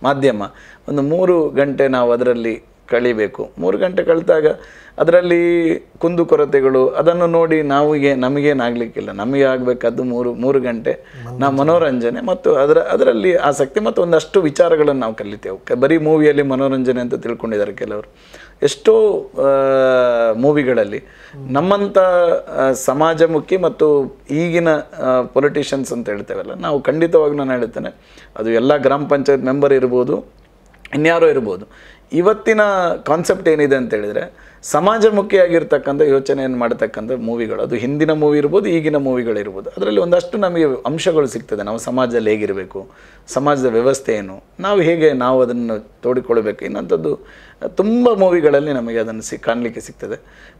ಮಾಧ್ಯಮ ಒಂದು ಮೂರು ಗಂಟೆ ನಾವು ಅದರಲ್ಲಿ ಕಳಿಬೇಕು ಮೂರು ಗಂಟೆ ಕಳೆದಾಗ ಅದರಲ್ಲಿ ಕುಂದುಕೊರತೆಗಳು ಅದನ್ನು ನೋಡಿ ನಾವಿಗೆ ನಮಗೇನಾಗಲಿಕ್ಕಿಲ್ಲ ನಮಗೆ ಆಗಬೇಕಾದ್ದು ಮೂರು ಮೂರು ಗಂಟೆ ನಾವು ಮನೋರಂಜನೆ ಮತ್ತು ಅದರ ಅದರಲ್ಲಿ ಆಸಕ್ತಿ ಮತ್ತು ಒಂದಷ್ಟು ವಿಚಾರಗಳನ್ನು ನಾವು ಕಲಿತೇವೆ ಬರೀ ಮೂವಿಯಲ್ಲಿ ಮನೋರಂಜನೆ ಅಂತ ತಿಳ್ಕೊಂಡಿದ್ದಾರೆ ಕೆಲವರು ಎಷ್ಟೋ ಮೂವಿಗಳಲ್ಲಿ ನಮ್ಮಂಥ ಸಮಾಜಮುಖಿ ಮತ್ತು ಈಗಿನ ಪೊಲಿಟಿಷಿಯನ್ಸ್ ಅಂತ ಹೇಳ್ತೇವಲ್ಲ ನಾವು ಖಂಡಿತವಾಗಿ ನಾನು ಹೇಳ್ತೇನೆ ಅದು ಎಲ್ಲ ಗ್ರಾಮ ಪಂಚಾಯತ್ ಮೆಂಬರ್ ಇರ್ಬೋದು ಇನ್ಯಾರೋ ಇರ್ಬೋದು ಇವತ್ತಿನ ಕಾನ್ಸೆಪ್ಟ್ ಏನಿದೆ ಅಂತ ಹೇಳಿದರೆ ಸಮಾಜಮುಖಿಯಾಗಿರ್ತಕ್ಕಂಥ ಯೋಚನೆಯನ್ನು ಮಾಡತಕ್ಕಂಥ ಮೂವಿಗಳು ಅದು ಹಿಂದಿನ ಮೂವಿ ಇರ್ಬೋದು ಈಗಿನ ಮೂವಿಗಳಿರ್ಬೋದು ಅದರಲ್ಲಿ ಒಂದಷ್ಟು ನಮಗೆ ಅಂಶಗಳು ಸಿಗ್ತದೆ ನಾವು ಸಮಾಜದಲ್ಲಿ ಹೇಗಿರಬೇಕು ಸಮಾಜದ ವ್ಯವಸ್ಥೆ ಏನು ನಾವು ಹೇಗೆ ನಾವು ಅದನ್ನು ತೋಡಿಕೊಳ್ಬೇಕು ಇನ್ನಂಥದ್ದು ತುಂಬ ಮೂವಿಗಳಲ್ಲಿ ನಮಗೆ ಅದನ್ನು ಸಿ ಕಾಣಲಿಕ್ಕೆ ಸಿಗ್ತದೆ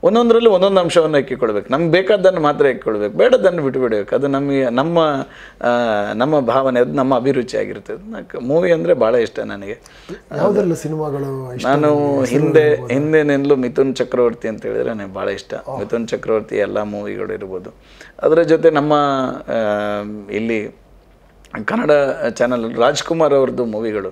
ಒಂದೊಂದರಲ್ಲಿ ಒಂದೊಂದು ಅಂಶವನ್ನು ಎಕ್ಕಿಕೊಳ್ಬೇಕು ನಮ್ಗೆ ಬೇಕಾದ್ದನ್ನು ಮಾತ್ರ ಎಕ್ಕಿಕೊಳ್ಬೇಕು ಬೇಡದನ್ನು ಬಿಟ್ಟುಬಿಡಬೇಕು ಅದು ನಮಗೆ ನಮ್ಮ ನಮ್ಮ ಭಾವನೆ ಅದು ನಮ್ಮ ಅಭಿರುಚಿ ಆಗಿರ್ತದೆ ನಾಲ್ಕು ಮೂವಿ ಅಂದರೆ ಭಾಳ ಇಷ್ಟ ನನಗೆ ಯಾವುದೆಲ್ಲ ಸಿನಿಮಾಗಳು ನಾನು ಹಿಂದೆ ಹಿಂದೆ ನೆನಲು ಮಿಥುನ್ ಚಕ್ರವರ್ತಿ ಅಂತ ಹೇಳಿದ್ರೆ ನನಗೆ ಭಾಳ ಇಷ್ಟ ಮಿಥುನ್ ಚಕ್ರವರ್ತಿ ಎಲ್ಲ ಮೂವಿಗಳು ಇರ್ಬೋದು ಅದರ ಜೊತೆ ನಮ್ಮ ಇಲ್ಲಿ ಕನ್ನಡ ಚಾನಲ್ ರಾಜ್ಕುಮಾರ್ ಅವ್ರದ್ದು ಮೂವಿಗಳು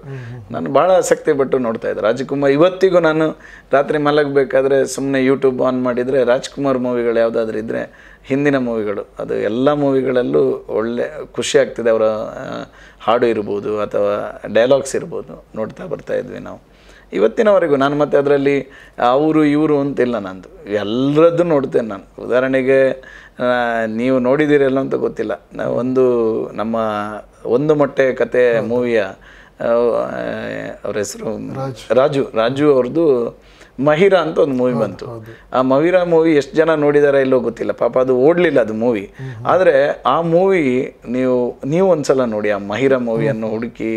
ನಾನು ಭಾಳ ಆಸಕ್ತಿ ಪಟ್ಟು ನೋಡ್ತಾ ಇದ್ದೆ ರಾಜ್ಕುಮಾರ್ ಇವತ್ತಿಗೂ ನಾನು ರಾತ್ರಿ ಮಲಗಬೇಕಾದ್ರೆ ಸುಮ್ಮನೆ ಯೂಟ್ಯೂಬ್ ಆನ್ ಮಾಡಿದರೆ ರಾಜ್ಕುಮಾರ್ ಮೂವಿಗಳು ಯಾವುದಾದ್ರೂ ಇದ್ದರೆ ಹಿಂದಿನ ಮೂವಿಗಳು ಅದು ಎಲ್ಲ ಮೂವಿಗಳಲ್ಲೂ ಒಳ್ಳೆ ಖುಷಿ ಆಗ್ತಿದೆ ಅವರ ಹಾಡು ಇರ್ಬೋದು ಅಥವಾ ಡೈಲಾಗ್ಸ್ ಇರ್ಬೋದು ನೋಡ್ತಾ ಬರ್ತಾ ಇದ್ವಿ ನಾವು ಇವತ್ತಿನವರೆಗೂ ನಾನು ಮತ್ತೆ ಅದರಲ್ಲಿ ಅವರು ಇವರು ಅಂತಿಲ್ಲ ನಂದು ಎಲ್ಲರದ್ದು ನೋಡ್ತೇನೆ ನಾನು ಉದಾಹರಣೆಗೆ ನೀವು ನೋಡಿದ್ದೀರಲ್ಲ ಅಂತ ಗೊತ್ತಿಲ್ಲ ಒಂದು ನಮ್ಮ ಒಂದು ಮೊಟ್ಟೆ ಕತೆ ಮೂವಿಯ ಅವ್ರ ಹೆಸರು ರಾಜು ರಾಜು ಅವ್ರದ್ದು ಮಹಿರಾ ಅಂತ ಒಂದು ಮೂವಿ ಬಂತು ಆ ಮಹಿರಾ ಮೂವಿ ಎಷ್ಟು ಜನ ನೋಡಿದಾರೆ ಇಲ್ಲೋ ಗೊತ್ತಿಲ್ಲ ಪಾಪ ಅದು ಓಡಲಿಲ್ಲ ಅದು ಮೂವಿ ಆದರೆ ಆ ಮೂವಿ ನೀವು ನೀವು ಒಂದ್ಸಲ ನೋಡಿ ಆ ಮಹಿರಾ ಮೂವಿಯನ್ನು ಹುಡುಕಿ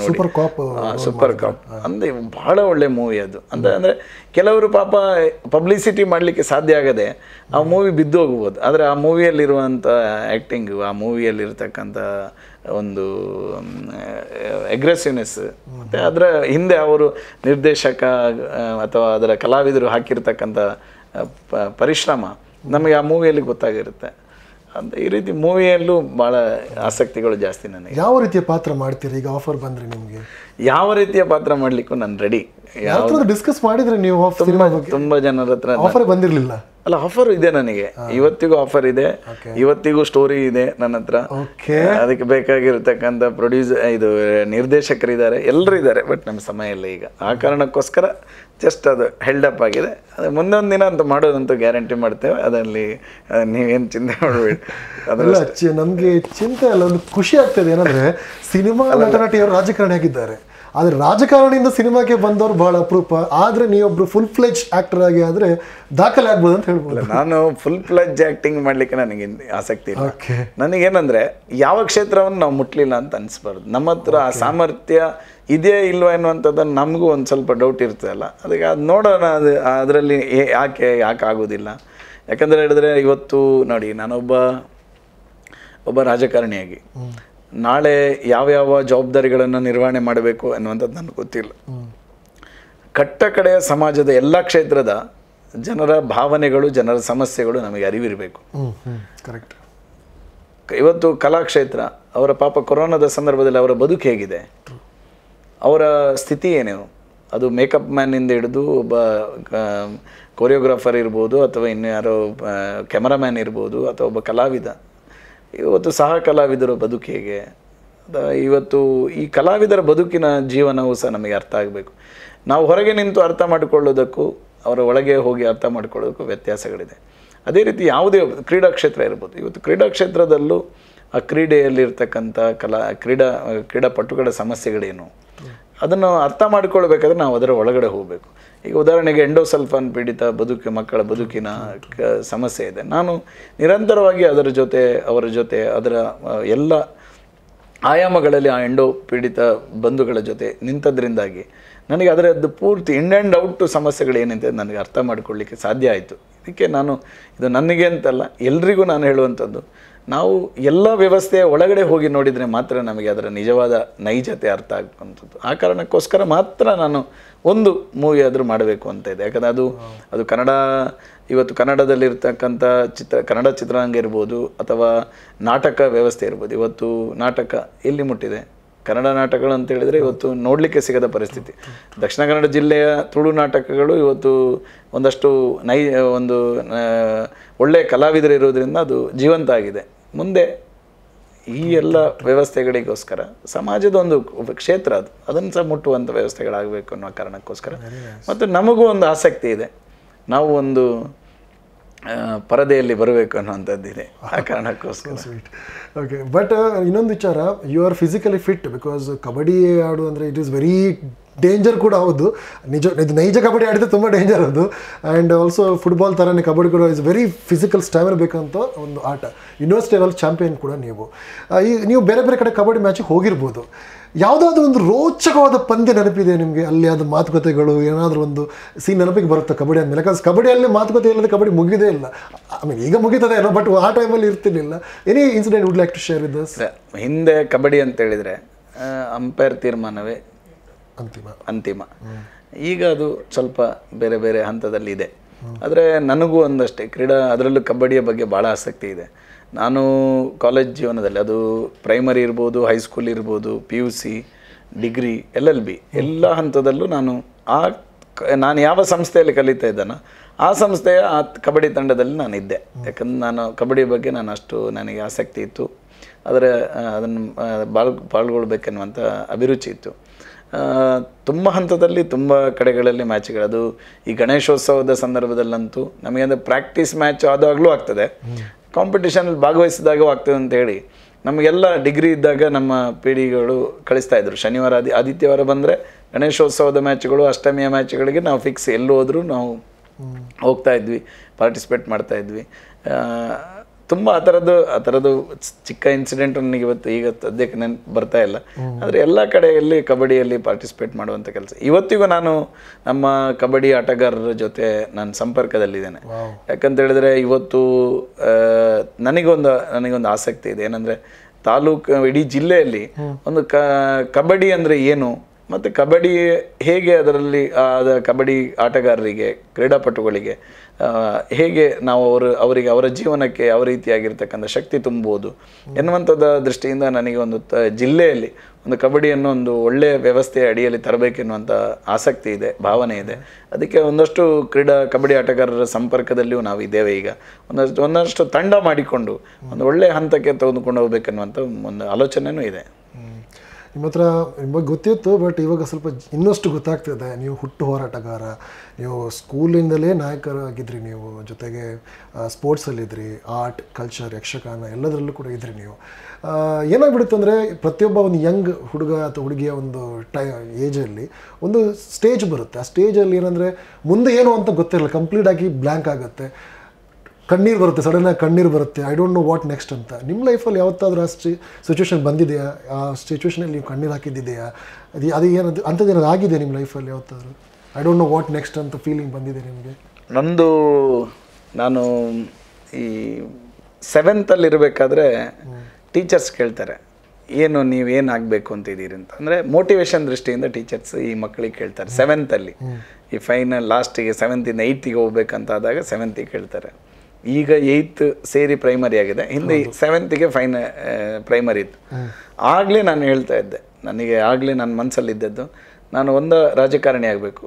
ನೋಡಿ ಸೂಪರ್ ಕಾಪ್ ಅಂದರೆ ಬಹಳ ಒಳ್ಳೆ ಮೂವಿ ಅದು ಅಂತ ಅಂದರೆ ಕೆಲವರು ಪಾಪ ಪಬ್ಲಿಸಿಟಿ ಮಾಡಲಿಕ್ಕೆ ಸಾಧ್ಯ ಆಗದೆ ಆ ಮೂವಿ ಬಿದ್ದು ಹೋಗ್ಬೋದು ಆದರೆ ಆ ಮೂವಿಯಲ್ಲಿರುವಂಥ ಆ್ಯಕ್ಟಿಂಗು ಆ ಮೂವಿಯಲ್ಲಿರ್ತಕ್ಕಂಥ ಒಂದು ಎಗ್ರೆಸಿವ್ನೆಸ್ ಮತ್ತು ಅದರ ಹಿಂದೆ ಅವರು ನಿರ್ದೇಶಕ ಅಥವಾ ಅದರ ಕಲಾವಿದರು ಹಾಕಿರ್ತಕ್ಕಂಥ ಪರಿಶ್ರಮ ನಮಗೆ ಆ ಮೂವಿಯಲ್ಲಿ ಗೊತ್ತಾಗಿರುತ್ತೆ ಅಂತ ಈ ರೀತಿ ಮೂವಿಯಲ್ಲೂ ಭಾಳ ಆಸಕ್ತಿಗಳು ಜಾಸ್ತಿ ನನಗೆ ಯಾವ ರೀತಿಯ ಪಾತ್ರ ಮಾಡ್ತೀರಿ ಈಗ ಆಫರ್ ಬಂದರೆ ನಿಮಗೆ ಯಾವ ರೀತಿಯ ಪಾತ್ರ ಮಾಡಲಿಕ್ಕೂ ನಾನು ರೆಡಿ ಡಿಸ್ಕಸ್ ಮಾಡಿದ್ರೆ ನೀವು ತುಂಬ ಜನರ ಹತ್ರ ಆಫರ್ ಬಂದಿರಲಿಲ್ಲ ಅಲ್ಲ ಆಫರ್ ಇದೆ ನನಗೆ ಇವತ್ತಿಗೂ ಆಫರ್ ಇದೆ ಇವತ್ತಿಗೂ ಸ್ಟೋರಿ ಇದೆ ನನ್ನ ಹತ್ರ ಅದಕ್ಕೆ ಬೇಕಾಗಿರ್ತಕ್ಕಂಥ ಪ್ರೊಡ್ಯೂಸರ್ ಇದು ಇದ್ದಾರೆ ಎಲ್ಲರೂ ಇದ್ದಾರೆ ಬಟ್ ನಮ್ಮ ಸಮಯ ಇಲ್ಲ ಈಗ ಆ ಕಾರಣಕ್ಕೋಸ್ಕರ ಜಸ್ಟ್ ಅದು ಹೆಲ್ಡ್ ಅಪ್ ಆಗಿದೆ ಅದು ಮುಂದೊಂದು ದಿನ ಅಂತ ಮಾಡೋದಂತೂ ಗ್ಯಾರಂಟಿ ಮಾಡ್ತೇವೆ ಅದರಲ್ಲಿ ನೀವೇನು ಚಿಂತೆ ಮಾಡಬೇಡಿ ಚಿ ನಮಗೆ ಚಿಂತೆ ಅಲ್ಲ ಒಂದು ಖುಷಿ ಆಗ್ತದೆ ಏನಂದರೆ ಸಿನಿಮಾ ನಟನಟಿಯವರು ರಾಜಕಾರಣಿ ಆಗಿದ್ದಾರೆ ಆದರೆ ರಾಜಕಾರಣದಿಂದ ಸಿನಿಮಾಕ್ಕೆ ಬಂದವರು ಬಹಳ ಅಪರೂಪ ಆದರೆ ನೀವೊಬ್ರು ಫುಲ್ ಫ್ಲೆಜ್ ಆಕ್ಟರ್ ಆಗಿ ಆದರೆ ದಾಖಲೆ ಆಗ್ಬೋದು ಅಂತ ಹೇಳ್ಬೋದು ನಾನು ಫುಲ್ ಫ್ಲೆಜ್ ಆ್ಯಕ್ಟಿಂಗ್ ಮಾಡಲಿಕ್ಕೆ ನನಗೆ ಆಸಕ್ತಿ ಇಲ್ಲ ನನಗೇನಂದರೆ ಯಾವ ಕ್ಷೇತ್ರವನ್ನು ನಾವು ಮುಟ್ಲಿಲ್ಲ ಅಂತ ಅನಿಸ್ಬಾರ್ದು ನಮ್ಮ ಹತ್ರ ಆ ಸಾಮರ್ಥ್ಯ ಇದೇ ಇಲ್ವಾ ಅನ್ನುವಂಥದ್ದನ್ನು ನಮಗೂ ಒಂದು ಸ್ವಲ್ಪ ಡೌಟ್ ಇರ್ತದಲ್ಲ ಅದಕ್ಕೆ ಅದು ನೋಡೋಣ ಅದು ಅದರಲ್ಲಿ ಯಾಕೆ ಯಾಕೆ ಆಗೋದಿಲ್ಲ ಯಾಕಂದರೆ ಹೇಳಿದ್ರೆ ಇವತ್ತು ನೋಡಿ ನಾನೊಬ್ಬ ಒಬ್ಬ ರಾಜಕಾರಣಿಯಾಗಿ ನಾಳೆ ಯಾವ್ಯಾವ ಜವಾಬ್ದಾರಿಗಳನ್ನು ನಿರ್ವಹಣೆ ಮಾಡಬೇಕು ಅನ್ನುವಂಥದ್ದು ನನಗೆ ಗೊತ್ತಿಲ್ಲ ಕಟ್ಟ ಕಡೆಯ ಸಮಾಜದ ಎಲ್ಲ ಕ್ಷೇತ್ರದ ಜನರ ಭಾವನೆಗಳು ಜನರ ಸಮಸ್ಯೆಗಳು ನಮಗೆ ಅರಿವಿರಬೇಕು ಕರೆಕ್ಟ್ ಇವತ್ತು ಕಲಾಕ್ಷೇತ್ರ ಅವರ ಪಾಪ ಕೊರೋನಾದ ಸಂದರ್ಭದಲ್ಲಿ ಅವರ ಬದುಕು ಹೇಗಿದೆ ಅವರ ಸ್ಥಿತಿ ಏನು ಅದು ಮೇಕಪ್ ಮ್ಯಾನಿಂದ ಹಿಡಿದು ಒಬ್ಬ ಕೊರಿಯೋಗ್ರಾಫರ್ ಇರ್ಬೋದು ಅಥವಾ ಇನ್ಯಾರೋ ಕ್ಯಾಮರಾಮ್ಯಾನ್ ಇರ್ಬೋದು ಅಥವಾ ಒಬ್ಬ ಕಲಾವಿದ ಇವತ್ತು ಸಹ ಕಲಾವಿದರ ಬದುಕಿಗೆ ಇವತ್ತು ಈ ಕಲಾವಿದರ ಬದುಕಿನ ಜೀವನವೂ ಸಹ ನಮಗೆ ಅರ್ಥ ಆಗಬೇಕು ನಾವು ಹೊರಗೆ ನಿಂತು ಅರ್ಥ ಮಾಡಿಕೊಳ್ಳೋದಕ್ಕೂ ಅವರ ಒಳಗೆ ಹೋಗಿ ಅರ್ಥ ಮಾಡಿಕೊಳ್ಳೋದಕ್ಕೂ ವ್ಯತ್ಯಾಸಗಳಿದೆ ಅದೇ ರೀತಿ ಯಾವುದೇ ಕ್ರೀಡಾಕ್ಷೇತ್ರ ಕ್ಷೇತ್ರ ಇರ್ಬೋದು ಇವತ್ತು ಕ್ರೀಡಾಕ್ಷೇತ್ರದಲ್ಲೂ ಕ್ಷೇತ್ರದಲ್ಲೂ ಆ ಕ್ರೀಡೆಯಲ್ಲಿರ್ತಕ್ಕಂಥ ಕಲಾ ಕ್ರೀಡಾ ಕ್ರೀಡಾಪಟುಗಳ ಸಮಸ್ಯೆಗಳೇನು ಅದನ್ನು ಅರ್ಥ ಮಾಡಿಕೊಳ್ಬೇಕಾದ್ರೆ ನಾವು ಅದರ ಒಳಗಡೆ ಹೋಗಬೇಕು ಈಗ ಉದಾಹರಣೆಗೆ ಎಂಡೋಸಲ್ಫಾನ್ ಪೀಡಿತ ಬದುಕು ಮಕ್ಕಳ ಬದುಕಿನ ಸಮಸ್ಯೆ ಇದೆ ನಾನು ನಿರಂತರವಾಗಿ ಅದರ ಜೊತೆ ಅವರ ಜೊತೆ ಅದರ ಎಲ್ಲ ಆಯಾಮಗಳಲ್ಲಿ ಆ ಎಂಡೋ ಪೀಡಿತ ಬಂಧುಗಳ ಜೊತೆ ನಿಂತದ್ರಿಂದಾಗಿ ನನಗೆ ಅದರದ್ದು ಪೂರ್ತಿ ಇನ್ ಆ್ಯಂಡ್ ಔಟ್ ಏನಂತ ನನಗೆ ಅರ್ಥ ಮಾಡಿಕೊಳ್ಳಿಕ್ಕೆ ಸಾಧ್ಯ ಆಯಿತು ಇದಕ್ಕೆ ನಾನು ಇದು ನನಗೆ ಅಂತಲ್ಲ ಎಲ್ರಿಗೂ ನಾನು ಹೇಳುವಂಥದ್ದು ನಾವು ಎಲ್ಲ ವ್ಯವಸ್ಥೆಯ ಒಳಗಡೆ ಹೋಗಿ ನೋಡಿದರೆ ಮಾತ್ರ ನಮಗೆ ಅದರ ನಿಜವಾದ ನೈಜತೆ ಅರ್ಥ ಆಗುವಂಥದ್ದು ಆ ಕಾರಣಕ್ಕೋಸ್ಕರ ಮಾತ್ರ ನಾನು ಒಂದು ಮೂವಿ ಆದರೂ ಮಾಡಬೇಕು ಅಂತ ಇದೆ ಯಾಕಂದರೆ ಅದು ಅದು ಕನ್ನಡ ಇವತ್ತು ಕನ್ನಡದಲ್ಲಿರ್ತಕ್ಕಂಥ ಚಿತ್ರ ಕನ್ನಡ ಚಿತ್ರರಂಗ ಇರ್ಬೋದು ಅಥವಾ ನಾಟಕ ವ್ಯವಸ್ಥೆ ಇರ್ಬೋದು ಇವತ್ತು ನಾಟಕ ಎಲ್ಲಿ ಮುಟ್ಟಿದೆ ಕನ್ನಡ ನಾಟಕಗಳು ಅಂತ ಹೇಳಿದರೆ ಇವತ್ತು ನೋಡಲಿಕ್ಕೆ ಸಿಗದ ಪರಿಸ್ಥಿತಿ ದಕ್ಷಿಣ ಕನ್ನಡ ಜಿಲ್ಲೆಯ ತುಳು ನಾಟಕಗಳು ಇವತ್ತು ಒಂದಷ್ಟು ನೈ ಒಂದು ಒಳ್ಳೆಯ ಕಲಾವಿದರು ಇರೋದರಿಂದ ಅದು ಜೀವಂತ ಆಗಿದೆ ಮುಂದೆ ಈ ಎಲ್ಲ ವ್ಯವಸ್ಥೆಗಳಿಗೋಸ್ಕರ ಸಮಾಜದ ಒಂದು ಕ್ಷೇತ್ರ ಅದು ಅದನ್ನು ಸಹ ಮುಟ್ಟುವಂಥ ವ್ಯವಸ್ಥೆಗಳಾಗಬೇಕು ಅನ್ನೋ ಕಾರಣಕ್ಕೋಸ್ಕರ ಮತ್ತು ನಮಗೂ ಒಂದು ಆಸಕ್ತಿ ಇದೆ ನಾವು ಒಂದು ಪರದೆಯಲ್ಲಿ ಬರಬೇಕು ಇದೆ ಆ *laughs* ಕಾರಣಕ್ಕೋಸ್ಕರ ಓಕೆ ಬಟ್ ಇನ್ನೊಂದು ವಿಚಾರ you are physically fit because kabaddi ಆಡು ಅಂದರೆ ಇಟ್ ಈಸ್ ವೆರಿ ಡೇಂಜರ್ ಕೂಡ ಹೌದು ನಿಜ ಇದು ನೈಜ ಕಬಡ್ಡಿ ಆಡಿದ್ರೆ ತುಂಬ ಡೇಂಜರ್ ಅದು ಆ್ಯಂಡ್ ಆಲ್ಸೋ ಫುಟ್ಬಾಲ್ ಥರನೇ ಕಬಡ್ಡಿ ಕೂಡ ಇಸ್ ವೆರಿ ಫಿಸಿಕಲ್ ಸ್ಟ್ಯಾಮಿನ ಬೇಕಂತ ಒಂದು ಆಟ ಯೂನಿವರ್ಸಿಟಿ ಲೆವೆಲ್ ಚಾಂಪಿಯನ್ ಕೂಡ ನೀವು ಈ ನೀವು ಬೇರೆ ಬೇರೆ ಕಡೆ ಕಬಡ್ಡಿ ಮ್ಯಾಚಿಗೆ ಹೋಗಿರ್ಬೋದು ಯಾವುದಾದ್ರೂ ಒಂದು ರೋಚಕವಾದ ಪಂದ್ಯ ನೆನಪಿದೆ ನಿಮಗೆ ಅಲ್ಲಿ ಅದು ಮಾತುಕತೆಗಳು ಏನಾದರೂ ಒಂದು ಸೀನ್ ನೆನಪಿಗೆ ಬರುತ್ತೆ ಕಬಡ್ಡಿ ಅಂದಮೇಲೆ ಯಾಕಂದ್ರೆ ಕಬಡ್ಡಿಯಲ್ಲಿ ಮಾತುಕತೆ ಇಲ್ಲದೆ ಕಬಡ್ಡಿ ಮುಗಿದೇ ಇಲ್ಲ ಐ ಮೀನ್ ಈಗ ಮುಗಿತದೆ ಏನೋ ಬಟ್ ಆ ಟೈಮಲ್ಲಿ ಇರ್ತಿರ್ಲಿಲ್ಲ any incident would like to share with ಹಿಂದೆ ಕಬಡ್ಡಿ ಅಂತ ಹೇಳಿದ್ರೆ ಅಂಪೈರ್ ತೀರ್ಮಾನವೇ ಅಂತಿಮ ಅಂತಿಮ ಈಗ ಅದು ಸ್ವಲ್ಪ ಬೇರೆ ಬೇರೆ ಹಂತದಲ್ಲಿ ಇದೆ ಆದರೆ ನನಗೂ ಒಂದಷ್ಟೇ ಕ್ರೀಡಾ ಅದರಲ್ಲೂ ಕಬಡ್ಡಿಯ ಬಗ್ಗೆ ಭಾಳ ಆಸಕ್ತಿ ಇದೆ ನಾನು ಕಾಲೇಜ್ ಜೀವನದಲ್ಲಿ ಅದು ಪ್ರೈಮರಿ ಇರ್ಬೋದು ಹೈಸ್ಕೂಲ್ ಇರ್ಬೋದು P U C degree L L B ಎಲ್ಲ ಹಂತದಲ್ಲೂ ನಾನು ಆ ನಾನು ಯಾವ ಸಂಸ್ಥೆಯಲ್ಲಿ ಕಲಿತಾ ಇದ್ದಾನೋ ಆ ಸಂಸ್ಥೆಯ ಆ ಕಬಡ್ಡಿ ತಂಡದಲ್ಲಿ ನಾನು ಇದ್ದೆ ಯಾಕಂದ್ರೆ ನಾನು ಕಬಡ್ಡಿ ಬಗ್ಗೆ ನಾನು ಅಷ್ಟು ನನಗೆ ಆಸಕ್ತಿ ಇತ್ತು ಆದರೆ ಅದನ್ನು ಬಾಳ್ ಪಾಲ್ಗೊಳ್ಬೇಕೆನ್ನುವಂಥ ಅಭಿರುಚಿ ಇತ್ತು ತುಂಬ ಹಂತದಲ್ಲಿ ತುಂಬ ಕಡೆಗಳಲ್ಲಿ ಮ್ಯಾಚ್ಗಳದು ಈ ಗಣೇಶೋತ್ಸವದ ಸಂದರ್ಭದಲ್ಲಂತೂ ನಮಗೆ ಅಂದರೆ ಪ್ರಾಕ್ಟೀಸ್ ಮ್ಯಾಚ್ ಆದಾಗಲೂ ಆಗ್ತದೆ ಕಾಂಪಿಟೇಷನಲ್ಲಿ ಭಾಗವಹಿಸಿದಾಗೂ ಆಗ್ತದೆ ಅಂತ ಹೇಳಿ ನಮಗೆಲ್ಲ ಡಿಗ್ರಿ ಇದ್ದಾಗ ನಮ್ಮ ಪಿ ಕಳಿಸ್ತಾ ಇದ್ರು ಶನಿವಾರ ಆದಿ ಆದಿತ್ಯವಾರ ಬಂದರೆ ಗಣೇಶೋತ್ಸವದ ಮ್ಯಾಚ್ಗಳು ಅಷ್ಟಮಿಯ ಮ್ಯಾಚ್ಗಳಿಗೆ ನಾವು ಫಿಕ್ಸ್ ಹೋದರೂ ನಾವು ಹೋಗ್ತಾ ಇದ್ವಿ ಪಾರ್ಟಿಸಿಪೇಟ್ ಮಾಡ್ತಾಯಿದ್ವಿ ತುಂಬ ಆ ಥರದ್ದು ಆ ಥರದ್ದು ಚಿಕ್ಕ ಇನ್ಸಿಡೆಂಟ್ ನನಗೆ ಇವತ್ತು ಈಗ ಸದ್ಯಕ್ಕೆ ನೆನ್ ಬರ್ತಾ ಇಲ್ಲ ಆದರೆ ಎಲ್ಲ ಕಡೆಯಲ್ಲಿ ಕಬಡ್ಡಿಯಲ್ಲಿ ಪಾರ್ಟಿಸಿಪೇಟ್ ಮಾಡುವಂಥ ಕೆಲಸ ಇವತ್ತಿಗೂ ನಾನು ನಮ್ಮ ಕಬಡ್ಡಿ ಆಟಗಾರರ ಜೊತೆ ನಾನು ಸಂಪರ್ಕದಲ್ಲಿದ್ದೇನೆ ಯಾಕಂತ ಹೇಳಿದ್ರೆ ಇವತ್ತು ನನಗೊಂದು ನನಗೊಂದು ಆಸಕ್ತಿ ಇದೆ ಏನಂದರೆ ತಾಲೂಕು ಇಡೀ ಜಿಲ್ಲೆಯಲ್ಲಿ ಒಂದು ಕಬಡ್ಡಿ ಅಂದರೆ ಏನು ಮತ್ತು ಕಬಡ್ಡಿ ಹೇಗೆ ಅದರಲ್ಲಿ ಕಬಡ್ಡಿ ಆಟಗಾರರಿಗೆ ಕ್ರೀಡಾಪಟುಗಳಿಗೆ ಹೇಗೆ ನಾವು ಅವರು ಅವರಿಗೆ ಅವರ ಜೀವನಕ್ಕೆ ಯಾವ ರೀತಿಯಾಗಿರ್ತಕ್ಕಂಥ ಶಕ್ತಿ ತುಂಬುವುದು ಎನ್ನುವಂಥದ್ದು ದೃಷ್ಟಿಯಿಂದ ನನಗೆ ಒಂದು ತ ಜಿಲ್ಲೆಯಲ್ಲಿ ಒಂದು ಕಬಡ್ಡಿಯನ್ನು ಒಂದು ಒಳ್ಳೆಯ ವ್ಯವಸ್ಥೆಯ ಅಡಿಯಲ್ಲಿ ತರಬೇಕೆನ್ನುವಂಥ ಆಸಕ್ತಿ ಇದೆ ಭಾವನೆ ಇದೆ ಅದಕ್ಕೆ ಒಂದಷ್ಟು ಕ್ರೀಡಾ ಕಬಡ್ಡಿ ಆಟಗಾರರ ಸಂಪರ್ಕದಲ್ಲಿಯೂ ನಾವು ಇದ್ದೇವೆ ಈಗ ಒಂದಷ್ಟು ಒಂದಷ್ಟು ತಂಡ ಮಾಡಿಕೊಂಡು ಒಂದು ಒಳ್ಳೆಯ ಹಂತಕ್ಕೆ ತೆಗೆದುಕೊಂಡು ಹೋಗ್ಬೇಕೆನ್ನುವಂಥ ಒಂದು ಆಲೋಚನೆಯೂ ಇದೆ ನಿಮ್ಮ ಹತ್ರ ನಿಮ್ಮ ಬಗ್ಗೆ ಗೊತ್ತಿತ್ತು ಬಟ್ ಇವಾಗ ಸ್ವಲ್ಪ ಇನ್ನಷ್ಟು ಗೊತ್ತಾಗ್ತಿದೆ ನೀವು ಹುಟ್ಟು ಹೋರಾಟಗಾರ ನೀವು ಸ್ಕೂಲಿಂದಲೇ ನಾಯಕರಾಗಿದ್ರಿ ನೀವು ಜೊತೆಗೆ ಸ್ಪೋರ್ಟ್ಸಲ್ಲಿದ್ದಿರಿ ಆರ್ಟ್ ಕಲ್ಚರ್ ಯಕ್ಷಗಾನ ಎಲ್ಲದರಲ್ಲೂ ಕೂಡ ಇದ್ರಿ ನೀವು ಏನಾಗ್ಬಿಡುತ್ತೆ ಅಂದರೆ ಪ್ರತಿಯೊಬ್ಬ ಒಂದು ಯಂಗ್ ಹುಡುಗ ಅಥವಾ ಹುಡುಗಿಯ ಒಂದು ಟೈ ಏಜಲ್ಲಿ ಒಂದು ಸ್ಟೇಜ್ ಬರುತ್ತೆ ಆ ಸ್ಟೇಜಲ್ಲಿ ಏನಂದರೆ ಮುಂದೆ ಏನು ಅಂತ ಗೊತ್ತಿರಲ್ಲ ಕಂಪ್ಲೀಟಾಗಿ ಬ್ಲ್ಯಾಂಕ್ ಆಗುತ್ತೆ ಕಣ್ಣೀರು ಬರುತ್ತೆ ಸಡನ್ನಾಗಿ ಕಣ್ಣೀರು ಬರುತ್ತೆ I don't know what next ಅಂತ ನಿಮ್ಮ ಲೈಫಲ್ಲಿ ಯಾವತ್ತಾದರೂ ಆ ಸಿಚುವೇಶನ್ ಬಂದಿದೆಯಾ ಆ ಸಿಚುವೇಷನಲ್ಲಿ ನೀವು ಕಣ್ಣೀರು ಹಾಕಿದ್ದಿದೆಯಾ ಅದು ಅದು ಏನದು ಅಂಥದ್ದೇನಾದ್ರು ಆಗಿದೆ ನಿಮ್ಮ ಲೈಫಲ್ಲಿ ಯಾವತ್ತಾದರೂ I don't know what next ಅಂತ ಫೀಲಿಂಗ್ ಬಂದಿದೆ ನಿಮಗೆ ನಂದು ನಾನು ಈ ಸೆವೆಂತಲ್ಲಿ ಇರಬೇಕಾದ್ರೆ ಟೀಚರ್ಸ್ ಕೇಳ್ತಾರೆ ಏನು ನೀವು ಆಗಬೇಕು ಅಂತಿದ್ದೀರಿ ಅಂತ ಅಂದರೆ ಮೋಟಿವೇಶನ್ ದೃಷ್ಟಿಯಿಂದ ಟೀಚರ್ಸ್ ಈ ಮಕ್ಕಳಿಗೆ ಕೇಳ್ತಾರೆ ಸೆವೆಂತಲ್ಲಿ ಈ ಫೈನಲ್ ಲಾಸ್ಟಿಗೆ ಸೆವೆಂತಿಂದ ಏಯ್ತಿಗೆ ಹೋಗ್ಬೇಕಂತಾದಾಗ ಸೆವೆಂತಿಗೆ ಕೇಳ್ತಾರೆ ಈಗ ಏಯ್ತ್ ಸೇರಿ ಪ್ರೈಮರಿ ಆಗಿದೆ ಹಿಂದೆ ಸೆವೆಂತಿಗೆ ಫೈನ ಪ್ರೈಮರಿ ಇತ್ತು ಆಗಲೇ ನಾನು ಹೇಳ್ತಾ ಇದ್ದೆ ನನಗೆ ಆಗಲೇ ನನ್ನ ಮನಸ್ಸಲ್ಲಿದ್ದದ್ದು ನಾನು ಒಂದು ರಾಜಕಾರಣಿ ಆಗಬೇಕು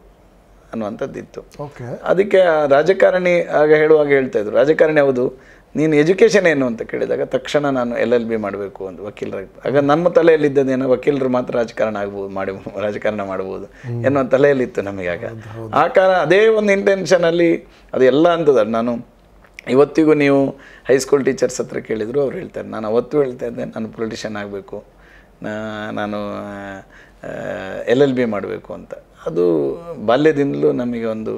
ಅನ್ನುವಂಥದ್ದಿತ್ತು ಅದಕ್ಕೆ ರಾಜಕಾರಣಿ ಆಗ ಹೇಳುವಾಗ ಹೇಳ್ತಾ ಇದ್ರು ರಾಜಕಾರಣಿ ಹೌದು ನೀನು ಎಜುಕೇಷನ್ ಏನು ಅಂತ ಕೇಳಿದಾಗ ತಕ್ಷಣ ನಾನು ಎಲ್ ಎಲ್ ಬಿ ಮಾಡಬೇಕು ಅಂತ ವಕೀಲರಾಗಿತ್ತು ಆಗ ನಮ್ಮ ತಲೆಯಲ್ಲಿದ್ದದೇನೋ ವಕೀಲರು ಮಾತ್ರ ರಾಜಕಾರಣ ಆಗ್ಬೋದು ಮಾಡಿ ರಾಜಕಾರಣ ಮಾಡ್ಬೋದು ಎನ್ನುವ ತಲೆಯಲ್ಲಿತ್ತು ನಮಗಾಗ ಆ ಕಾರಣ ಅದೇ ಒಂದು ಇಂಟೆನ್ಷನಲ್ಲಿ ಅದು ಎಲ್ಲ ಅಂತದ ನಾನು ಇವತ್ತಿಗೂ ನೀವು ಹೈಸ್ಕೂಲ್ ಟೀಚರ್ಸ್ ಹತ್ರ ಕೇಳಿದ್ರು ಅವ್ರು ಹೇಳ್ತಾರೆ ನಾನು ಅವತ್ತು ಹೇಳ್ತಾ ಇದ್ದೆ ನಾನು ಪೊಲಿಟಿಷಿಯನ್ ಆಗಬೇಕು ನಾನು ಎಲ್ ಎಲ್ ಬಿ ಮಾಡಬೇಕು ಅಂತ ಅದು ಬಾಲ್ಯದಿಂದಲೂ ನಮಗೆ ಒಂದು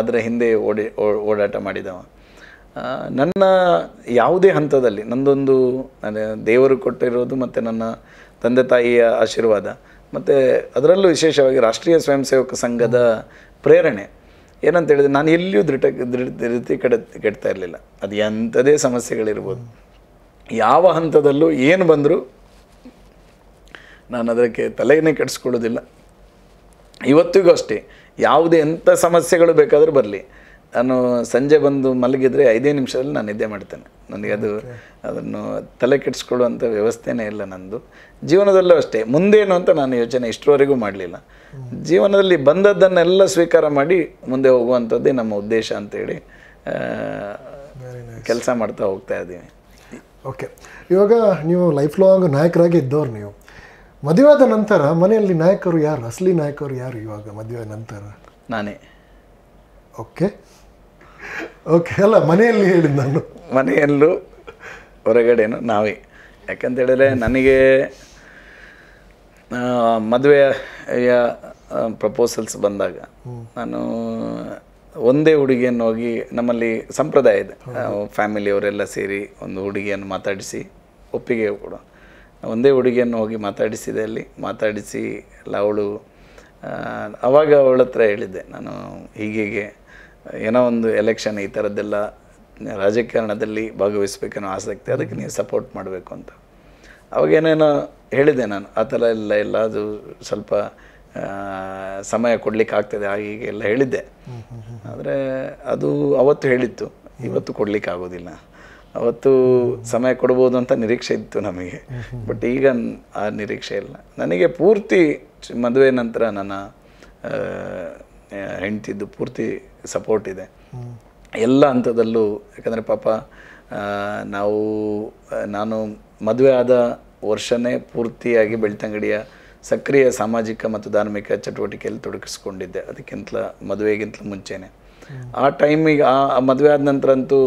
ಅದರ ಹಿಂದೆ ಓಡಿ ಓಡಾಟ ಮಾಡಿದವ ನನ್ನ ಯಾವುದೇ ಹಂತದಲ್ಲಿ ನಂದೊಂದು ದೇವರು ಕೊಟ್ಟಿರೋದು ಮತ್ತು ನನ್ನ ತಂದೆ ತಾಯಿಯ ಆಶೀರ್ವಾದ ಮತ್ತು ಅದರಲ್ಲೂ ವಿಶೇಷವಾಗಿ ರಾಷ್ಟ್ರೀಯ ಸ್ವಯಂ ಸೇವಕ ಸಂಘದ ಪ್ರೇರಣೆ ಏನಂತ ಹೇಳಿದ್ರೆ ನಾನು ಎಲ್ಲಿಯೂ ದೃಢ ದೃಢ ರೀತಿ ಕೆಡ ಕೆಡ್ತಾ ಇರಲಿಲ್ಲ ಅದು ಎಂಥದೇ ಸಮಸ್ಯೆಗಳಿರ್ಬೋದು ಯಾವ ಹಂತದಲ್ಲೂ ಏನು ಬಂದರೂ ನಾನು ಅದಕ್ಕೆ ತಲೆಯೇ ಕೆಡಿಸ್ಕೊಳ್ಳೋದಿಲ್ಲ ಇವತ್ತಿಗೂ ಅಷ್ಟೇ ಯಾವುದೇ ಎಂಥ ಸಮಸ್ಯೆಗಳು ಬೇಕಾದರೂ ಬರಲಿ ನಾನು ಸಂಜೆ ಬಂದು ಮಲಗಿದರೆ ಐದೇ ನಿಮಿಷದಲ್ಲಿ ನಾನು ನಿದ್ದೆ ಮಾಡ್ತೇನೆ ನನಗೆ ಅದು ಅದನ್ನು ತಲೆ ಕೆಡಿಸ್ಕೊಳ್ಳುವಂಥ ವ್ಯವಸ್ಥೆನೇ ಇಲ್ಲ ನನ್ನದು ಜೀವನದಲ್ಲೂ ಅಷ್ಟೇ ಮುಂದೇನು ಅಂತ ನಾನು ಯೋಚನೆ ಇಷ್ಟರವರೆಗೂ ಮಾಡಲಿಲ್ಲ ಜೀವನದಲ್ಲಿ ಬಂದದ್ದನ್ನೆಲ್ಲ ಸ್ವೀಕಾರ ಮಾಡಿ ಮುಂದೆ ಹೋಗುವಂಥದ್ದೇ ನಮ್ಮ ಉದ್ದೇಶ ಅಂತೇಳಿ ಕೆಲಸ ಮಾಡ್ತಾ ಹೋಗ್ತಾ ಇದ್ದೀವಿ ಓಕೆ ಇವಾಗ ನೀವು ಲೈಫ್ ಲಾಂಗ್ ನಾಯಕರಾಗಿ ಇದ್ದವ್ರು ನೀವು ಮದುವೆ ನಂತರ ಮನೆಯಲ್ಲಿ ನಾಯಕರು ಯಾರು ಅಸಲಿ ನಾಯಕರು ಯಾರು ಇವಾಗ ಮದುವೆ ನಂತರ ನಾನೇ ಓಕೆ ಓಕೆ ಅಲ್ಲ ಮನೆಯಲ್ಲಿ ಹೇಳಿದ ನಾನು ಮನೆಯಲ್ಲೂ ಹೊರಗಡೆನು ನಾವೇ ಯಾಕಂತ ಹೇಳಿದ್ರೆ ನನಗೆ ಮದುವೆಯ ಪ್ರಪೋಸಲ್ಸ್ ಬಂದಾಗ ನಾನು ಒಂದೇ ಹುಡುಗಿಯನ್ನು ಹೋಗಿ ನಮ್ಮಲ್ಲಿ ಸಂಪ್ರದಾಯ ಇದೆ ಫ್ಯಾಮಿಲಿಯವರೆಲ್ಲ ಸೇರಿ ಒಂದು ಹುಡುಗಿಯನ್ನು ಮಾತಾಡಿಸಿ ಒಪ್ಪಿಗೆ ಕೂಡ ಒಂದೇ ಹುಡುಗಿಯನ್ನು ಹೋಗಿ ಮಾತಾಡಿಸಿದೆ ಅಲ್ಲಿ ಮಾತಾಡಿಸಿ ಎಲ್ಲ ಅವಳು ಅವಾಗ ಅವಳ ಹತ್ರ ಹೇಳಿದ್ದೆ ನಾನು ಹೀಗೀಗೆ ಏನೋ ಒಂದು ಎಲೆಕ್ಷನ್ ಈ ಥರದ್ದೆಲ್ಲ ರಾಜಕಾರಣದಲ್ಲಿ ಭಾಗವಹಿಸ್ಬೇಕನ್ನೋ ಆಸಕ್ತಿ ಅದಕ್ಕೆ ನೀವು ಸಪೋರ್ಟ್ ಮಾಡಬೇಕು ಅಂತ ಅವಾಗೇನೇನೋ ಹೇಳಿದೆ ನಾನು ಆ ಥರ ಎಲ್ಲ ಎಲ್ಲ ಅದು ಸ್ವಲ್ಪ ಸಮಯ ಕೊಡಲಿಕ್ಕೆ ಆಗ್ತದೆ ಹಾಗೆ ಎಲ್ಲ ಹೇಳಿದ್ದೆ ಆದರೆ ಅದು ಅವತ್ತು ಹೇಳಿತ್ತು ಇವತ್ತು ಕೊಡಲಿಕ್ಕೆ ಆಗೋದಿಲ್ಲ ಅವತ್ತು ಸಮಯ ಕೊಡ್ಬೋದು ಅಂತ ನಿರೀಕ್ಷೆ ಇತ್ತು ನಮಗೆ ಬಟ್ ಈಗ ಆ ನಿರೀಕ್ಷೆ ಇಲ್ಲ ನನಗೆ ಪೂರ್ತಿ ಮದುವೆ ನಂತರ ನನ್ನ ಹೆಂಡ್ತಿದ್ದು ಪೂರ್ತಿ ಸಪೋರ್ಟ್ ಇದೆ ಎಲ್ಲ ಹಂತದಲ್ಲೂ ಯಾಕಂದರೆ ಪಾಪ ನಾವು ನಾನು ಮದುವೆ ಆದ ವರ್ಷನೇ ಪೂರ್ತಿಯಾಗಿ ಬೆಳ್ತಂಗಡಿಯ ಸಕ್ರಿಯ ಸಾಮಾಜಿಕ ಮತ್ತು ಧಾರ್ಮಿಕ ಚಟುವಟಿಕೆಯಲ್ಲಿ ತೊಡಗಿಸ್ಕೊಂಡಿದ್ದೆ ಅದಕ್ಕಿಂತ ಮದುವೆಗಿಂತಲೂ ಮುಂಚೆನೇ ಆ ಟೈಮಿಗೆ ಆ ಮದುವೆ ಆದ ನಂತರ ಅಂತೂ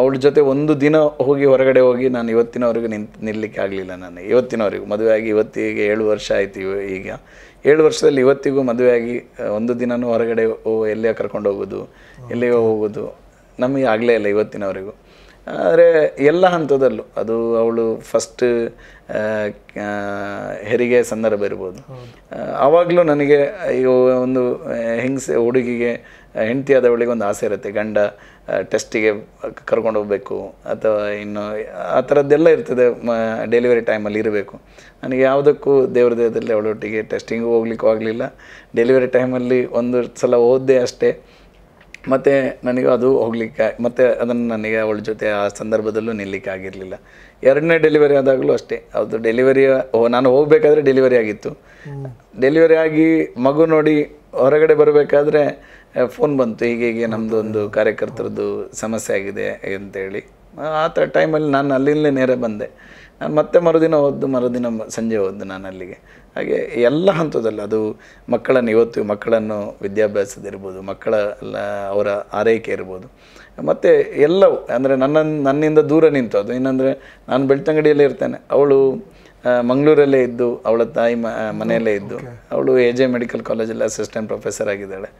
ಅವಳ ಜೊತೆ ಒಂದು ದಿನ ಹೋಗಿ ಹೊರಗಡೆ ಹೋಗಿ ನಾನು ಇವತ್ತಿನವರೆಗೂ ನಿಂತು ನಿಲ್ಲಕ್ಕೆ ಆಗಲಿಲ್ಲ ನಾನು ಇವತ್ತಿನವರೆಗೂ ಆಗಿ ಇವತ್ತಿಗೆ ಏಳು ವರ್ಷ ಆಯ್ತು ಈಗ ಏಳು ವರ್ಷದಲ್ಲಿ ಇವತ್ತಿಗೂ ಮದುವೆಯಾಗಿ ಒಂದು ದಿನವೂ ಹೊರಗಡೆ ಎಲ್ಲಿಯೋ ಕರ್ಕೊಂಡು ಹೋಗೋದು ಎಲ್ಲಿಯೋ ಹೋಗೋದು ನಮಗೆ ಆಗಲೇ ಇಲ್ಲ ಇವತ್ತಿನವರೆಗೂ ಆದರೆ ಎಲ್ಲ ಹಂತದಲ್ಲೂ ಅದು ಅವಳು ಫಸ್ಟ್ ಹೆರಿಗೆ ಸಂದರ್ಭ ಇರ್ಬೋದು ಆವಾಗಲೂ ನನಗೆ ಒಂದು ಹೆಂಗಸೆ ಹುಡುಗಿಗೆ ಹೆಂಡತಿ ಒಂದು ಆಸೆ ಇರುತ್ತೆ ಗಂಡ ಟೆಸ್ಟಿಗೆ ಕರ್ಕೊಂಡು ಹೋಗಬೇಕು ಅಥವಾ ಇನ್ನು ಆ ಥರದ್ದೆಲ್ಲ ಇರ್ತದೆ ಮ ಡೆಲಿವರಿ ಟೈಮಲ್ಲಿ ಇರಬೇಕು ನನಗೆ ಯಾವುದಕ್ಕೂ ದೇವ್ರ ದೇಹದಲ್ಲಿ ಅವಳೊಟ್ಟಿಗೆ ಟೆಸ್ಟಿಂಗು ಹೋಗ್ಲಿಕ್ಕೂ ಆಗಲಿಲ್ಲ ಡೆಲಿವರಿ ಟೈಮಲ್ಲಿ ಒಂದು ಸಲ ಓದ್ದೆ ಅಷ್ಟೇ ಮತ್ತು ನನಗೆ ಅದು ಹೋಗಲಿಕ್ಕೆ ಮತ್ತು ಅದನ್ನು ನನಗೆ ಅವಳ ಜೊತೆ ಆ ಸಂದರ್ಭದಲ್ಲೂ ನಿಲ್ಲಿಕ್ಕಾಗಿರಲಿಲ್ಲ ಎರಡನೇ ಡೆಲಿವರಿ ಆದಾಗಲೂ ಅಷ್ಟೇ ಅದು ಡೆಲಿವರಿ ನಾನು ಹೋಗಬೇಕಾದ್ರೆ ಡೆಲಿವರಿ ಆಗಿತ್ತು ಡೆಲಿವರಿ ಆಗಿ ಮಗು ನೋಡಿ ಹೊರಗಡೆ ಬರಬೇಕಾದ್ರೆ ಫೋನ್ ಬಂತು ಹೀಗೆ ಹೀಗೆ ನಮ್ಮದು ಒಂದು ಕಾರ್ಯಕರ್ತರದ್ದು ಸಮಸ್ಯೆ ಆಗಿದೆ ಅಂತೇಳಿ ಆ ಥರ ಟೈಮಲ್ಲಿ ನಾನು ಅಲ್ಲಿಂದಲೇ ನೇರ ಬಂದೆ ಮತ್ತೆ ಮರುದಿನ ಓದ್ದು ಮರುದಿನ ಸಂಜೆ ಓದ್ದು ನಾನು ಅಲ್ಲಿಗೆ ಹಾಗೆ ಎಲ್ಲ ಹಂತದಲ್ಲಿ ಅದು ಮಕ್ಕಳನ್ನು ಇವತ್ತು ಮಕ್ಕಳನ್ನು ವಿದ್ಯಾಭ್ಯಾಸದಿರ್ಬೋದು ಮಕ್ಕಳ ಅವರ ಆರೈಕೆ ಇರ್ಬೋದು ಮತ್ತು ಎಲ್ಲವೂ ಅಂದರೆ ನನ್ನ ನನ್ನಿಂದ ದೂರ ನಿಂತು ಅದು ಏನಂದರೆ ನಾನು ಬೆಳ್ತಂಗಡಿಯಲ್ಲೇ ಇರ್ತೇನೆ ಅವಳು ಮಂಗಳೂರಲ್ಲೇ ಇದ್ದು ಅವಳ ತಾಯಿ ಮನೆಯಲ್ಲೇ ಇದ್ದು ಅವಳು ಎ ಜೆ ಮೆಡಿಕಲ್ ಕಾಲೇಜಲ್ಲಿ ಅಸಿಸ್ಟೆಂಟ್ ಪ್ರೊಫೆಸರ್ ಆಗಿದ್ದಾಳೆ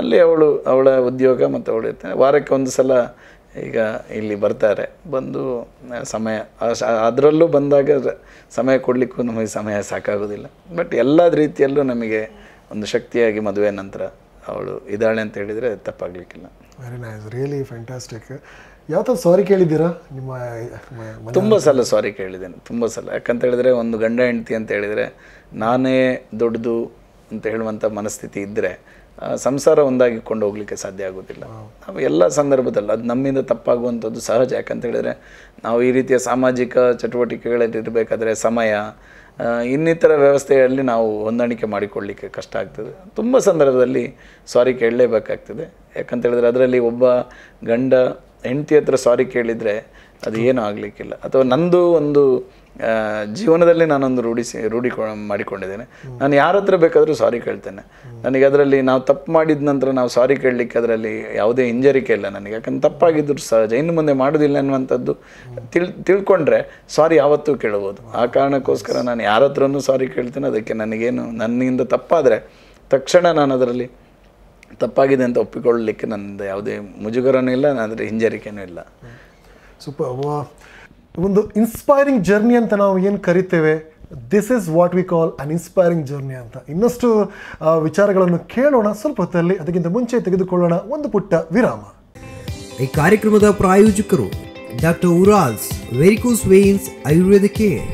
ಅಲ್ಲಿ ಅವಳು ಅವಳ ಉದ್ಯೋಗ ಮತ್ತು ಅವಳು ಇರ್ತಾನೆ ವಾರಕ್ಕೆ ಒಂದು ಸಲ ಈಗ ಇಲ್ಲಿ ಬರ್ತಾರೆ ಬಂದು ಸಮಯ ಅದರಲ್ಲೂ ಬಂದಾಗ ಸಮಯ ಕೊಡಲಿಕ್ಕೂ ನಮಗೆ ಸಮಯ ಸಾಕಾಗೋದಿಲ್ಲ ಬಟ್ ಎಲ್ಲ ರೀತಿಯಲ್ಲೂ ನಮಗೆ ಒಂದು ಶಕ್ತಿಯಾಗಿ ಮದುವೆ ನಂತರ ಅವಳು ಇದ್ದಾಳೆ ಅಂತ ಹೇಳಿದರೆ ತಪ್ಪಾಗಲಿಕ್ಕಿಲ್ಲ ವೆರಿ ನೈಸ್ ರಿಯಲಿ ಫ್ಯಾಂಟಾಸ್ಟಿಕ್ ಯಾವ ಸಾರಿ ಕೇಳಿದ್ದೀರಾ ನಿಮ್ಮ ತುಂಬ ಸಲ ಸಾರಿ ಕೇಳಿದ್ದೇನೆ ತುಂಬ ಸಲ ಯಾಕಂತ ಹೇಳಿದರೆ ಒಂದು ಗಂಡ ಹೆಂಡತಿ ಅಂತ ಹೇಳಿದರೆ ನಾನೇ ದೊಡ್ಡದು ಅಂತ ಹೇಳುವಂಥ ಮನಸ್ಥಿತಿ ಇದ್ದರೆ ಸಂಸಾರ ಒಂದಾಗಿಕೊಂಡು ಹೋಗ್ಲಿಕ್ಕೆ ಸಾಧ್ಯ ಆಗೋದಿಲ್ಲ ನಾವು ಎಲ್ಲ ಸಂದರ್ಭದಲ್ಲಿ ಅದು ನಮ್ಮಿಂದ ತಪ್ಪಾಗುವಂಥದ್ದು ಸಹಜ ಯಾಕಂತ ಹೇಳಿದ್ರೆ ನಾವು ಈ ರೀತಿಯ ಸಾಮಾಜಿಕ ಚಟುವಟಿಕೆಗಳಲ್ಲಿ ಇರಬೇಕಾದ್ರೆ ಸಮಯ ಇನ್ನಿತರ ವ್ಯವಸ್ಥೆಯಲ್ಲಿ ನಾವು ಹೊಂದಾಣಿಕೆ ಮಾಡಿಕೊಳ್ಳಲಿಕ್ಕೆ ಕಷ್ಟ ಆಗ್ತದೆ ತುಂಬ ಸಂದರ್ಭದಲ್ಲಿ ಸಾರಿ ಕೇಳಲೇಬೇಕಾಗ್ತದೆ ಯಾಕಂತ ಅದರಲ್ಲಿ ಒಬ್ಬ ಗಂಡ ಹೆಂಡತಿ ಹತ್ರ ಸಾರಿ ಕೇಳಿದರೆ ಅದು ಏನೂ ಆಗಲಿಕ್ಕಿಲ್ಲ ಅಥವಾ ನಂದು ಒಂದು ಜೀವನದಲ್ಲಿ ನಾನೊಂದು ರೂಢಿಸಿ ರೂಢಿ ಮಾಡಿಕೊಂಡಿದ್ದೇನೆ ನಾನು ಯಾರ ಹತ್ರ ಬೇಕಾದರೂ ಸಾರಿ ಕೇಳ್ತೇನೆ ನನಗೆ ಅದರಲ್ಲಿ ನಾವು ತಪ್ಪು ಮಾಡಿದ ನಂತರ ನಾವು ಸಾರಿ ಕೇಳಲಿಕ್ಕೆ ಅದರಲ್ಲಿ ಯಾವುದೇ ಹಿಂಜರಿಕೆ ಇಲ್ಲ ನನಗೆ ಯಾಕಂದ್ರೆ ತಪ್ಪಾಗಿದ್ದರೂ ಸಹಜ ಇನ್ನು ಮುಂದೆ ಮಾಡೋದಿಲ್ಲ ಅನ್ನುವಂಥದ್ದು ತಿಳ್ ತಿಳ್ಕೊಂಡ್ರೆ ಸಾರಿ ಯಾವತ್ತೂ ಕೇಳ್ಬೋದು ಆ ಕಾರಣಕ್ಕೋಸ್ಕರ ನಾನು ಯಾರ ಹತ್ರನೂ ಸಾರಿ ಕೇಳ್ತೇನೆ ಅದಕ್ಕೆ ನನಗೇನು ನನ್ನಿಂದ ತಪ್ಪಾದರೆ ತಕ್ಷಣ ನಾನು ಅದರಲ್ಲಿ ತಪ್ಪಾಗಿದೆ ಅಂತ ಒಪ್ಪಿಕೊಳ್ಳಲಿಕ್ಕೆ ನನ್ನದು ಯಾವುದೇ ಮುಜುಗರನೂ ಇಲ್ಲ ಅದರ ಹಿಂಜರಿಕೆನೂ ಇಲ್ಲ ಸೂಪರ್ ಒಂದು ಇನ್ಸ್ಪೈರಿಂಗ್ ಜರ್ನಿ ಅಂತ ನಾವು ಏನು ಕರಿತೇವೆ this is what we call an inspiring journey ಅಂತ ಇನ್ನಷ್ಟು ವಿಚಾರಗಳನ್ನು ಕೇಳೋಣ ಸ್ವಲ್ಪ ಹೊತ್ತಲ್ಲಿ ಅದಕ್ಕಿಂತ ಮುಂಚೆ ತೆಗೆದುಕೊಳ್ಳೋಣ ಒಂದು ಪುಟ್ಟ ವಿರಾಮ ಈ ಕಾರ್ಯಕ್ರಮದ ಪ್ರಾಯೋಜಕರು doctor Urals varicose veins Ayurveda care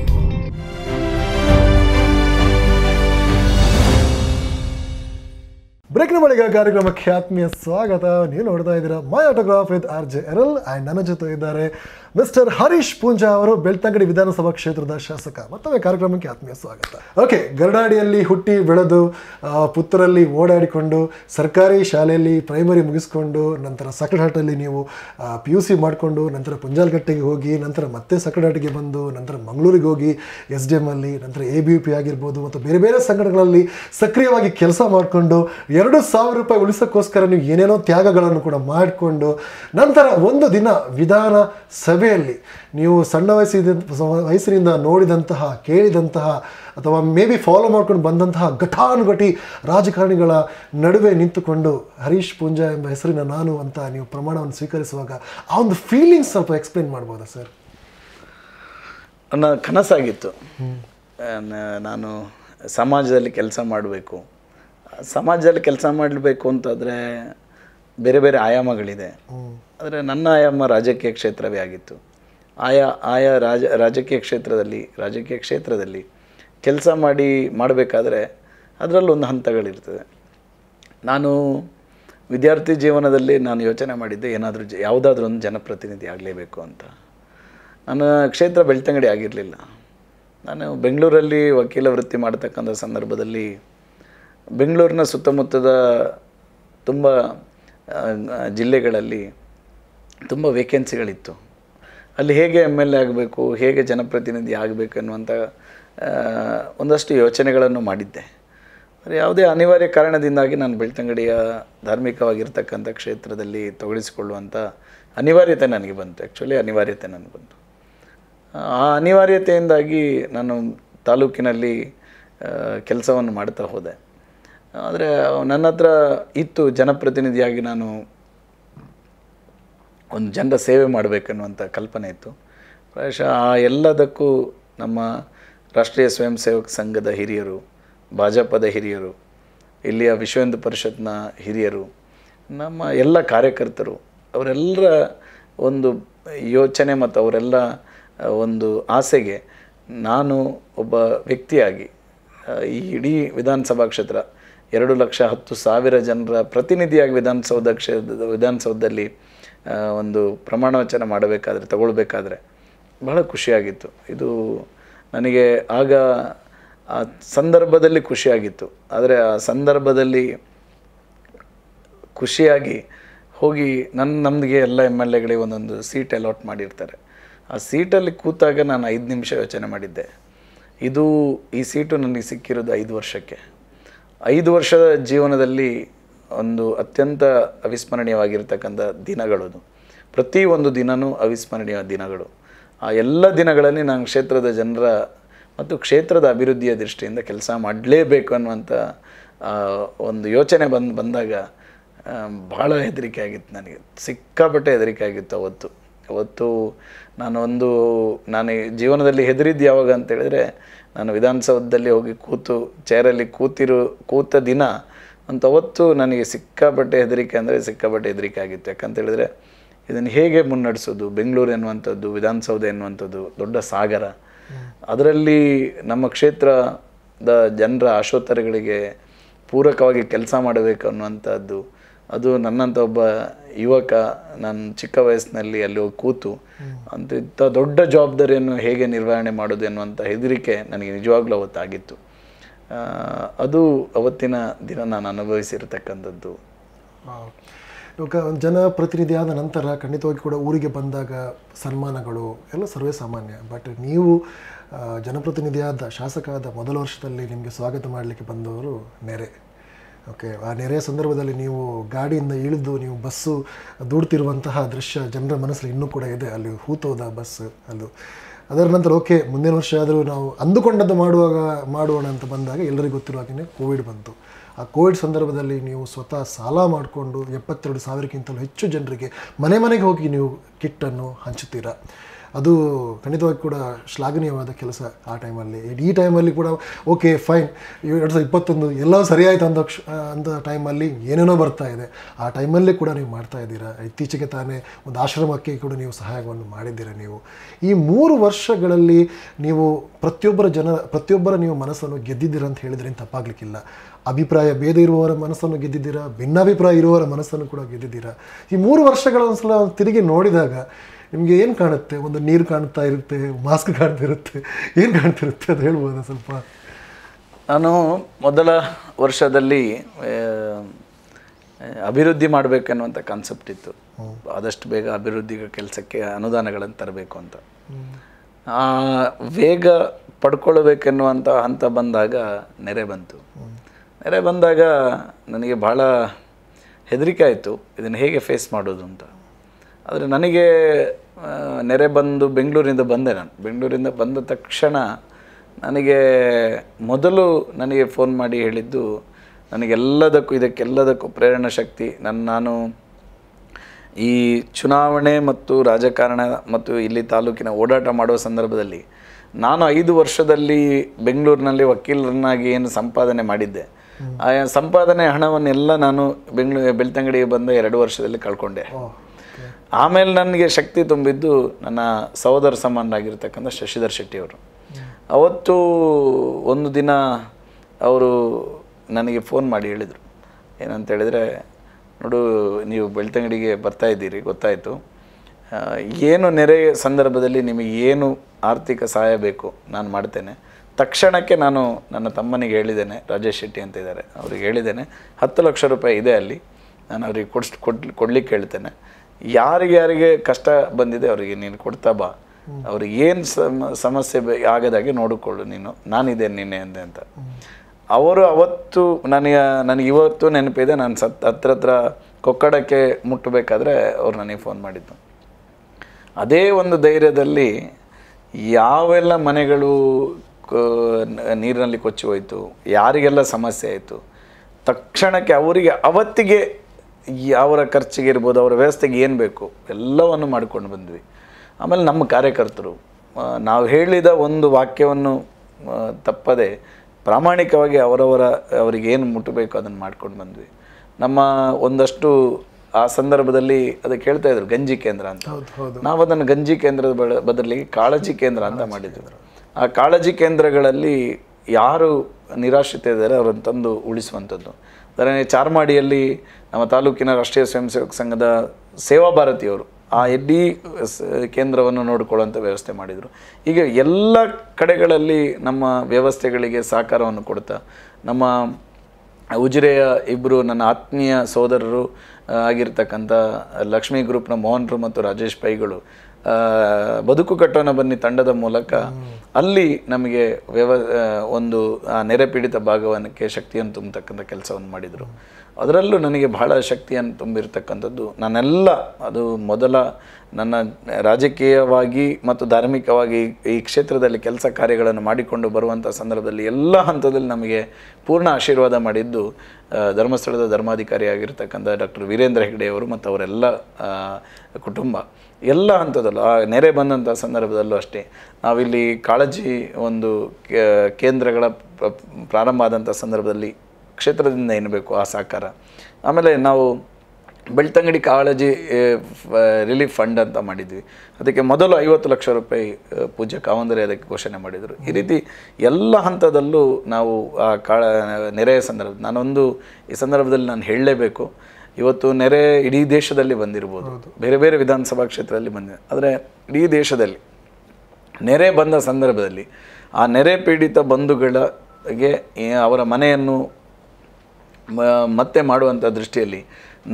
ಬ್ರೇಕ್ನ ಬಳಿಕ ಕಾರ್ಯಕ್ರಮಕ್ಕೆ ಆತ್ಮೀಯ ಸ್ವಾಗತ ನೀವು ನೋಡ್ತಾ ಇದ್ದೀರಾ my autograph with R J L and ನನ್ನ ಜೊತೆ ಇದ್ದಾರೆ ಮಿಸ್ಟರ್ ಹರೀಶ್ ಪೂಂಜಾ ಅವರು ಬೆಳ್ತಂಗಡಿ ವಿಧಾನಸಭಾ ಕ್ಷೇತ್ರದ ಶಾಸಕ ಮತ್ತೊಮ್ಮೆ ಕಾರ್ಯಕ್ರಮಕ್ಕೆ ಆತ್ಮೀಯ ಸ್ವಾಗತ ಓಕೆ ಗರಡಾಡಿಯಲ್ಲಿ ಹುಟ್ಟಿ ಬೆಳೆದು ಪುತ್ರರಲ್ಲಿ ಓಡಾಡಿಕೊಂಡು ಸರ್ಕಾರಿ ಶಾಲೆಯಲ್ಲಿ ಪ್ರೈಮರಿ ಮುಗಿಸ್ಕೊಂಡು ನಂತರ ಹಾಟಲ್ಲಿ ನೀವು ಪಿ ಯು ಸಿ ಮಾಡಿಕೊಂಡು ನಂತರ ಪುಂಜಾಲ್ಗಟ್ಟೆಗೆ ಹೋಗಿ ನಂತರ ಮತ್ತೆ ಸಕಲಘಾಟಿಗೆ ಬಂದು ನಂತರ ಮಂಗಳೂರಿಗೆ ಹೋಗಿ ಎಸ್ ಡಿ ಎಮ್ ಅಲ್ಲಿ ನಂತರ ಎ ಬಿ ಯು ಪಿ ಆಗಿರ್ಬೋದು ಮತ್ತು ಬೇರೆ ಬೇರೆ ಸಂಘಟನೆಗಳಲ್ಲಿ ಸಕ್ರಿಯವಾಗಿ ಕೆಲಸ ಮಾಡಿಕೊಂಡು ಎರಡು ಸಾವಿರ ರೂಪಾಯಿ ಉಳಿಸೋಕ್ಕೋಸ್ಕರ ನೀವು ಏನೇನೋ ತ್ಯಾಗಗಳನ್ನು ಕೂಡ ಮಾಡಿಕೊಂಡು ನಂತರ ಒಂದು ದಿನ ವಿಧಾನ ಸಭೆ ಸಭೆಯಲ್ಲಿ ನೀವು ಸಣ್ಣ ವಯಸ್ಸಿನ ವಯಸ್ಸಿನಿಂದ ನೋಡಿದಂತಹ ಕೇಳಿದಂತಹ ಅಥವಾ ಮೇ ಬಿ ಫಾಲೋ ಮಾಡ್ಕೊಂಡು ಬಂದಂತಹ ಘಟಾನುಘಟಿ ರಾಜಕಾರಣಿಗಳ ನಡುವೆ ನಿಂತುಕೊಂಡು ಹರೀಶ್ ಪೂಂಜಾ ಎಂಬ ಹೆಸರಿನ ನಾನು ಅಂತ ನೀವು ಪ್ರಮಾಣವನ್ನು ಸ್ವೀಕರಿಸುವಾಗ ಆ ಒಂದು ಫೀಲಿಂಗ್ಸ್ ಸ್ವಲ್ಪ ಎಕ್ಸ್ಪ್ಲೈನ್ ಮಾಡ್ಬೋದಾ ಸರ್ ನನ್ನ ಕನಸಾಗಿತ್ತು ನಾನು ಸಮಾಜದಲ್ಲಿ ಕೆಲಸ ಮಾಡಬೇಕು ಸಮಾಜದಲ್ಲಿ ಕೆಲಸ ಮಾಡಬೇಕು ಅಂತಂದರೆ ಬೇರೆ ಬೇರೆ ಆಯಾಮಗಳಿದೆ ಆದರೆ ನನ್ನ ಆಯಾಮ ರಾಜಕೀಯ ಕ್ಷೇತ್ರವೇ ಆಗಿತ್ತು ಆಯಾ ಆಯಾ ರಾಜ ರಾಜಕೀಯ ಕ್ಷೇತ್ರದಲ್ಲಿ ರಾಜಕೀಯ ಕ್ಷೇತ್ರದಲ್ಲಿ ಕೆಲಸ ಮಾಡಿ ಮಾಡಬೇಕಾದ್ರೆ ಅದರಲ್ಲೊಂದು ಹಂತಗಳಿರ್ತದೆ ನಾನು ವಿದ್ಯಾರ್ಥಿ ಜೀವನದಲ್ಲಿ ನಾನು ಯೋಚನೆ ಮಾಡಿದ್ದೆ ಏನಾದರೂ ಜ ಯಾವುದಾದ್ರೂ ಒಂದು ಜನಪ್ರತಿನಿಧಿ ಆಗಲೇಬೇಕು ಅಂತ ನನ್ನ ಕ್ಷೇತ್ರ ಬೆಳ್ತಂಗಡಿ ಆಗಿರಲಿಲ್ಲ ನಾನು ಬೆಂಗಳೂರಲ್ಲಿ ವಕೀಲ ವೃತ್ತಿ ಮಾಡತಕ್ಕಂಥ ಸಂದರ್ಭದಲ್ಲಿ ಬೆಂಗಳೂರಿನ ಸುತ್ತಮುತ್ತದ ತುಂಬ ಜಿಲ್ಲೆಗಳಲ್ಲಿ ತುಂಬ ವೇಕೆನ್ಸಿಗಳಿತ್ತು ಅಲ್ಲಿ ಹೇಗೆ ಎಮ್ ಎಲ್ ಎ ಆಗಬೇಕು ಹೇಗೆ ಜನಪ್ರತಿನಿಧಿ ಆಗಬೇಕು ಅನ್ನುವಂಥ ಒಂದಷ್ಟು ಯೋಚನೆಗಳನ್ನು ಮಾಡಿದ್ದೆ ಯಾವುದೇ ಅನಿವಾರ್ಯ ಕಾರಣದಿಂದಾಗಿ ನಾನು ಬೆಳ್ತಂಗಡಿಯ ಧಾರ್ಮಿಕವಾಗಿರ್ತಕ್ಕಂಥ ಕ್ಷೇತ್ರದಲ್ಲಿ ತೊಗೊಳಿಸಿಕೊಳ್ಳುವಂಥ ಅನಿವಾರ್ಯತೆ ನನಗೆ ಬಂತು ಆ್ಯಕ್ಚುಲಿ ಅನಿವಾರ್ಯತೆ ನನಗೆ ಬಂತು ಆ ಅನಿವಾರ್ಯತೆಯಿಂದಾಗಿ ನಾನು ತಾಲೂಕಿನಲ್ಲಿ ಕೆಲಸವನ್ನು ಮಾಡ್ತಾ ಹೋದೆ ಆದರೆ ನನ್ನ ಹತ್ರ ಇತ್ತು ಜನಪ್ರತಿನಿಧಿಯಾಗಿ ನಾನು ಒಂದು ಜನರ ಸೇವೆ ಮಾಡಬೇಕನ್ನುವಂಥ ಕಲ್ಪನೆ ಇತ್ತು ಪ್ರಾಯಶಃ ಆ ಎಲ್ಲದಕ್ಕೂ ನಮ್ಮ ರಾಷ್ಟ್ರೀಯ ಸ್ವಯಂ ಸೇವಕ ಸಂಘದ ಹಿರಿಯರು ಭಾಜಪದ ಹಿರಿಯರು ಇಲ್ಲಿಯ ವಿಶ್ವ ಪರಿಷತ್ನ ಹಿರಿಯರು ನಮ್ಮ ಎಲ್ಲ ಕಾರ್ಯಕರ್ತರು ಅವರೆಲ್ಲರ ಒಂದು ಯೋಚನೆ ಮತ್ತು ಅವರೆಲ್ಲ ಒಂದು ಆಸೆಗೆ ನಾನು ಒಬ್ಬ ವ್ಯಕ್ತಿಯಾಗಿ ಈ ಇಡೀ ವಿಧಾನಸಭಾ ಕ್ಷೇತ್ರ ಎರಡು ಲಕ್ಷ ಹತ್ತು ಸಾವಿರ ಜನರ ಪ್ರತಿನಿಧಿಯಾಗಿ ವಿಧಾನಸೌಧ ಕ್ಷೇತ್ರದ ವಿಧಾನಸೌಧದಲ್ಲಿ ಒಂದು ಪ್ರಮಾಣ ವಚನ ಮಾಡಬೇಕಾದ್ರೆ ತಗೊಳ್ಬೇಕಾದ್ರೆ ಬಹಳ ಖುಷಿಯಾಗಿತ್ತು ಇದು ನನಗೆ ಆಗ ಆ ಸಂದರ್ಭದಲ್ಲಿ ಖುಷಿಯಾಗಿತ್ತು ಆದರೆ ಆ ಸಂದರ್ಭದಲ್ಲಿ ಖುಷಿಯಾಗಿ ಹೋಗಿ ನನ್ನ ನಮಗೆ ಎಲ್ಲ ಎಮ್ ಎಲ್ ಎಗಳಿಗೆ ಒಂದೊಂದು ಸೀಟ್ ಅಲಾಟ್ ಮಾಡಿರ್ತಾರೆ ಆ ಸೀಟಲ್ಲಿ ಕೂತಾಗ ನಾನು ಐದು ನಿಮಿಷ ಯೋಚನೆ ಮಾಡಿದ್ದೆ ಇದು ಈ ಸೀಟು ನನಗೆ ಸಿಕ್ಕಿರೋದು ಐದು ವರ್ಷಕ್ಕೆ ಐದು ವರ್ಷದ ಜೀವನದಲ್ಲಿ ಒಂದು ಅತ್ಯಂತ ಅವಿಸ್ಮರಣೀಯವಾಗಿರ್ತಕ್ಕಂಥ ದಿನಗಳದು ಪ್ರತಿ ಒಂದು ದಿನವೂ ಅವಿಸ್ಮರಣೀಯ ದಿನಗಳು ಆ ಎಲ್ಲ ದಿನಗಳಲ್ಲಿ ನಾನು ಕ್ಷೇತ್ರದ ಜನರ ಮತ್ತು ಕ್ಷೇತ್ರದ ಅಭಿವೃದ್ಧಿಯ ದೃಷ್ಟಿಯಿಂದ ಕೆಲಸ ಮಾಡಲೇಬೇಕು ಅನ್ನುವಂಥ ಒಂದು ಯೋಚನೆ ಬಂದು ಬಂದಾಗ ಭಾಳ ಹೆದರಿಕೆ ಆಗಿತ್ತು ನನಗೆ ಸಿಕ್ಕಾಪಟ್ಟೆ ಹೆದರಿಕೆ ಆಗಿತ್ತು ಅವತ್ತು ಅವತ್ತು ನಾನೊಂದು ನಾನು ಜೀವನದಲ್ಲಿ ಹೆದರಿದ್ದು ಯಾವಾಗ ಅಂತೇಳಿದರೆ ನಾನು ವಿಧಾನಸೌಧದಲ್ಲಿ ಹೋಗಿ ಕೂತು ಚೇರಲ್ಲಿ ಕೂತಿರು ಕೂತ ದಿನ ಅಂತ ನನಗೆ ಸಿಕ್ಕಾಪಟ್ಟೆ ಹೆದರಿಕೆ ಅಂದರೆ ಸಿಕ್ಕಾಪಟ್ಟೆ ಹೆದರಿಕೆ ಆಗಿತ್ತು ಯಾಕಂತೇಳಿದರೆ ಇದನ್ನು ಹೇಗೆ ಮುನ್ನಡೆಸೋದು ಬೆಂಗಳೂರು ಎನ್ನುವಂಥದ್ದು ವಿಧಾನಸೌಧ ಎನ್ನುವಂಥದ್ದು ದೊಡ್ಡ ಸಾಗರ ಅದರಲ್ಲಿ ನಮ್ಮ ಕ್ಷೇತ್ರದ ಜನರ ಆಶೋತ್ತರಗಳಿಗೆ ಪೂರಕವಾಗಿ ಕೆಲಸ ಮಾಡಬೇಕು ಅನ್ನುವಂಥದ್ದು ಅದು ನನ್ನಂಥ ಒಬ್ಬ ಯುವಕ ನಾನು ಚಿಕ್ಕ ವಯಸ್ಸಿನಲ್ಲಿ ಅಲ್ಲಿ ಹೋಗಿ ಕೂತು ಅಂತ ಇಂಥ ದೊಡ್ಡ ಜವಾಬ್ದಾರಿಯನ್ನು ಹೇಗೆ ನಿರ್ವಹಣೆ ಮಾಡೋದು ಎನ್ನುವಂಥ ಹೆದರಿಕೆ ನನಗೆ ನಿಜವಾಗ್ಲೂ ಅವತ್ತಾಗಿತ್ತು ಅದು ಅವತ್ತಿನ ದಿನ ನಾನು ಅನುಭವಿಸಿರ್ತಕ್ಕಂಥದ್ದು ಜನಪ್ರತಿನಿಧಿ ಆದ ನಂತರ ಖಂಡಿತವಾಗಿ ಕೂಡ ಊರಿಗೆ ಬಂದಾಗ ಸನ್ಮಾನಗಳು ಎಲ್ಲ ಸರ್ವೇ ಸಾಮಾನ್ಯ ಬಟ್ ನೀವು ಜನಪ್ರತಿನಿಧಿಯಾದ ಶಾಸಕಾದ ಮೊದಲ ವರ್ಷದಲ್ಲಿ ನಿಮಗೆ ಸ್ವಾಗತ ಮಾಡಲಿಕ್ಕೆ ಬಂದವರು ನೆರೆ ಓಕೆ ಆ ನೆರೆಯ ಸಂದರ್ಭದಲ್ಲಿ ನೀವು ಗಾಡಿಯಿಂದ ಇಳಿದು ನೀವು ಬಸ್ಸು ದೂಡ್ತಿರುವಂತಹ ದೃಶ್ಯ ಜನರ ಮನಸ್ಸಲ್ಲಿ ಇನ್ನೂ ಕೂಡ ಇದೆ ಅಲ್ಲಿ ಹೂತೋದ ಬಸ್ ಅದು ಅದರ ನಂತರ ಓಕೆ ಮುಂದಿನ ವರ್ಷ ಆದರೂ ನಾವು ಅಂದುಕೊಂಡದ್ದು ಮಾಡುವಾಗ ಮಾಡೋಣ ಅಂತ ಬಂದಾಗ ಎಲ್ಲರಿಗೂ ಗೊತ್ತಿರೋ ಹಾಗೆ ಕೋವಿಡ್ ಬಂತು ಆ ಕೋವಿಡ್ ಸಂದರ್ಭದಲ್ಲಿ ನೀವು ಸ್ವತಃ ಸಾಲ ಮಾಡಿಕೊಂಡು ಎಪ್ಪತ್ತೆರಡು ಸಾವಿರಕ್ಕಿಂತಲೂ ಹೆಚ್ಚು ಜನರಿಗೆ ಮನೆ ಮನೆಗೆ ಹೋಗಿ ನೀವು ಕಿಟ್ಟನ್ನು ಹಂಚುತ್ತೀರಾ ಅದು ಖಂಡಿತವಾಗಿ ಕೂಡ ಶ್ಲಾಘನೀಯವಾದ ಕೆಲಸ ಆ ಟೈಮಲ್ಲಿ ಈ ಟೈಮಲ್ಲಿ ಕೂಡ ಓಕೆ ಫೈನ್ ಎರಡು ಸಾವಿರದ ಇಪ್ಪತ್ತೊಂದು ಎಲ್ಲ ಸರಿಯಾಯಿತು ಅಂದ ಅಂತ ಟೈಮಲ್ಲಿ ಏನೇನೋ ಬರ್ತಾ ಇದೆ ಆ ಟೈಮಲ್ಲೇ ಕೂಡ ನೀವು ಮಾಡ್ತಾ ಇದ್ದೀರಾ ಇತ್ತೀಚೆಗೆ ತಾನೇ ಒಂದು ಆಶ್ರಮಕ್ಕೆ ಕೂಡ ನೀವು ಸಹಾಯವನ್ನು ಮಾಡಿದ್ದೀರಾ ನೀವು ಈ ಮೂರು ವರ್ಷಗಳಲ್ಲಿ ನೀವು ಪ್ರತಿಯೊಬ್ಬರ ಜನ ಪ್ರತಿಯೊಬ್ಬರ ನೀವು ಮನಸ್ಸನ್ನು ಗೆದ್ದಿದ್ದೀರ ಅಂತ ಹೇಳಿದ್ರೇನು ತಪ್ಪಾಗ್ಲಿಕ್ಕಿಲ್ಲ ಅಭಿಪ್ರಾಯ ಭೇದ ಇರುವವರ ಮನಸ್ಸನ್ನು ಗೆದ್ದಿದ್ದೀರಾ ಭಿನ್ನಾಭಿಪ್ರಾಯ ಇರುವವರ ಮನಸ್ಸನ್ನು ಕೂಡ ಗೆದ್ದಿದ್ದೀರಾ ಈ ಮೂರು ವರ್ಷಗಳ ಒಂದ್ಸಲ ತಿರುಗಿ ನೋಡಿದಾಗ ನಿಮಗೆ ಏನು ಕಾಣುತ್ತೆ ಒಂದು ನೀರು ಕಾಣ್ತಾ ಇರುತ್ತೆ ಮಾಸ್ಕ್ ಕಾಣ್ತಿರುತ್ತೆ ಏನು ಕಾಣ್ತಿರುತ್ತೆ ಅದು ಹೇಳ್ಬೋದಾ ಸ್ವಲ್ಪ ನಾನು ಮೊದಲ ವರ್ಷದಲ್ಲಿ ಅಭಿವೃದ್ಧಿ ಮಾಡಬೇಕನ್ನುವಂಥ ಕಾನ್ಸೆಪ್ಟ್ ಇತ್ತು ಆದಷ್ಟು ಬೇಗ ಅಭಿವೃದ್ಧಿ ಕೆಲಸಕ್ಕೆ ಅನುದಾನಗಳನ್ನು ತರಬೇಕು ಅಂತ ವೇಗ ಪಡ್ಕೊಳ್ಬೇಕೆನ್ನುವಂಥ ಹಂತ ಬಂದಾಗ ನೆರೆ ಬಂತು ನೆರೆ ಬಂದಾಗ ನನಗೆ ಭಾಳ ಹೆದರಿಕೆ ಆಯಿತು ಇದನ್ನು ಹೇಗೆ ಫೇಸ್ ಮಾಡೋದು ಅಂತ ಆದರೆ ನನಗೆ ನೆರೆ ಬಂದು ಬೆಂಗಳೂರಿಂದ ಬಂದೆ ನಾನು ಬೆಂಗಳೂರಿಂದ ಬಂದ ತಕ್ಷಣ ನನಗೆ ಮೊದಲು ನನಗೆ ಫೋನ್ ಮಾಡಿ ಹೇಳಿದ್ದು ನನಗೆಲ್ಲದಕ್ಕೂ ಇದಕ್ಕೆಲ್ಲದಕ್ಕೂ ಪ್ರೇರಣಾ ಶಕ್ತಿ ನನ್ನ ನಾನು ಈ ಚುನಾವಣೆ ಮತ್ತು ರಾಜಕಾರಣ ಮತ್ತು ಇಲ್ಲಿ ತಾಲೂಕಿನ ಓಡಾಟ ಮಾಡುವ ಸಂದರ್ಭದಲ್ಲಿ ನಾನು ಐದು ವರ್ಷದಲ್ಲಿ ಬೆಂಗಳೂರಿನಲ್ಲಿ ವಕೀಲರನ್ನಾಗಿ ಏನು ಸಂಪಾದನೆ ಮಾಡಿದ್ದೆ ಆ ಸಂಪಾದನೆ ಹಣವನ್ನೆಲ್ಲ ನಾನು ಬೆಂಗಳೂರು ಬೆಳ್ತಂಗಡಿಗೆ ಬಂದ ಎರಡು ವರ್ಷದಲ್ಲಿ ಕಳ್ಕೊಂಡೆ ಆಮೇಲೆ ನನಗೆ ಶಕ್ತಿ ತುಂಬಿದ್ದು ನನ್ನ ಸಹೋದರ ಸಮಾನರಾಗಿರ್ತಕ್ಕಂಥ ಶಶಿಧರ್ ಶೆಟ್ಟಿಯವರು ಅವತ್ತು ಒಂದು ದಿನ ಅವರು ನನಗೆ ಫೋನ್ ಮಾಡಿ ಹೇಳಿದರು ಏನಂತ ನೋಡು ನೀವು ಬೆಳ್ತಂಗಡಿಗೆ ಬರ್ತಾಯಿದ್ದೀರಿ ಗೊತ್ತಾಯಿತು ಏನು ನೆರೆ ಸಂದರ್ಭದಲ್ಲಿ ನಿಮಗೆ ಏನು ಆರ್ಥಿಕ ಸಹಾಯ ಬೇಕು ನಾನು ಮಾಡ್ತೇನೆ ತಕ್ಷಣಕ್ಕೆ ನಾನು ನನ್ನ ತಮ್ಮನಿಗೆ ಹೇಳಿದ್ದೇನೆ ರಾಜೇಶ್ ಶೆಟ್ಟಿ ಅಂತ ಇದ್ದಾರೆ ಅವ್ರಿಗೆ ಹೇಳಿದ್ದೇನೆ ಹತ್ತು ಲಕ್ಷ ರೂಪಾಯಿ ಇದೆ ಅಲ್ಲಿ ನಾನು ಅವ್ರಿಗೆ ಕೊಡ್ಸ್ ಕೊಡ್ ಕೊಡ್ಲಿಕ್ಕೆ ಹೇಳ್ತೇನೆ ಯಾರಿಗೆ ಯಾರಿಗೆ ಕಷ್ಟ ಬಂದಿದೆ ಅವರಿಗೆ ನೀನು ಕೊಡ್ತಾ ಬಾ ಅವ್ರಿಗೆ ಏನು ಸಮ ಸಮಸ್ಯೆ ಆಗದಾಗೆ ನೋಡಿಕೊಳ್ಳು ನೀನು ನಾನಿದ್ದೇನೆ ನಿನ್ನೆ ಅಂದೆ ಅಂತ ಅವರು ಅವತ್ತು ನನಗೆ ನನಗೆ ಇವತ್ತು ನೆನಪಿದೆ ನಾನು ಸತ್ ಹತ್ರ ಹತ್ರ ಕೊಕ್ಕಡಕ್ಕೆ ಮುಟ್ಟಬೇಕಾದ್ರೆ ಅವ್ರು ನನಗೆ ಫೋನ್ ಮಾಡಿದ್ದು ಅದೇ ಒಂದು ಧೈರ್ಯದಲ್ಲಿ ಯಾವೆಲ್ಲ ಮನೆಗಳು ನೀರಿನಲ್ಲಿ ಕೊಚ್ಚಿ ಹೋಯಿತು ಯಾರಿಗೆಲ್ಲ ಸಮಸ್ಯೆ ಆಯಿತು ತಕ್ಷಣಕ್ಕೆ ಅವರಿಗೆ ಅವತ್ತಿಗೆ ಅವರ ಖರ್ಚಿಗೆ ಇರ್ಬೋದು ಅವರ ವ್ಯವಸ್ಥೆಗೆ ಏನು ಬೇಕು ಎಲ್ಲವನ್ನು ಮಾಡ್ಕೊಂಡು ಬಂದ್ವಿ ಆಮೇಲೆ ನಮ್ಮ ಕಾರ್ಯಕರ್ತರು ನಾವು ಹೇಳಿದ ಒಂದು ವಾಕ್ಯವನ್ನು ತಪ್ಪದೆ ಪ್ರಾಮಾಣಿಕವಾಗಿ ಅವರವರ ಅವರಿಗೆ ಏನು ಮುಟ್ಟಬೇಕು ಅದನ್ನು ಮಾಡ್ಕೊಂಡು ಬಂದ್ವಿ ನಮ್ಮ ಒಂದಷ್ಟು ಆ ಸಂದರ್ಭದಲ್ಲಿ ಅದಕ್ಕೆ ಹೇಳ್ತಾ ಇದ್ರು ಗಂಜಿ ಕೇಂದ್ರ ಅಂತ ನಾವು ಅದನ್ನು ಗಂಜಿ ಕೇಂದ್ರದ ಬದಲಿಗೆ ಕಾಳಜಿ ಕೇಂದ್ರ ಅಂತ ಮಾಡಿದ್ರು ಆ ಕಾಳಜಿ ಕೇಂದ್ರಗಳಲ್ಲಿ ಯಾರು ನಿರಾಶ್ರಿತ ಇದ್ದಾರೆ ಅವರನ್ನು ತಂದು ಉಳಿಸುವಂಥದ್ದು ಅದರಲ್ಲಿ ಚಾರ್ಮಾಡಿಯಲ್ಲಿ ನಮ್ಮ ತಾಲೂಕಿನ ರಾಷ್ಟ್ರೀಯ ಸ್ವಯಂ ಸೇವಕ ಸಂಘದ ಸೇವಾ ಭಾರತಿಯವರು ಆ ಎಡ್ಡಿ ಕೇಂದ್ರವನ್ನು ನೋಡಿಕೊಳ್ಳುವಂಥ ವ್ಯವಸ್ಥೆ ಮಾಡಿದರು ಈಗ ಎಲ್ಲ ಕಡೆಗಳಲ್ಲಿ ನಮ್ಮ ವ್ಯವಸ್ಥೆಗಳಿಗೆ ಸಹಕಾರವನ್ನು ಕೊಡ್ತಾ ನಮ್ಮ ಉಜಿರೆಯ ಇಬ್ಬರು ನನ್ನ ಆತ್ಮೀಯ ಸೋದರರು ಆಗಿರ್ತಕ್ಕಂಥ ಲಕ್ಷ್ಮೀ ಗ್ರೂಪ್ನ ಮೋಹನರು ಮತ್ತು ರಾಜೇಶ್ ಪೈಗಳು ಬದುಕು ಕಟ್ಟೋಣ ಬನ್ನಿ ತಂಡದ ಮೂಲಕ ಅಲ್ಲಿ ನಮಗೆ ವ್ಯವ ಒಂದು ನೆರೆ ಪೀಡಿತ ಭಾಗವನ್ನಕ್ಕೆ ಶಕ್ತಿಯನ್ನು ತುಂಬತಕ್ಕಂಥ ಕೆಲಸವನ್ನು ಮಾಡಿದರು ಅದರಲ್ಲೂ ನನಗೆ ಬಹಳ ಶಕ್ತಿಯನ್ನು ತುಂಬಿರತಕ್ಕಂಥದ್ದು ನಾನೆಲ್ಲ ಅದು ಮೊದಲ ನನ್ನ ರಾಜಕೀಯವಾಗಿ ಮತ್ತು ಧಾರ್ಮಿಕವಾಗಿ ಈ ಕ್ಷೇತ್ರದಲ್ಲಿ ಕೆಲಸ ಕಾರ್ಯಗಳನ್ನು ಮಾಡಿಕೊಂಡು ಬರುವಂಥ ಸಂದರ್ಭದಲ್ಲಿ ಎಲ್ಲ ಹಂತದಲ್ಲಿ ನಮಗೆ ಪೂರ್ಣ ಆಶೀರ್ವಾದ ಮಾಡಿದ್ದು ಧರ್ಮಸ್ಥಳದ ಧರ್ಮಾಧಿಕಾರಿಯಾಗಿರ್ತಕ್ಕಂಥ ಡಾಕ್ಟರ್ ವೀರೇಂದ್ರ ಹೆಗ್ಡೆಯವರು ಮತ್ತು ಅವರೆಲ್ಲ ಕುಟುಂಬ ಎಲ್ಲ ಹಂತದಲ್ಲೂ ಆ ನೆರೆ ಬಂದಂಥ ಸಂದರ್ಭದಲ್ಲೂ ಅಷ್ಟೇ ನಾವಿಲ್ಲಿ ಕಾಳಜಿ ಒಂದು ಕೇಂದ್ರಗಳ ಪ್ರಾರಂಭ ಆದಂಥ ಸಂದರ್ಭದಲ್ಲಿ ಕ್ಷೇತ್ರದಿಂದ ಏನು ಬೇಕು ಆ ಸಹಕಾರ ಆಮೇಲೆ ನಾವು ಬೆಳ್ತಂಗಡಿ ಕಾಳಜಿ ರಿಲೀಫ್ ಫಂಡ್ ಅಂತ ಮಾಡಿದ್ವಿ ಅದಕ್ಕೆ ಮೊದಲು ಐವತ್ತು ಲಕ್ಷ ರೂಪಾಯಿ ಪೂಜೆ ಕಾವಂದರೆ ಅದಕ್ಕೆ ಘೋಷಣೆ ಮಾಡಿದರು ಈ ರೀತಿ ಎಲ್ಲ ಹಂತದಲ್ಲೂ ನಾವು ಆ ಕಾಳ ನೆರೆಯ ಸಂದರ್ಭ ನಾನೊಂದು ಈ ಸಂದರ್ಭದಲ್ಲಿ ನಾನು ಹೇಳಲೇಬೇಕು ಇವತ್ತು ನೆರೆ ಇಡೀ ದೇಶದಲ್ಲಿ ಬಂದಿರ್ಬೋದು ಬೇರೆ ಬೇರೆ ವಿಧಾನಸಭಾ ಕ್ಷೇತ್ರದಲ್ಲಿ ಬಂದಿದೆ ಆದರೆ ಇಡೀ ದೇಶದಲ್ಲಿ ನೆರೆ ಬಂದ ಸಂದರ್ಭದಲ್ಲಿ ಆ ನೆರೆ ಪೀಡಿತ ಬಂಧುಗಳಿಗೆ ಅವರ ಮನೆಯನ್ನು ಮತ್ತೆ ಮಾಡುವಂಥ ದೃಷ್ಟಿಯಲ್ಲಿ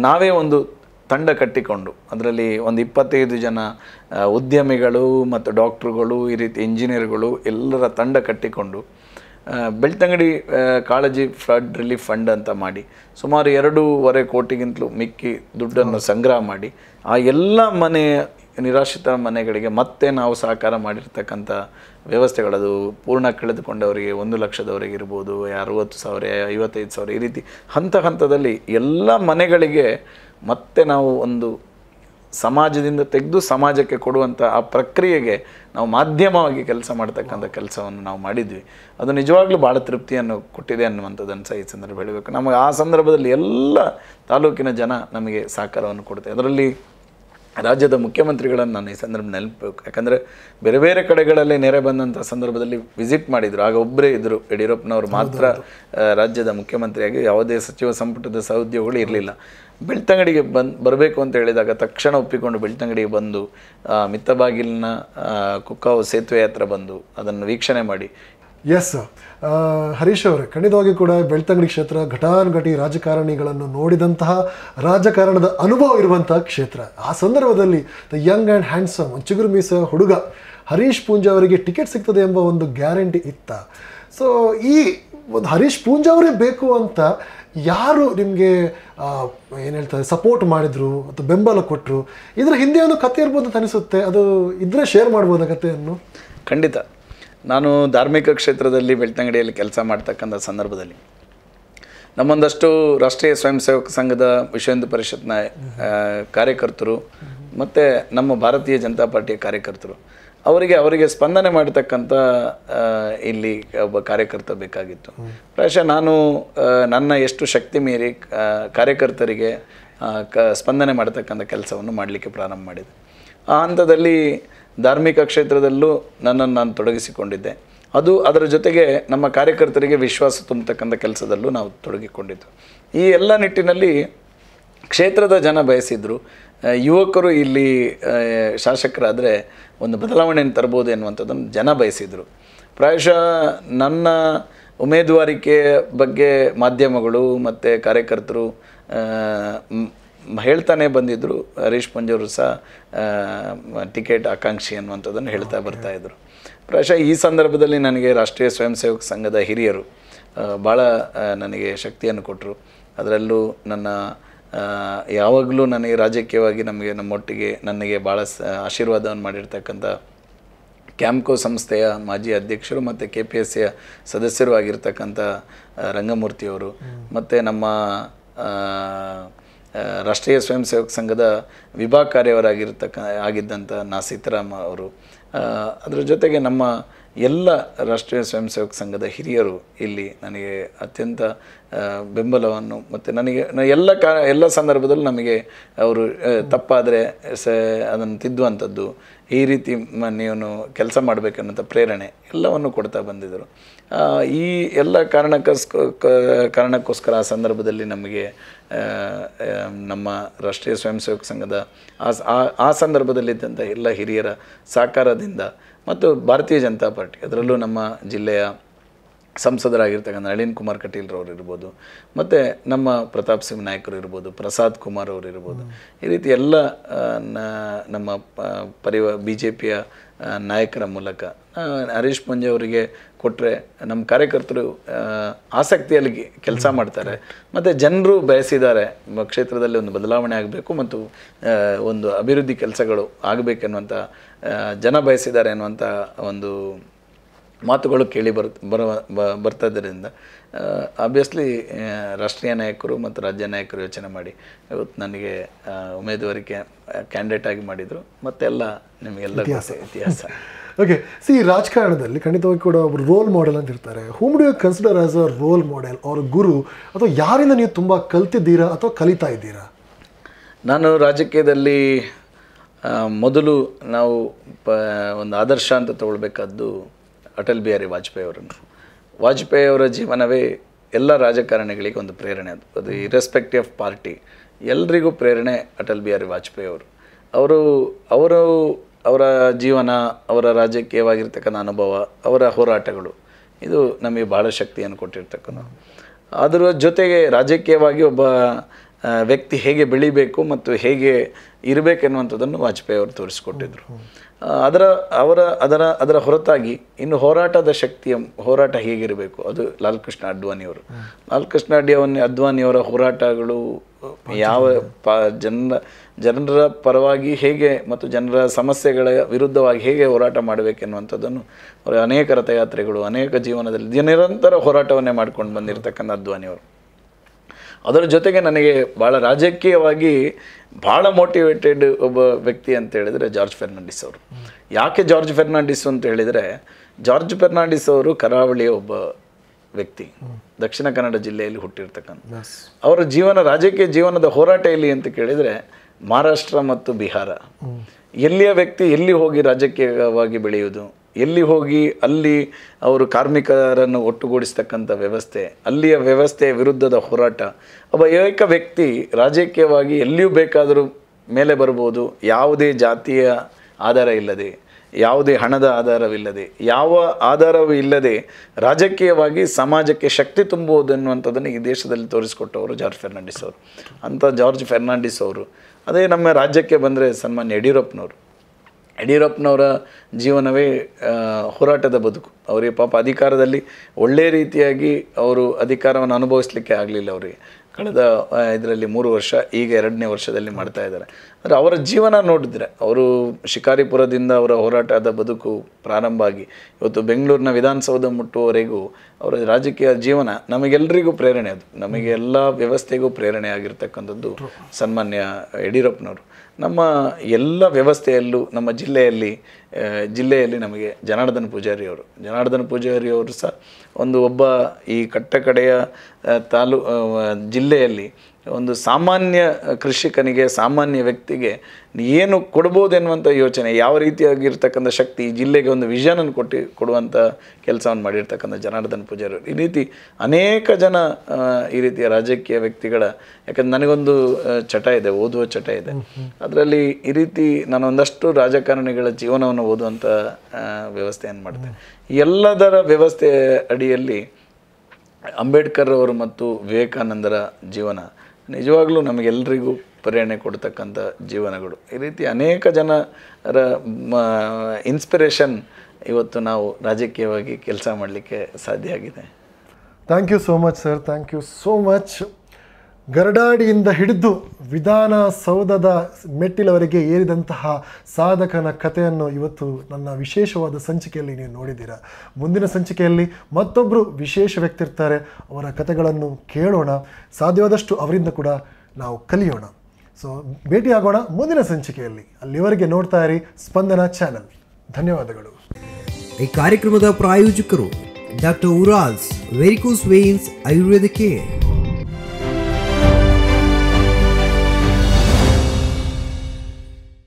ನಾವೇ ಒಂದು ತಂಡ ಕಟ್ಟಿಕೊಂಡು ಅದರಲ್ಲಿ ಒಂದು ಇಪ್ಪತ್ತೈದು ಜನ ಉದ್ಯಮಿಗಳು ಮತ್ತು ಡಾಕ್ಟ್ರುಗಳು ಈ ರೀತಿ ಇಂಜಿನಿಯರ್ಗಳು ಎಲ್ಲರ ತಂಡ ಕಟ್ಟಿಕೊಂಡು ಬೆಳ್ತಂಗಡಿ ಕಾಳಜಿ ಫ್ಲಡ್ ರಿಲೀಫ್ ಫಂಡ್ ಅಂತ ಮಾಡಿ ಸುಮಾರು ಎರಡೂವರೆ ಕೋಟಿಗಿಂತಲೂ ಮಿಕ್ಕಿ ದುಡ್ಡನ್ನು ಸಂಗ್ರಹ ಮಾಡಿ ಆ ಎಲ್ಲ ಮನೆಯ ನಿರಾಶ್ರಿತ ಮನೆಗಳಿಗೆ ಮತ್ತೆ ನಾವು ಸಹಕಾರ ಮಾಡಿರ್ತಕ್ಕಂಥ ವ್ಯವಸ್ಥೆಗಳದು ಪೂರ್ಣ ಕಳೆದುಕೊಂಡವರಿಗೆ ಒಂದು ಲಕ್ಷದವರೆಗೆ ಇರ್ಬೋದು ಅರುವತ್ತು ಸಾವಿರ ಐವತ್ತೈದು ಸಾವಿರ ಈ ರೀತಿ ಹಂತ ಹಂತದಲ್ಲಿ ಎಲ್ಲ ಮನೆಗಳಿಗೆ ಮತ್ತೆ ನಾವು ಒಂದು ಸಮಾಜದಿಂದ ತೆಗೆದು ಸಮಾಜಕ್ಕೆ ಕೊಡುವಂಥ ಆ ಪ್ರಕ್ರಿಯೆಗೆ ನಾವು ಮಾಧ್ಯಮವಾಗಿ ಕೆಲಸ ಮಾಡ್ತಕ್ಕಂಥ ಕೆಲಸವನ್ನು ನಾವು ಮಾಡಿದ್ವಿ ಅದು ನಿಜವಾಗ್ಲೂ ಭಾಳ ತೃಪ್ತಿಯನ್ನು ಕೊಟ್ಟಿದೆ ಅನ್ನುವಂಥದ್ದನ್ನು ಸಹ ಈ ಸಂದರ್ಭ ಹೇಳಬೇಕು ನಮಗೆ ಆ ಸಂದರ್ಭದಲ್ಲಿ ಎಲ್ಲ ತಾಲೂಕಿನ ಜನ ನಮಗೆ ಸಹಕಾರವನ್ನು ಕೊಡುತ್ತೆ ಅದರಲ್ಲಿ ರಾಜ್ಯದ ಮುಖ್ಯಮಂತ್ರಿಗಳನ್ನು ನಾನು ಈ ಸಂದರ್ಭ ನೆನಪಬೇಕು ಯಾಕಂದರೆ ಬೇರೆ ಬೇರೆ ಕಡೆಗಳಲ್ಲಿ ನೆರೆ ಬಂದಂಥ ಸಂದರ್ಭದಲ್ಲಿ ವಿಸಿಟ್ ಮಾಡಿದರು ಆಗ ಒಬ್ಬರೇ ಇದ್ದರು ಯಡಿಯೂರಪ್ಪನವರು ಮಾತ್ರ ರಾಜ್ಯದ ಮುಖ್ಯಮಂತ್ರಿಯಾಗಿ ಯಾವುದೇ ಸಚಿವ ಸಂಪುಟದ ಸಹೋದ್ಯೋಗಗಳು ಇರಲಿಲ್ಲ ಬೆಳ್ತಂಗಡಿಗೆ ಬಂದು ಬರಬೇಕು ಅಂತ ಹೇಳಿದಾಗ ತಕ್ಷಣ ಒಪ್ಪಿಕೊಂಡು ಬೆಳ್ತಂಗಡಿಗೆ ಬಂದು ಮಿತ್ತಬಾಗಿಲಿನ ಕುಕ್ಕಾವು ಸೇತುವೆ ಹತ್ರ ಬಂದು ಅದನ್ನು ವೀಕ್ಷಣೆ ಮಾಡಿ ಎಸ್ ಹರೀಶ್ uh, ಅವರೇ ಖಂಡಿತವಾಗಿ ಕೂಡ ಬೆಳ್ತಂಗಡಿ ಕ್ಷೇತ್ರ ಘಟಾನುಘಟಿ ರಾಜಕಾರಣಿಗಳನ್ನು ನೋಡಿದಂತಹ ರಾಜಕಾರಣದ ಅನುಭವ ಇರುವಂತಹ ಕ್ಷೇತ್ರ ಆ ಸಂದರ್ಭದಲ್ಲಿ ದ ಯಂಗ್ ಆ್ಯಂಡ್ ಹ್ಯಾಂಡ್ಸಮ್ ಚಿಗುರು ಮೀಸ ಹುಡುಗ ಹರೀಶ್ ಪೂಂಜಾ ಅವರಿಗೆ ಟಿಕೆಟ್ ಸಿಗ್ತದೆ ಎಂಬ ಒಂದು ಗ್ಯಾರಂಟಿ ಇತ್ತ ಸೊ ಈ ಒಂದು ಹರೀಶ್ ಪೂಂಜಾ ಅವರೇ ಬೇಕು ಅಂತ ಯಾರು ನಿಮಗೆ ಏನು ಹೇಳ್ತಾರೆ ಸಪೋರ್ಟ್ ಮಾಡಿದರು ಮತ್ತು ಬೆಂಬಲ ಕೊಟ್ಟರು ಇದರ ಹಿಂದೆ ಒಂದು ಕಥೆ ಇರ್ಬೋದು ಅಂತ ಅನಿಸುತ್ತೆ ಅದು ಇದ್ರೆ ಶೇರ್ ಮಾಡ್ಬೋದಾ ಕಥೆಯನ್ನು ಖಂಡಿತ ನಾನು ಧಾರ್ಮಿಕ ಕ್ಷೇತ್ರದಲ್ಲಿ ಬೆಳ್ತಂಗಡಿಯಲ್ಲಿ ಕೆಲಸ ಮಾಡ್ತಕ್ಕಂಥ ಸಂದರ್ಭದಲ್ಲಿ ನಮ್ಮೊಂದಷ್ಟು ರಾಷ್ಟ್ರೀಯ ಸ್ವಯಂ ಸೇವಕ ಸಂಘದ ವಿಶ್ವ ಹಿಂದೂ ಪರಿಷತ್ನ ಕಾರ್ಯಕರ್ತರು ಮತ್ತು ನಮ್ಮ ಭಾರತೀಯ ಜನತಾ ಪಾರ್ಟಿಯ ಕಾರ್ಯಕರ್ತರು ಅವರಿಗೆ ಅವರಿಗೆ ಸ್ಪಂದನೆ ಮಾಡತಕ್ಕಂಥ ಇಲ್ಲಿ ಒಬ್ಬ ಕಾರ್ಯಕರ್ತ ಬೇಕಾಗಿತ್ತು ಪ್ರಾಯಶಃ ನಾನು ನನ್ನ ಎಷ್ಟು ಶಕ್ತಿ ಮೀರಿ ಕಾರ್ಯಕರ್ತರಿಗೆ ಕ ಸ್ಪಂದನೆ ಮಾಡತಕ್ಕಂಥ ಕೆಲಸವನ್ನು ಮಾಡಲಿಕ್ಕೆ ಪ್ರಾರಂಭ ಮಾಡಿದೆ ಆ ಹಂತದಲ್ಲಿ ಧಾರ್ಮಿಕ ಕ್ಷೇತ್ರದಲ್ಲೂ ನನ್ನನ್ನು ನಾನು ತೊಡಗಿಸಿಕೊಂಡಿದ್ದೆ ಅದು ಅದರ ಜೊತೆಗೆ ನಮ್ಮ ಕಾರ್ಯಕರ್ತರಿಗೆ ವಿಶ್ವಾಸ ತುಂಬತಕ್ಕಂಥ ಕೆಲಸದಲ್ಲೂ ನಾವು ತೊಡಗಿಕೊಂಡಿದ್ದು ಈ ಎಲ್ಲ ನಿಟ್ಟಿನಲ್ಲಿ ಕ್ಷೇತ್ರದ ಜನ ಬಯಸಿದ್ರು ಯುವಕರು ಇಲ್ಲಿ ಶಾಸಕರಾದರೆ ಒಂದು ಬದಲಾವಣೆಯನ್ನು ತರ್ಬೋದು ಎನ್ನುವಂಥದ್ದನ್ನು ಜನ ಬಯಸಿದರು ಪ್ರಾಯಶಃ ನನ್ನ ಉಮೇದುವಾರಿಕೆ ಬಗ್ಗೆ ಮಾಧ್ಯಮಗಳು ಮತ್ತು ಕಾರ್ಯಕರ್ತರು ಹೇಳ್ತಾನೆ ಬಂದಿದ್ದರು ಹರೀಶ್ ಪಂಜವರು ಸಹ ಟಿಕೆಟ್ ಆಕಾಂಕ್ಷಿ ಅನ್ನುವಂಥದ್ದನ್ನು ಹೇಳ್ತಾ ಬರ್ತಾಯಿದ್ರು ಪ್ರಾಯಶಃ ಈ ಸಂದರ್ಭದಲ್ಲಿ ನನಗೆ ರಾಷ್ಟ್ರೀಯ ಸ್ವಯಂ ಸೇವಕ ಸಂಘದ ಹಿರಿಯರು ಭಾಳ ನನಗೆ ಶಕ್ತಿಯನ್ನು ಕೊಟ್ಟರು ಅದರಲ್ಲೂ ನನ್ನ ಯಾವಾಗಲೂ ನನಗೆ ರಾಜಕೀಯವಾಗಿ ನಮಗೆ ನಮ್ಮೊಟ್ಟಿಗೆ ನನಗೆ ಭಾಳ ಆಶೀರ್ವಾದವನ್ನು ಮಾಡಿರ್ತಕ್ಕಂಥ ಕ್ಯಾಂಪ್ಕೋ ಸಂಸ್ಥೆಯ ಮಾಜಿ ಅಧ್ಯಕ್ಷರು ಮತ್ತು ಕೆ ಪಿ ಎಸ್ ಸಿಯ ಸದಸ್ಯರು ಆಗಿರ್ತಕ್ಕಂಥ ರಂಗಮೂರ್ತಿಯವರು ಮತ್ತು ನಮ್ಮ ರಾಷ್ಟ್ರೀಯ ಸ್ವಯಂ ಸೇವಕ ಸಂಘದ ವಿಭಾಗ ಕಾರ್ಯವರಾಗಿರ್ತಕ್ಕ ಆಗಿದ್ದಂಥ ಸೀತಾರಾಮ ಅವರು ಅದರ ಜೊತೆಗೆ ನಮ್ಮ ಎಲ್ಲ ರಾಷ್ಟ್ರೀಯ ಸ್ವಯಂ ಸೇವಕ ಸಂಘದ ಹಿರಿಯರು ಇಲ್ಲಿ ನನಗೆ ಅತ್ಯಂತ ಬೆಂಬಲವನ್ನು ಮತ್ತು ನನಗೆ ಎಲ್ಲ ಕಾ ಎಲ್ಲ ಸಂದರ್ಭದಲ್ಲೂ ನಮಗೆ ಅವರು ತಪ್ಪಾದರೆ ಸ ಅದನ್ನು ತಿದ್ದುವಂಥದ್ದು ಈ ರೀತಿ ನೀವು ಕೆಲಸ ಮಾಡಬೇಕನ್ನೋಂಥ ಪ್ರೇರಣೆ ಎಲ್ಲವನ್ನು ಕೊಡ್ತಾ ಬಂದಿದ್ದರು ಈ ಎಲ್ಲ ಕಾರಣಕ್ಕಸ್ ಕಾರಣಕ್ಕೋಸ್ಕರ ಆ ಸಂದರ್ಭದಲ್ಲಿ ನಮಗೆ ನಮ್ಮ ರಾಷ್ಟ್ರೀಯ ಸ್ವಯಂ ಸೇವಕ ಸಂಘದ ಆ ಆ ಸಂದರ್ಭದಲ್ಲಿದ್ದಂಥ ಎಲ್ಲ ಹಿರಿಯರ ಸಹಕಾರದಿಂದ ಮತ್ತು ಭಾರತೀಯ ಜನತಾ ಪಾರ್ಟಿ ಅದರಲ್ಲೂ ನಮ್ಮ ಜಿಲ್ಲೆಯ ಸಂಸದರಾಗಿರ್ತಕ್ಕಂಥ ನಳಿನ್ ಕುಮಾರ್ ಕಟೀಲ್ರವ್ರು ಇರ್ಬೋದು ಮತ್ತು ನಮ್ಮ ಪ್ರತಾಪ್ ಸಿಂಗ್ ನಾಯಕರು ಇರ್ಬೋದು ಪ್ರಸಾದ್ ಕುಮಾರ್ ಅವರು ಇರ್ಬೋದು ಈ ರೀತಿ ಎಲ್ಲ ನಮ್ಮ ಪರಿವ ಬಿ ಜೆ ಪಿಯ ನಾಯಕರ ಮೂಲಕ ಹರೀಶ್ ಪುಂಜೆ ಅವರಿಗೆ ಕೊಟ್ಟರೆ ನಮ್ಮ ಕಾರ್ಯಕರ್ತರು ಆಸಕ್ತಿಯಲ್ಲಿ ಕೆಲಸ ಮಾಡ್ತಾರೆ ಮತ್ತು ಜನರು ಬಯಸಿದ್ದಾರೆ ಕ್ಷೇತ್ರದಲ್ಲಿ ಒಂದು ಬದಲಾವಣೆ ಆಗಬೇಕು ಮತ್ತು ಒಂದು ಅಭಿವೃದ್ಧಿ ಕೆಲಸಗಳು ಆಗಬೇಕೆನ್ನುವಂಥ ಜನ ಬಯಸಿದ್ದಾರೆ ಎನ್ನುವಂಥ ಒಂದು ಮಾತುಗಳು ಕೇಳಿ ಬರ್ ಬರುವ ಇದರಿಂದ ಆಬ್ವಿಯಸ್ಲಿ ರಾಷ್ಟ್ರೀಯ ನಾಯಕರು ಮತ್ತು ರಾಜ್ಯ ನಾಯಕರು ಯೋಚನೆ ಮಾಡಿ ಇವತ್ತು ನನಗೆ ಉಮೇದುವಾರಿಕೆ ಕ್ಯಾಂಡಿಡೇಟ್ ಆಗಿ ಮಾಡಿದರು ಮತ್ತೆಲ್ಲ ನಿಮಗೆಲ್ಲ ಇತಿಹಾಸ ಓಕೆ ಸಿ *laughs* ರಾಜಕಾರಣದಲ್ಲಿ ಖಂಡಿತವಾಗಿ ಕೂಡ ಒಬ್ಬರು ರೋಲ್ ಮಾಡೆಲ್ ಅಂತ ಇರ್ತಾರೆ whom do you consider as a role model ಅವ್ರ ಗುರು ಅಥವಾ ಯಾರಿಂದ ನೀವು ತುಂಬ ಕಲ್ತಿದ್ದೀರಾ ಅಥವಾ ಕಲಿತಾ ಇದ್ದೀರಾ ನಾನು ರಾಜಕೀಯದಲ್ಲಿ ಮೊದಲು ನಾವು ಒಂದು ಆದರ್ಶ ಅಂತ ತಗೊಳ್ಬೇಕಾದ್ದು ಅಟಲ್ ಬಿಹಾರಿ ವಾಜಪೇಯಿ ಅವರನ್ನು ವಾಜಪೇಯಿ ಅವರ ಜೀವನವೇ ಎಲ್ಲ ರಾಜಕಾರಣಿಗಳಿಗೆ ಒಂದು ಪ್ರೇರಣೆ ಅದು ಅದು ಇರೆಸ್ಪೆಕ್ಟಿವ್ ಆಫ್ ಪಾರ್ಟಿ ಎಲ್ರಿಗೂ ಪ್ರೇರಣೆ ಅಟಲ್ ಬಿಹಾರಿ ವಾಜಪೇಯಿ ಅವರು ಅವರು ಅವರು ಅವರ ಜೀವನ ಅವರ ರಾಜಕೀಯವಾಗಿರ್ತಕ್ಕಂಥ ಅನುಭವ ಅವರ ಹೋರಾಟಗಳು ಇದು ನಮಗೆ ಭಾಳ ಶಕ್ತಿಯನ್ನು ಕೊಟ್ಟಿರ್ತಕ್ಕಂಥ ಅದರ ಜೊತೆಗೆ ರಾಜಕೀಯವಾಗಿ ಒಬ್ಬ ವ್ಯಕ್ತಿ ಹೇಗೆ ಬೆಳಿಬೇಕು ಮತ್ತು ಹೇಗೆ ಇರಬೇಕೆನ್ನುವಂಥದ್ದನ್ನು ವಾಜಪೇಯಿ ಅವರು ತೋರಿಸ್ಕೊಟ್ಟಿದ್ರು ಅದರ ಅವರ ಅದರ ಅದರ ಹೊರತಾಗಿ ಇನ್ನು ಹೋರಾಟದ ಶಕ್ತಿಯ ಹೋರಾಟ ಹೇಗಿರಬೇಕು ಅದು ಲಾಲ್ ಕೃಷ್ಣ ಲಾಲ್ಕೃಷ್ಣ ಲಾಲ್ ಕೃಷ್ಣ ಅಡ್ಡಿಯವನ್ನ ಅದ್ವಾನಿಯವರ ಹೋರಾಟಗಳು ಯಾವ ಪ ಜನರ ಜನರ ಪರವಾಗಿ ಹೇಗೆ ಮತ್ತು ಜನರ ಸಮಸ್ಯೆಗಳ ವಿರುದ್ಧವಾಗಿ ಹೇಗೆ ಹೋರಾಟ ಮಾಡಬೇಕೆನ್ನುವಂಥದ್ದನ್ನು ಅವರು ಅನೇಕ ರಥಯಾತ್ರೆಗಳು ಅನೇಕ ಜೀವನದಲ್ಲಿ ನಿರಂತರ ಹೋರಾಟವನ್ನೇ ಮಾಡ್ಕೊಂಡು ಬಂದಿರತಕ್ಕಂಥ ಅದ್ವಾನಿಯವರು ಅದರ ಜೊತೆಗೆ ನನಗೆ ಭಾಳ ರಾಜಕೀಯವಾಗಿ ಭಾಳ ಮೋಟಿವೇಟೆಡ್ ಒಬ್ಬ ವ್ಯಕ್ತಿ ಅಂತ ಹೇಳಿದರೆ ಜಾರ್ಜ್ ಫೆರ್ನಾಂಡಿಸ್ ಅವರು ಯಾಕೆ ಜಾರ್ಜ್ ಫೆರ್ನಾಂಡಿಸ್ ಅಂತ ಹೇಳಿದರೆ ಜಾರ್ಜ್ ಫೆರ್ನಾಂಡಿಸ್ ಅವರು ಕರಾವಳಿಯ ಒಬ್ಬ ವ್ಯಕ್ತಿ ದಕ್ಷಿಣ ಕನ್ನಡ ಜಿಲ್ಲೆಯಲ್ಲಿ ಹುಟ್ಟಿರ್ತಕ್ಕಂಥ ಅವರ ಜೀವನ ರಾಜಕೀಯ ಜೀವನದ ಹೋರಾಟ ಇಲ್ಲಿ ಅಂತ ಕೇಳಿದರೆ ಮಹಾರಾಷ್ಟ್ರ ಮತ್ತು ಬಿಹಾರ ಎಲ್ಲಿಯ ವ್ಯಕ್ತಿ ಎಲ್ಲಿ ಹೋಗಿ ರಾಜಕೀಯವಾಗಿ ಬೆಳೆಯುವುದು ಎಲ್ಲಿ ಹೋಗಿ ಅಲ್ಲಿ ಅವರು ಕಾರ್ಮಿಕರನ್ನು ಒಟ್ಟುಗೂಡಿಸ್ತಕ್ಕಂಥ ವ್ಯವಸ್ಥೆ ಅಲ್ಲಿಯ ವ್ಯವಸ್ಥೆಯ ವಿರುದ್ಧದ ಹೋರಾಟ ಒಬ್ಬ ಏಕ ವ್ಯಕ್ತಿ ರಾಜಕೀಯವಾಗಿ ಎಲ್ಲಿಯೂ ಬೇಕಾದರೂ ಮೇಲೆ ಬರ್ಬೋದು ಯಾವುದೇ ಜಾತಿಯ ಆಧಾರ ಇಲ್ಲದೆ ಯಾವುದೇ ಹಣದ ಆಧಾರವಿಲ್ಲದೆ ಯಾವ ಆಧಾರವೂ ಇಲ್ಲದೆ ರಾಜಕೀಯವಾಗಿ ಸಮಾಜಕ್ಕೆ ಶಕ್ತಿ ತುಂಬುವುದು ಅನ್ನುವಂಥದ್ದನ್ನು ಈ ದೇಶದಲ್ಲಿ ತೋರಿಸಿಕೊಟ್ಟವರು ಜಾರ್ಜ್ ಫೆರ್ನಾಂಡಿಸ್ ಅವರು ಅಂಥ ಜಾರ್ಜ್ ಫೆರ್ನಾಂಡಿಸ್ ಅವರು ಅದೇ ನಮ್ಮ ರಾಜ್ಯಕ್ಕೆ ಬಂದರೆ ಸನ್ಮಾನ್ಯ ಯಡಿಯೂರಪ್ಪನವರು ಯಡಿಯೂರಪ್ಪನವರ ಜೀವನವೇ ಹೋರಾಟದ ಬದುಕು ಅವರಿಗೆ ಪಾಪ ಅಧಿಕಾರದಲ್ಲಿ ಒಳ್ಳೆಯ ರೀತಿಯಾಗಿ ಅವರು ಅಧಿಕಾರವನ್ನು ಅನುಭವಿಸಲಿಕ್ಕೆ ಆಗಲಿಲ್ಲ ಅವರಿಗೆ ಕಳೆದ ಇದರಲ್ಲಿ ಮೂರು ವರ್ಷ ಈಗ ಎರಡನೇ ವರ್ಷದಲ್ಲಿ ಮಾಡ್ತಾ ಇದ್ದಾರೆ ಅಂದರೆ ಅವರ ಜೀವನ ನೋಡಿದರೆ ಅವರು ಶಿಕಾರಿಪುರದಿಂದ ಅವರ ಹೋರಾಟದ ಬದುಕು ಪ್ರಾರಂಭ ಆಗಿ ಇವತ್ತು ಬೆಂಗಳೂರಿನ ವಿಧಾನಸೌಧ ಮುಟ್ಟುವವರೆಗೂ ಅವರ ರಾಜಕೀಯ ಜೀವನ ನಮಗೆಲ್ಲರಿಗೂ ಪ್ರೇರಣೆ ಅದು ನಮಗೆ ಎಲ್ಲ ವ್ಯವಸ್ಥೆಗೂ ಪ್ರೇರಣೆ ಆಗಿರ್ತಕ್ಕಂಥದ್ದು ಸನ್ಮಾನ್ಯ ಯಡಿಯೂರಪ್ಪನವರು ನಮ್ಮ ಎಲ್ಲ ವ್ಯವಸ್ಥೆಯಲ್ಲೂ ನಮ್ಮ ಜಿಲ್ಲೆಯಲ್ಲಿ ಜಿಲ್ಲೆಯಲ್ಲಿ ನಮಗೆ ಜನಾರ್ದನ ಪೂಜಾರಿಯವರು ಜನಾರ್ದನ್ ಪೂಜಾರಿಯವರು ಸಹ ಒಂದು ಒಬ್ಬ ಈ ಕಟ್ಟಕಡೆಯ ತಾಲೂ ಜಿಲ್ಲೆಯಲ್ಲಿ ಒಂದು ಸಾಮಾನ್ಯ ಕೃಷಿಕನಿಗೆ ಸಾಮಾನ್ಯ ವ್ಯಕ್ತಿಗೆ ಏನು ಕೊಡ್ಬೋದೆನ್ನುವಂಥ ಯೋಚನೆ ಯಾವ ರೀತಿಯಾಗಿರ್ತಕ್ಕಂಥ ಶಕ್ತಿ ಜಿಲ್ಲೆಗೆ ಒಂದು ವಿಷನನ್ನು ಕೊಟ್ಟು ಕೊಡುವಂಥ ಕೆಲಸವನ್ನು ಮಾಡಿರ್ತಕ್ಕಂಥ ಜನಾರ್ದನ್ ಪೂಜಾರಿ ಈ ರೀತಿ ಅನೇಕ ಜನ ಈ ರೀತಿಯ ರಾಜಕೀಯ ವ್ಯಕ್ತಿಗಳ ಯಾಕಂದ್ರೆ ನನಗೊಂದು ಚಟ ಇದೆ ಓದುವ ಚಟ ಇದೆ ಅದರಲ್ಲಿ ಈ ರೀತಿ ನಾನು ಒಂದಷ್ಟು ರಾಜಕಾರಣಿಗಳ ಜೀವನವನ್ನು ಓದುವಂಥ ವ್ಯವಸ್ಥೆಯನ್ನು ಮಾಡ್ತೇನೆ ಎಲ್ಲದರ ವ್ಯವಸ್ಥೆ ಅಡಿಯಲ್ಲಿ ಅಂಬೇಡ್ಕರ್ ಅವರು ಮತ್ತು ವಿವೇಕಾನಂದರ ಜೀವನ ನಿಜವಾಗ್ಲೂ ನಮಗೆಲ್ಲರಿಗೂ ಪ್ರೇರಣೆ ಕೊಡ್ತಕ್ಕಂಥ ಜೀವನಗಳು ಈ ರೀತಿ ಅನೇಕ ಜನರ ಇನ್ಸ್ಪಿರೇಷನ್ ಇವತ್ತು ನಾವು ರಾಜಕೀಯವಾಗಿ ಕೆಲಸ ಮಾಡಲಿಕ್ಕೆ ಸಾಧ್ಯ ಆಗಿದೆ thank you so much sir thank you so much ಗರಡಾಡಿಯಿಂದ ಹಿಡಿದು ವಿಧಾನಸೌಧದ ಮೆಟ್ಟಿಲವರೆಗೆ ಏರಿದಂತಹ ಸಾಧಕನ ಕಥೆಯನ್ನು ಇವತ್ತು ನನ್ನ ವಿಶೇಷವಾದ ಸಂಚಿಕೆಯಲ್ಲಿ ನೀವು ನೋಡಿದ್ದೀರಾ ಮುಂದಿನ ಸಂಚಿಕೆಯಲ್ಲಿ ಮತ್ತೊಬ್ಬರು ವಿಶೇಷ ವ್ಯಕ್ತಿ ಇರ್ತಾರೆ ಅವರ ಕಥೆಗಳನ್ನು ಕೇಳೋಣ ಸಾಧ್ಯವಾದಷ್ಟು ಅವರಿಂದ ಕೂಡ ನಾವು ಕಲಿಯೋಣ ಸೊ ಭೇಟಿಯಾಗೋಣ ಮುಂದಿನ ಸಂಚಿಕೆಯಲ್ಲಿ ಅಲ್ಲಿವರೆಗೆ ನೋಡ್ತಾ ಇರಿ ಸ್ಪಂದನ ಚಾನಲ್ ಧನ್ಯವಾದಗಳು ಈ ಕಾರ್ಯಕ್ರಮದ ಪ್ರಾಯೋಜಕರು ಡಾಕ್ಟರ್ ಉರಾಲ್ಸ್ ವೆರಿಕೋಸ್ ವೇನ್ಸ್ ಆಯುರ್ವೇದಕ್ಕೆ